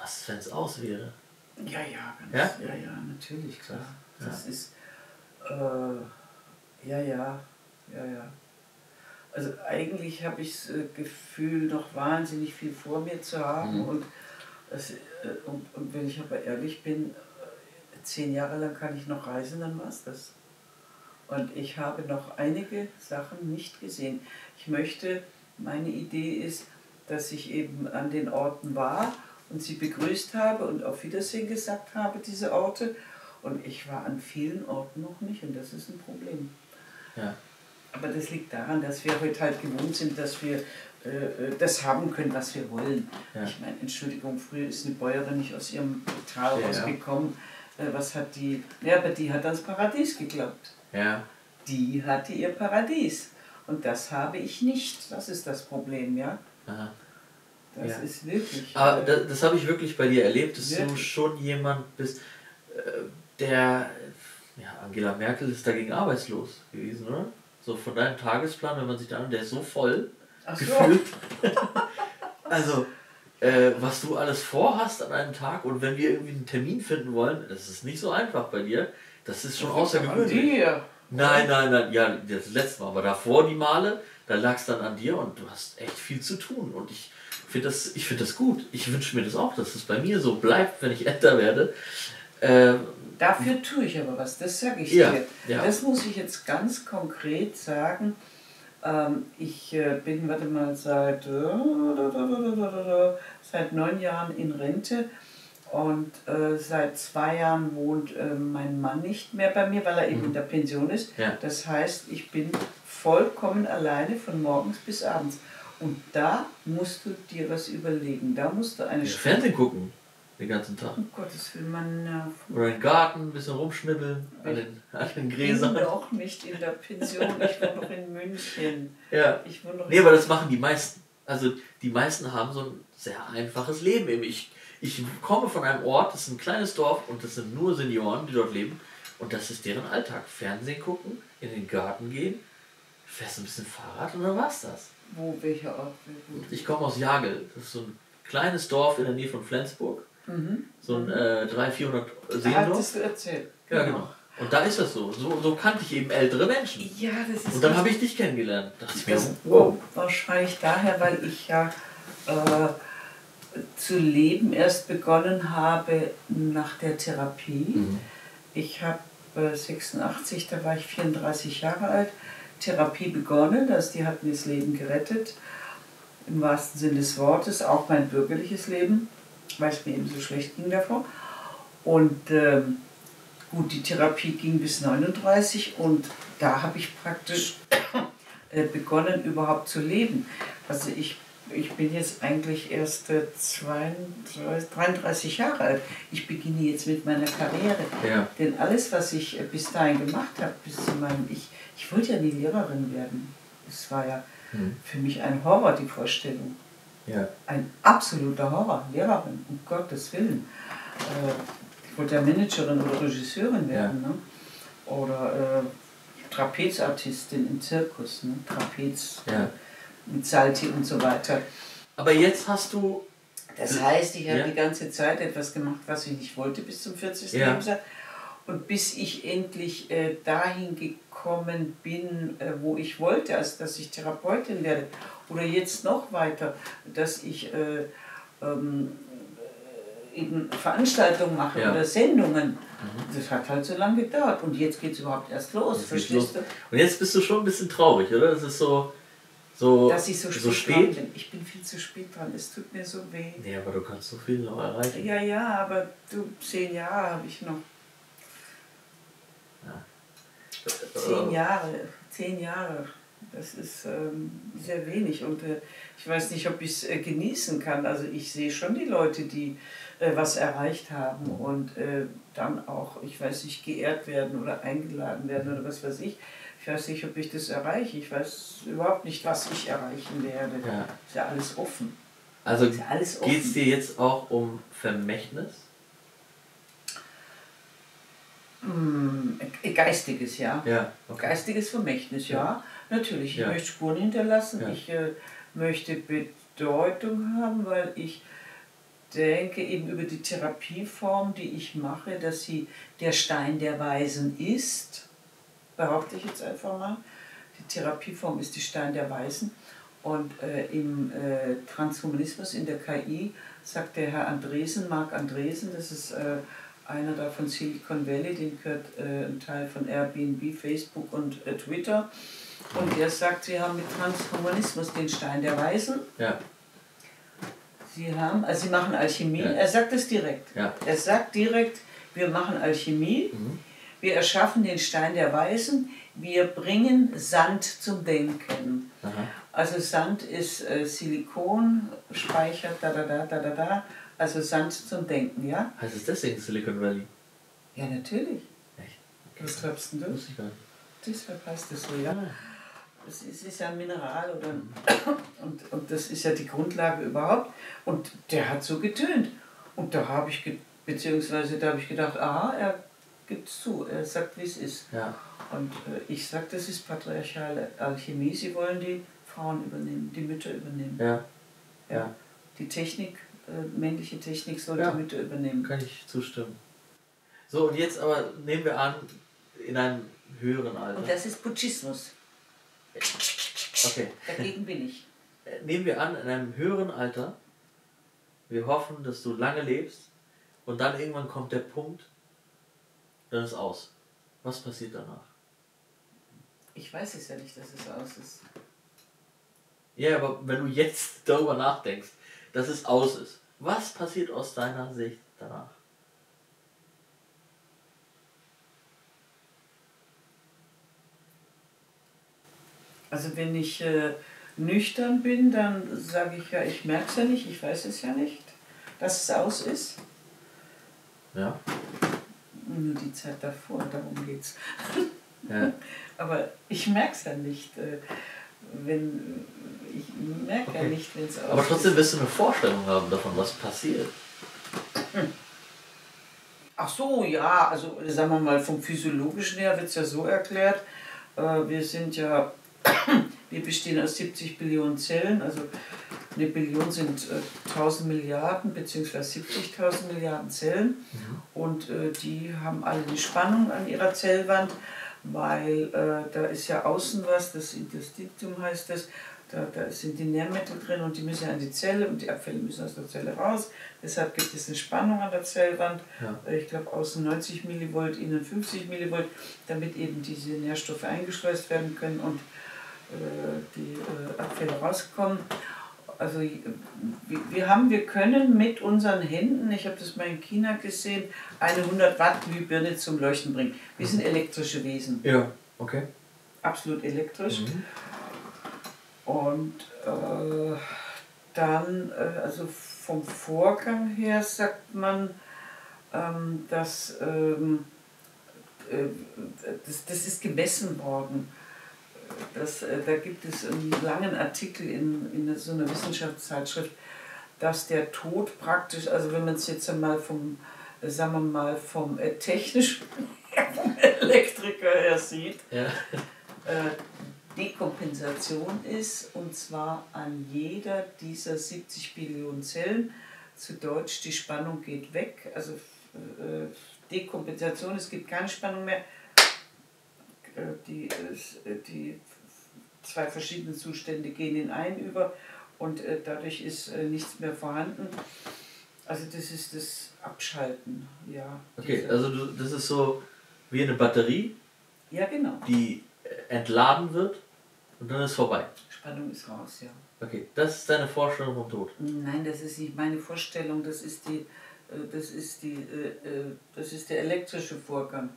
was, wenn es aus wäre? Ja, ja, ganz, ja, ja, ja natürlich, klar. Das, das ist, äh, ja, ja, ja, ja. Also eigentlich habe ich das äh, Gefühl, noch wahnsinnig viel vor mir zu haben. Mhm. Und, das, äh, und, und, wenn ich aber ehrlich bin, äh, zehn Jahre lang kann ich noch reisen, dann war es das. Und ich habe noch einige Sachen nicht gesehen. Ich möchte, meine Idee ist, dass ich eben an den Orten war und sie begrüßt habe und auf Wiedersehen gesagt habe, diese Orte. Und ich war an vielen Orten noch nicht und das ist ein Problem. Ja. Aber das liegt daran, dass wir heute halt gewohnt sind, dass wir äh, äh, das haben können, was wir wollen. Ja. Ich meine, Entschuldigung, früher ist eine Bäuerin nicht aus ihrem Tal ja, rausgekommen. Äh, was hat die? Ja, aber die hat ans Paradies geglaubt. Ja. Die hatte ihr Paradies. Und das habe ich nicht. Das ist das Problem, ja. Aha. Das ja. ist wirklich. Aber ah, äh, das, das habe ich wirklich bei dir erlebt, dass wirklich? du schon jemand bist, äh, der. Ja, Angela Merkel ist dagegen arbeitslos gewesen, oder? So von deinem Tagesplan, wenn man sich da an, der ist so voll Ach gefühlt. So. (laughs) also, äh, was du alles vorhast an einem Tag und wenn wir irgendwie einen Termin finden wollen, das ist nicht so einfach bei dir. Das ist schon außergewöhnlich. An dir. Nein, nein, nein, ja, das letzte Mal, aber davor die Male, da lag es dann an dir und du hast echt viel zu tun. Und ich finde das, ich find das gut. Ich wünsche mir das auch, dass es bei mir so bleibt, wenn ich älter werde. Ähm, Dafür tue ich aber was, das sage ich ja, dir. Ja. Das muss ich jetzt ganz konkret sagen. Ähm, ich äh, bin, warte mal, seit, äh, seit neun Jahren in Rente und äh, seit zwei Jahren wohnt äh, mein Mann nicht mehr bei mir, weil er eben mhm. in der Pension ist. Ja. Das heißt, ich bin vollkommen alleine von morgens bis abends. Und da musst du dir was überlegen. Da musst du eine ja, Fernsehen gucken. Den ganzen Tag. Um oh Gottes Willen, man nervt. Oder im Garten, ein bisschen rumschnibbeln an den, an den Gräsern. Ich bin doch nicht in der Pension, ich wohne noch in München. Ja. Ich wohne nee, aber das machen die meisten. Also die meisten haben so ein sehr einfaches Leben. Ich, ich komme von einem Ort, das ist ein kleines Dorf und das sind nur Senioren, die dort leben. Und das ist deren Alltag. Fernsehen gucken, in den Garten gehen, fährst ein bisschen Fahrrad und dann war's das. Wo welcher Ort? Ich komme aus Jagel. Das ist so ein kleines Dorf in der Nähe von Flensburg. Mhm. So ein äh, 300, 400 Seelendorf. Ah, das du erzählt. Ja, genau. genau. Und da ist das so. so. So kannte ich eben ältere Menschen. Ja, das ist Und dann habe ich dich kennengelernt. Da Dachte ich mir, wow. Oh. Oh, wahrscheinlich daher, weil ich ja äh, zu leben erst begonnen habe nach der Therapie. Mhm. Ich habe äh, 86, da war ich 34 Jahre alt Therapie begonnen, dass die hat mir das Leben gerettet, im wahrsten Sinne des Wortes, auch mein bürgerliches Leben, weil es mir eben so schlecht ging davor. Und ähm, gut, die Therapie ging bis 39 und da habe ich praktisch äh, begonnen, überhaupt zu leben. Also ich, ich bin jetzt eigentlich erst äh, 32, 33 Jahre alt. Ich beginne jetzt mit meiner Karriere. Ja. Denn alles, was ich äh, bis dahin gemacht habe, bis zu meinem Ich, ich wollte ja nie Lehrerin werden. Es war ja hm. für mich ein Horror, die Vorstellung. Ja. Ein absoluter Horror, Lehrerin, um Gottes Willen. Äh, ich wollte ja Managerin oder Regisseurin werden. Ja. Ne? Oder äh, Trapezartistin im Zirkus, ne? Trapez ja. mit Salti und so weiter. Aber jetzt hast du. Das heißt, ich habe die ganze Zeit etwas gemacht, was ich nicht wollte bis zum 40. Lebensjahr. Und bis ich endlich äh, dahin gekommen bin, äh, wo ich wollte, also dass ich Therapeutin werde, oder jetzt noch weiter, dass ich äh, ähm, äh, eben Veranstaltungen mache ja. oder Sendungen, mhm. das hat halt so lange gedauert. Und jetzt geht es überhaupt erst los, jetzt verstehst los. du? Und jetzt bist du schon ein bisschen traurig, oder? Das ist so. So, dass ich so spät, so spät? bin. Ich bin viel zu spät dran, es tut mir so weh. Nee, aber du kannst so viel noch erreichen. Ja, ja, aber du, zehn Jahre habe ich noch. Zehn Jahre, zehn Jahre, das ist ähm, sehr wenig und äh, ich weiß nicht, ob ich es äh, genießen kann. Also ich sehe schon die Leute, die äh, was erreicht haben und äh, dann auch, ich weiß nicht, geehrt werden oder eingeladen werden oder was weiß ich. Ich weiß nicht, ob ich das erreiche. Ich weiß überhaupt nicht, was ich erreichen werde. Ja. Ist ja alles offen. Also ja geht es dir jetzt auch um Vermächtnis? Hm, e-, e-, geistiges, ja. ja okay. Geistiges Vermächtnis, ja. ja. Natürlich, ich ja. möchte Spuren hinterlassen, ich äh, möchte Bedeutung haben, weil ich denke eben über die Therapieform, die ich mache, dass sie der Stein der Weisen ist, behaupte ich jetzt einfach mal. Die Therapieform ist die Stein der Weisen. Und äh, im äh, Transhumanismus in der KI sagt der Herr Andresen, Marc Andresen, das ist äh, einer da von Silicon Valley, den gehört äh, ein Teil von Airbnb, Facebook und äh, Twitter. Und der sagt, sie haben mit Transhumanismus den Stein der Weisen. Ja. Sie haben, also sie machen Alchemie. Ja. Er sagt es direkt. Ja. Er sagt direkt, wir machen Alchemie, mhm. wir erschaffen den Stein der Weisen, wir bringen Sand zum Denken. Aha. Also Sand ist äh, Silikon, speichert da da da da da da also Sand zum Denken, ja? Heißt es deswegen Silicon Valley? Ja, natürlich. Echt? Okay. Was glaubst denn du? Wusste ich gar nicht. Deshalb heißt es so, ja. Ah. Es ist, ist ja ein Mineral oder ein und, und das ist ja die Grundlage überhaupt. Und der hat so getönt. Und da habe ich, beziehungsweise da habe ich gedacht, aha, er gibt es zu, er sagt, wie es ist. Ja. Und äh, ich sage, das ist patriarchale Alchemie. Sie wollen die Frauen übernehmen, die Mütter übernehmen. Ja. ja. Die Technik äh, männliche Technik sollte ja. mit übernehmen. Kann ich zustimmen. So, und jetzt aber nehmen wir an, in einem höheren Alter. Und das ist Putschismus. Okay. Dagegen bin ich. Äh, nehmen wir an, in einem höheren Alter, wir hoffen, dass du lange lebst und dann irgendwann kommt der Punkt, dann ist aus. Was passiert danach? Ich weiß es ja nicht, dass es aus ist. Ja, aber wenn du jetzt (laughs) darüber nachdenkst, dass es aus ist. Was passiert aus deiner Sicht danach? Also wenn ich äh, nüchtern bin, dann sage ich ja, ich merke es ja nicht, ich weiß es ja nicht, dass es aus ist. Ja. Nur die Zeit davor, darum geht's. Ja. (laughs) Aber ich merke es ja nicht. Äh, wenn ich merke okay. ja nicht, wenn es Aber trotzdem wirst du eine Vorstellung haben davon, was passiert. Ach so, ja, also sagen wir mal, vom physiologischen her wird es ja so erklärt, äh, wir sind ja, (coughs) wir bestehen aus 70 Billionen Zellen, also eine Billion sind äh, 1000 Milliarden bzw. 70.000 Milliarden Zellen mhm. und äh, die haben alle eine Spannung an ihrer Zellwand weil äh, da ist ja außen was, das Interstitium heißt das, da, da sind die Nährmittel drin und die müssen ja an die Zelle und die Abfälle müssen aus der Zelle raus. Deshalb gibt es eine Spannung an der Zellwand, ja. ich glaube außen 90 Millivolt, innen 50 Millivolt, damit eben diese Nährstoffe eingeschleust werden können und äh, die äh, Abfälle rauskommen. Also wir haben, wir können mit unseren Händen, ich habe das mal in China gesehen, eine 100 Watt Glühbirne zum Leuchten bringen. Wir sind elektrische Wesen. Ja, okay. Absolut elektrisch. Mhm. Und äh, dann, äh, also vom Vorgang her sagt man, ähm, dass ähm, äh, das, das ist gemessen worden das, äh, da gibt es einen langen Artikel in, in so einer Wissenschaftszeitschrift, dass der Tod praktisch, also wenn man es jetzt einmal vom, äh, sagen wir mal, vom äh, technischen (laughs) Elektriker her sieht, ja. äh, Dekompensation ist, und zwar an jeder dieser 70 Billionen Zellen, zu Deutsch, die Spannung geht weg, also äh, Dekompensation, es gibt keine Spannung mehr, äh, die, äh, die zwei verschiedenen Zustände gehen in einen über und äh, dadurch ist nichts mehr vorhanden. Also das ist das Abschalten, ja. Okay, also du, das ist so wie eine Batterie, ja, genau. die entladen wird und dann ist vorbei. Spannung ist raus, ja. Okay, das ist deine Vorstellung vom Tod? Nein, das ist nicht meine Vorstellung, das ist die, das ist die, das ist der elektrische Vorgang.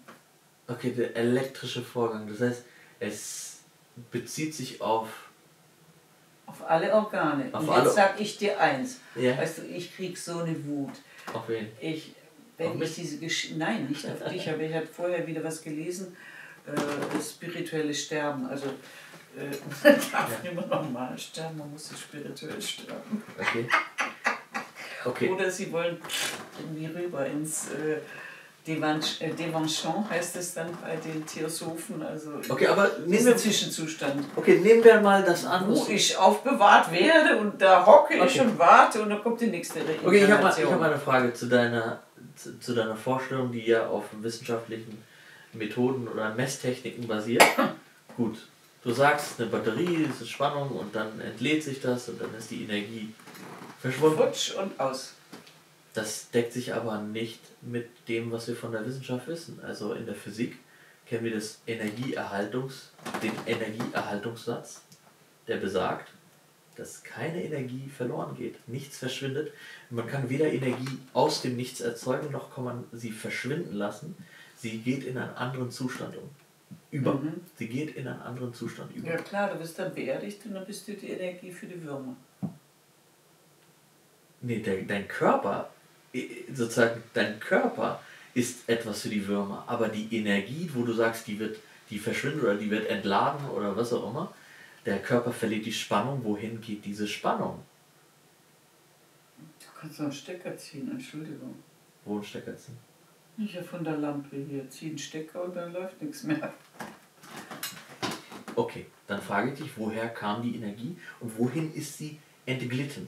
Okay, der elektrische Vorgang. Das heißt, es bezieht sich auf. Auf alle Organe. Auf Und alle jetzt sag ich dir eins. Ja. Weißt du, ich krieg so eine Wut. Auf wen? Ich, wenn auf ich diese Gesch Nein, nicht auf dich, aber ich habe vorher wieder was gelesen. Äh, spirituelle Sterben. Also äh, (laughs) man darf ja. nicht mehr normal sterben, man muss spirituell sterben. Okay. (laughs) okay. Oder sie wollen irgendwie rüber ins. Äh, äh, Devanchon heißt es dann bei den Theosophen, also okay, aber nehmen wir, Zwischenzustand. Okay, nehmen wir mal das an. Wo ich aufbewahrt werde und da hocke okay. ich und warte und dann kommt die nächste Reinkarnation. Okay, ich habe mal, hab mal eine Frage zu deiner, zu, zu, deiner Vorstellung, die ja auf wissenschaftlichen Methoden oder Messtechniken basiert. (coughs) Gut, du sagst, eine Batterie ist Spannung und dann entlädt sich das und dann ist die Energie verschwunden. Futsch und aus. Das deckt sich aber nicht mit dem, was wir von der Wissenschaft wissen. Also in der Physik kennen wir das Energieerhaltungs, den Energieerhaltungssatz, der besagt, dass keine Energie verloren geht, nichts verschwindet. Man kann weder Energie aus dem Nichts erzeugen, noch kann man sie verschwinden lassen. Sie geht in einen anderen Zustand um. Über. Mhm. Sie geht in einen anderen Zustand über. Ja klar, du bist dann beerdigt und dann bist du die Energie für die Würmer. Nee, dein, dein Körper sozusagen dein Körper ist etwas für die Würmer, aber die Energie, wo du sagst, die wird, die verschwindet oder die wird entladen oder was auch immer, der Körper verliert die Spannung. Wohin geht diese Spannung? Du kannst noch einen Stecker ziehen, Entschuldigung. Wo einen Stecker ziehen? Nicht von der Lampe hier. Zieh einen Stecker und dann läuft nichts mehr. Okay, dann frage ich dich, woher kam die Energie und wohin ist sie entglitten?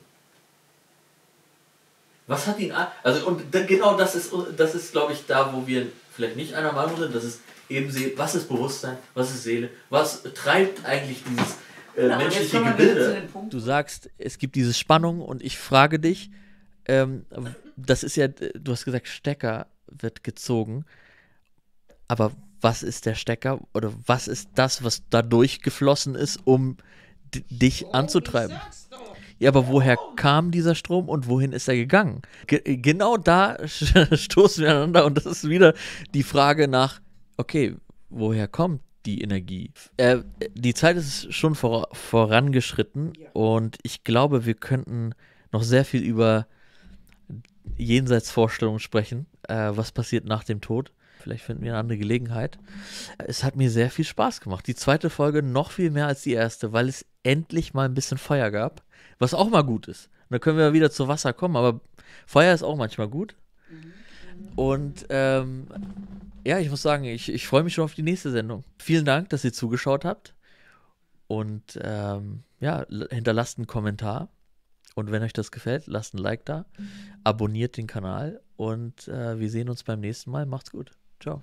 Was hat ihn an? Also und da, genau das ist, das ist glaube ich, da, wo wir vielleicht nicht einer Meinung sind, das ist eben sehen, was ist Bewusstsein, was ist Seele, was treibt eigentlich dieses äh, Na, genau, menschliche Gebilde. Du sagst, es gibt diese Spannung und ich frage dich, ähm, das ist ja, du hast gesagt, Stecker wird gezogen, aber was ist der Stecker oder was ist das, was da durchgeflossen ist, um dich oh, anzutreiben? Ja, aber woher kam dieser Strom und wohin ist er gegangen? Ge genau da (laughs) stoßen wir aneinander und das ist wieder die Frage nach, okay, woher kommt die Energie? Äh, die Zeit ist schon vor vorangeschritten und ich glaube, wir könnten noch sehr viel über Jenseitsvorstellungen sprechen. Äh, was passiert nach dem Tod? Vielleicht finden wir eine andere Gelegenheit. Es hat mir sehr viel Spaß gemacht. Die zweite Folge noch viel mehr als die erste, weil es endlich mal ein bisschen Feuer gab. Was auch mal gut ist. Und dann können wir wieder zu Wasser kommen, aber Feuer ist auch manchmal gut. Mhm. Und ähm, ja, ich muss sagen, ich, ich freue mich schon auf die nächste Sendung. Vielen Dank, dass ihr zugeschaut habt. Und ähm, ja, hinterlasst einen Kommentar. Und wenn euch das gefällt, lasst ein Like da. Mhm. Abonniert den Kanal. Und äh, wir sehen uns beim nächsten Mal. Macht's gut. Ciao.